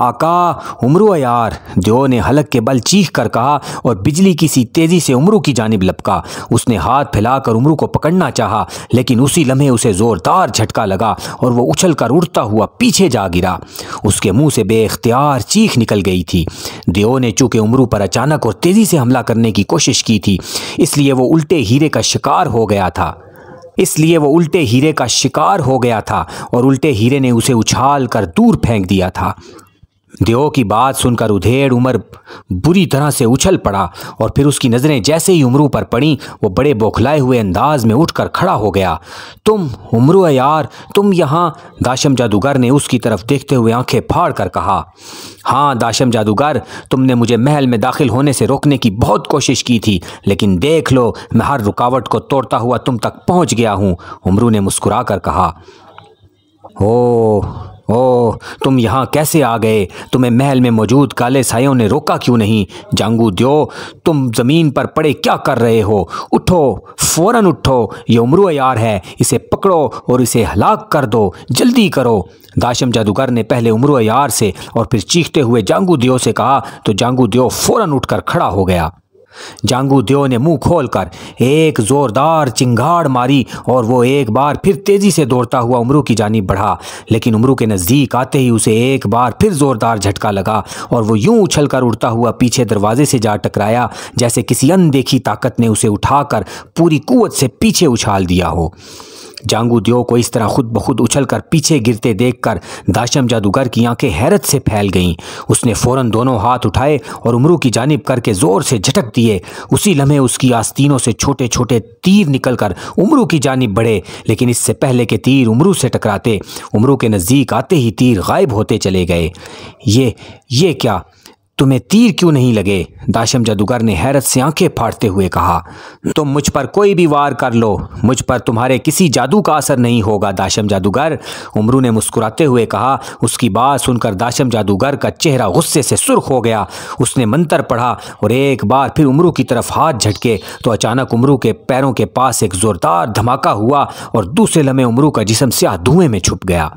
A: आका उमरू यार जो ने हलक के बल चीख कर कहा और बिजली किसी तेज़ी से उमरू की जानब लपका उसने हाथ फैलाकर उमरू को पकड़ना चाहा लेकिन उसी लम्हे उसे ज़ोरदार झटका लगा और वो उछल कर उड़ता हुआ पीछे जा गिरा उसके मुंह से बेख्तियार चीख निकल गई थी दियो ने चूंकि उमरू पर अचानक और तेज़ी से हमला करने की कोशिश की थी इसलिए वो उल्टे हीरे का शिकार हो गया था इसलिए वो उल्टे हीरे का शिकार हो गया था और उल्टे हीरे ने उसे उछाल कर दूर फेंक दिया था देओ की बात सुनकर उधेड़ उमर बुरी तरह से उछल पड़ा और फिर उसकी नज़रें जैसे ही उमरू पर पड़ी वो बड़े बौखलाए हुए अंदाज में उठकर खड़ा हो गया तुम उमरू है यार तुम यहाँ दाशम जादूगर ने उसकी तरफ देखते हुए आंखें फाड़ कर कहा हाँ दाशम जादूगर तुमने मुझे महल में दाखिल होने से रोकने की बहुत कोशिश की थी लेकिन देख लो मैं हर रुकावट को तोड़ता हुआ तुम तक पहुँच गया हूँ उमरू ने मुस्कुरा कर कहा ओ ओह तुम यहाँ कैसे आ गए तुम्हें महल में मौजूद काले सायों ने रोका क्यों नहीं जांगू दियो तुम ज़मीन पर पड़े क्या कर रहे हो उठो फौरन उठो ये उम्र यार है इसे पकड़ो और इसे हलाक कर दो जल्दी करो दाशम जादूगर ने पहले उम्र यार से और फिर चीखते हुए जांगू दियो से कहा तो जांगू दियो फौरन उठकर खड़ा हो गया जांगू देव ने मुंह खोलकर एक जोरदार चिंगाड़ मारी और वो एक बार फिर तेजी से दौड़ता हुआ उमरू की जानी बढ़ा लेकिन उमरू के नज़दीक आते ही उसे एक बार फिर जोरदार झटका लगा और वो यूं उछलकर उड़ता हुआ पीछे दरवाजे से जा टकराया जैसे किसी अनदेखी ताकत ने उसे उठाकर पूरी कुवत से पीछे उछाल दिया हो जांगू दियो को इस तरह खुद ब खुद उछल कर पीछे गिरते कर दाशम जादूगर की आंखें हैरत से फैल गईं उसने फ़ौरन दोनों हाथ उठाए और उमरू की जानब करके ज़ोर से झटक दिए उसी लम्हे उसकी आस्तीनों से छोटे छोटे तीर निकल कर उमरू की जानब बढ़े लेकिन इससे पहले के तीर उमरू से टकराते उमरू के नज़दीक आते ही तीर गायब होते चले गए ये ये क्या तुम्हें तीर क्यों नहीं लगे दाशम जादूगर ने हैरत से आंखें फाड़ते हुए कहा तुम मुझ पर कोई भी वार कर लो मुझ पर तुम्हारे किसी जादू का असर नहीं होगा दाशम जादूगर उमरू ने मुस्कुराते हुए कहा उसकी बात सुनकर दाशम जादूगर का चेहरा गुस्से से सुर्ख हो गया उसने मंत्र पढ़ा और एक बार फिर उमरू की तरफ हाथ झटके तो अचानक उमरू के पैरों के पास एक ज़ोरदार धमाका हुआ और दूसरे लम्हे उमरू का जिसम स्याह धुएं में छुप गया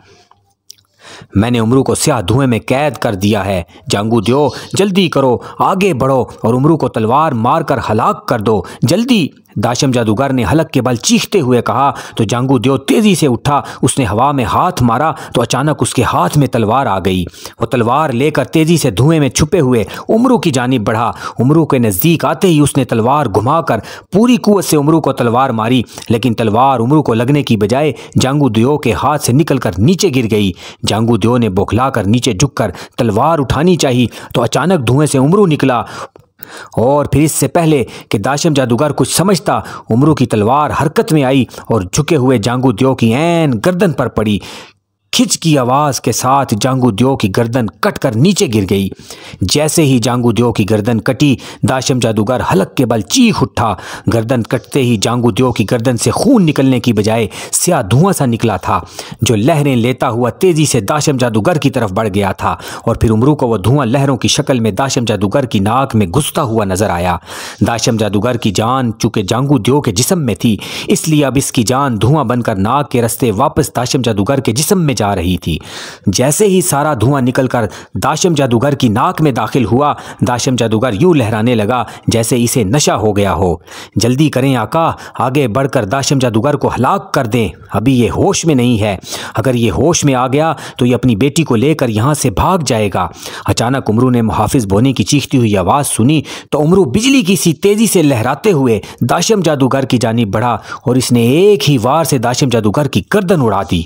A: मैंने उमरू को स्याह धुएं में कैद कर दिया है जांगू दियो जल्दी करो आगे बढ़ो और उमरू को तलवार मारकर हलाक कर दो जल्दी दाशम जादूगर ने हलक के बल चीखते हुए कहा तो जांगू देव तेज़ी से उठा उसने हवा में हाथ मारा तो अचानक उसके हाथ में तलवार आ गई वो तलवार लेकर तेज़ी से धुएं में छुपे हुए उमरू की जानब बढ़ा उमरू के नज़दीक आते ही उसने तलवार घुमाकर पूरी कुत से उमरू को तलवार मारी लेकिन तलवार उमरू को लगने की बजाय जांगू देव के हाथ से निकलकर नीचे गिर गई जांगू देव ने बौखला नीचे झुककर तलवार उठानी चाहिए तो अचानक धुएं से उमरू निकला और फिर इससे पहले कि दाशम जादूगर कुछ समझता उमरू की तलवार हरकत में आई और झुके हुए जांगू द्यो की एन गर्दन पर पड़ी खिंच की आवाज़ के साथ जांगू दियो की गर्दन कट कर नीचे गिर गई जैसे ही जांगू दियो की गर्दन कटी दाशम जादूगर हलक के बल चीख उठा गर्दन कटते ही जांगू दियो की गर्दन से खून निकलने की बजाय स्या धुआं सा निकला था जो लहरें लेता हुआ तेज़ी से दाशम जादूगर की तरफ बढ़ गया था और फिर उमरू को वह धुआं लहरों की शक्ल में दाशम जादूगर की नाक में घुसता हुआ नजर आया दाशम जादूगर की जान चूंकि जांगू दियो के जिसम में थी इसलिए अब इसकी जान धुआं बनकर नाक के रस्ते वापस दाशम जादूगर के जिसम में जा रही थी जैसे ही सारा धुआं निकलकर दाशम जादूगर की नाक में दाखिल हुआ दाशम जादूगर यूं लहराने लगा जैसे इसे नशा हो गया हो जल्दी करें आका आगे बढ़कर दाशम जादूगर को हलाक कर दें अभी ये होश में नहीं है अगर ये होश में आ गया तो ये अपनी बेटी को लेकर यहाँ से भाग जाएगा अचानक उमरू ने मुहाफिज बोने की चीखती हुई आवाज़ सुनी तो उमरू बिजली की सी तेज़ी से लहराते हुए दाशम जादूगर की जानी बढ़ा और इसने एक ही वार से दाशम जादूगर की गर्दन उड़ा दी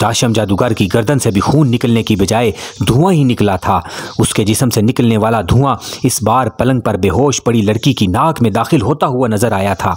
A: दाशम जादूगर की गर्दन से भी खून निकलने की बजाय धुआं ही निकला था उसके जिसम से निकलने वाला धुआं इस बार पलंग पर बेहोश पड़ी लड़की की नाक में दाखिल होता हुआ नजर आया था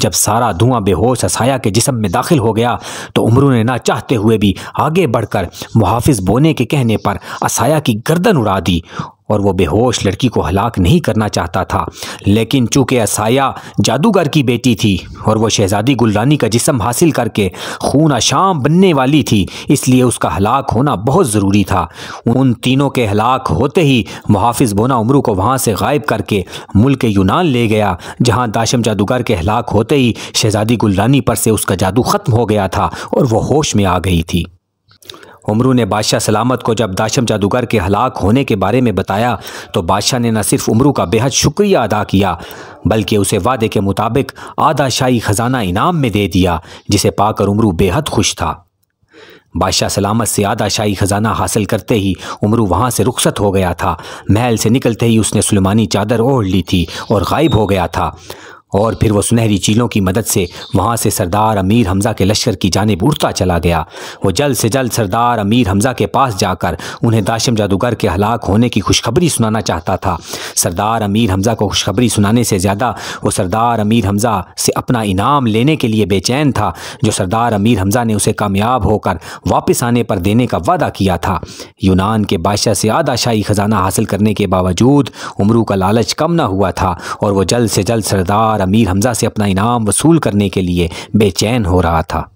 A: जब सारा धुआं बेहोश असाया के जिसम में दाखिल हो गया तो उमरू ने ना चाहते हुए भी आगे बढ़कर मुहाफिज बोने के कहने पर असाया की गर्दन उड़ा दी और वो बेहोश लड़की को हलाक नहीं करना चाहता था लेकिन चूंकि असाया जादूगर की बेटी थी और वो शहजादी गुलरानी का जिसम हासिल करके खून आशाम बनने वाली थी इसलिए उसका हलाक होना बहुत ज़रूरी था उन तीनों के हलाक होते ही मुहाफिज बोना उमरू को वहाँ से गायब करके मुल्क यूनान ले गया जहाँ दाशम जादूगर के हलाक होते ही शहजादी गुलरानी पर से उसका जादू ख़त्म हो गया था और वह होश में आ गई थी उमरू ने बादशाह सलामत को जब दाशम जादूगर के हलाक होने के बारे में बताया तो बादशाह ने न सिर्फ उमरू का बेहद शुक्रिया अदा किया बल्कि उसे वादे के मुताबिक आधा शाही ख़जाना इनाम में दे दिया जिसे पाकर उमरू बेहद खुश था बादशाह सलामत से आधा शाही ख़जाना हासिल करते ही उमरू वहाँ से रुखसत हो गया था महल से निकलते ही उसने सुलेमानी चादर ओढ़ ली थी और गायब हो गया था और फिर वो सुनहरी चीलों की मदद से वहाँ से सरदार अमीर हमज़ा के लश्कर की जानब उड़ता चला गया वो जल्द से जल्द सरदार अमीर हमज़ा के पास जाकर उन्हें दाशम जादूगर के हलाक होने की खुशखबरी सुनाना चाहता था सरदार अमीर हमज़ा को खुशखबरी सुनाने से ज़्यादा वो सरदार अमीर हमज़ा से अपना इनाम लेने के लिए बेचैन था जो सरदार अमीर हमज़ा ने उसे कामयाब होकर वापस आने पर देने का वादा किया था यूनान के बादशाह से आदाशाही ख़जाना हासिल करने के बावजूद उमरू का लालच कम ना हुआ था और वह जल्द से जल्द सरदार अमीर हमजा से अपना इनाम वसूल करने के लिए बेचैन हो रहा था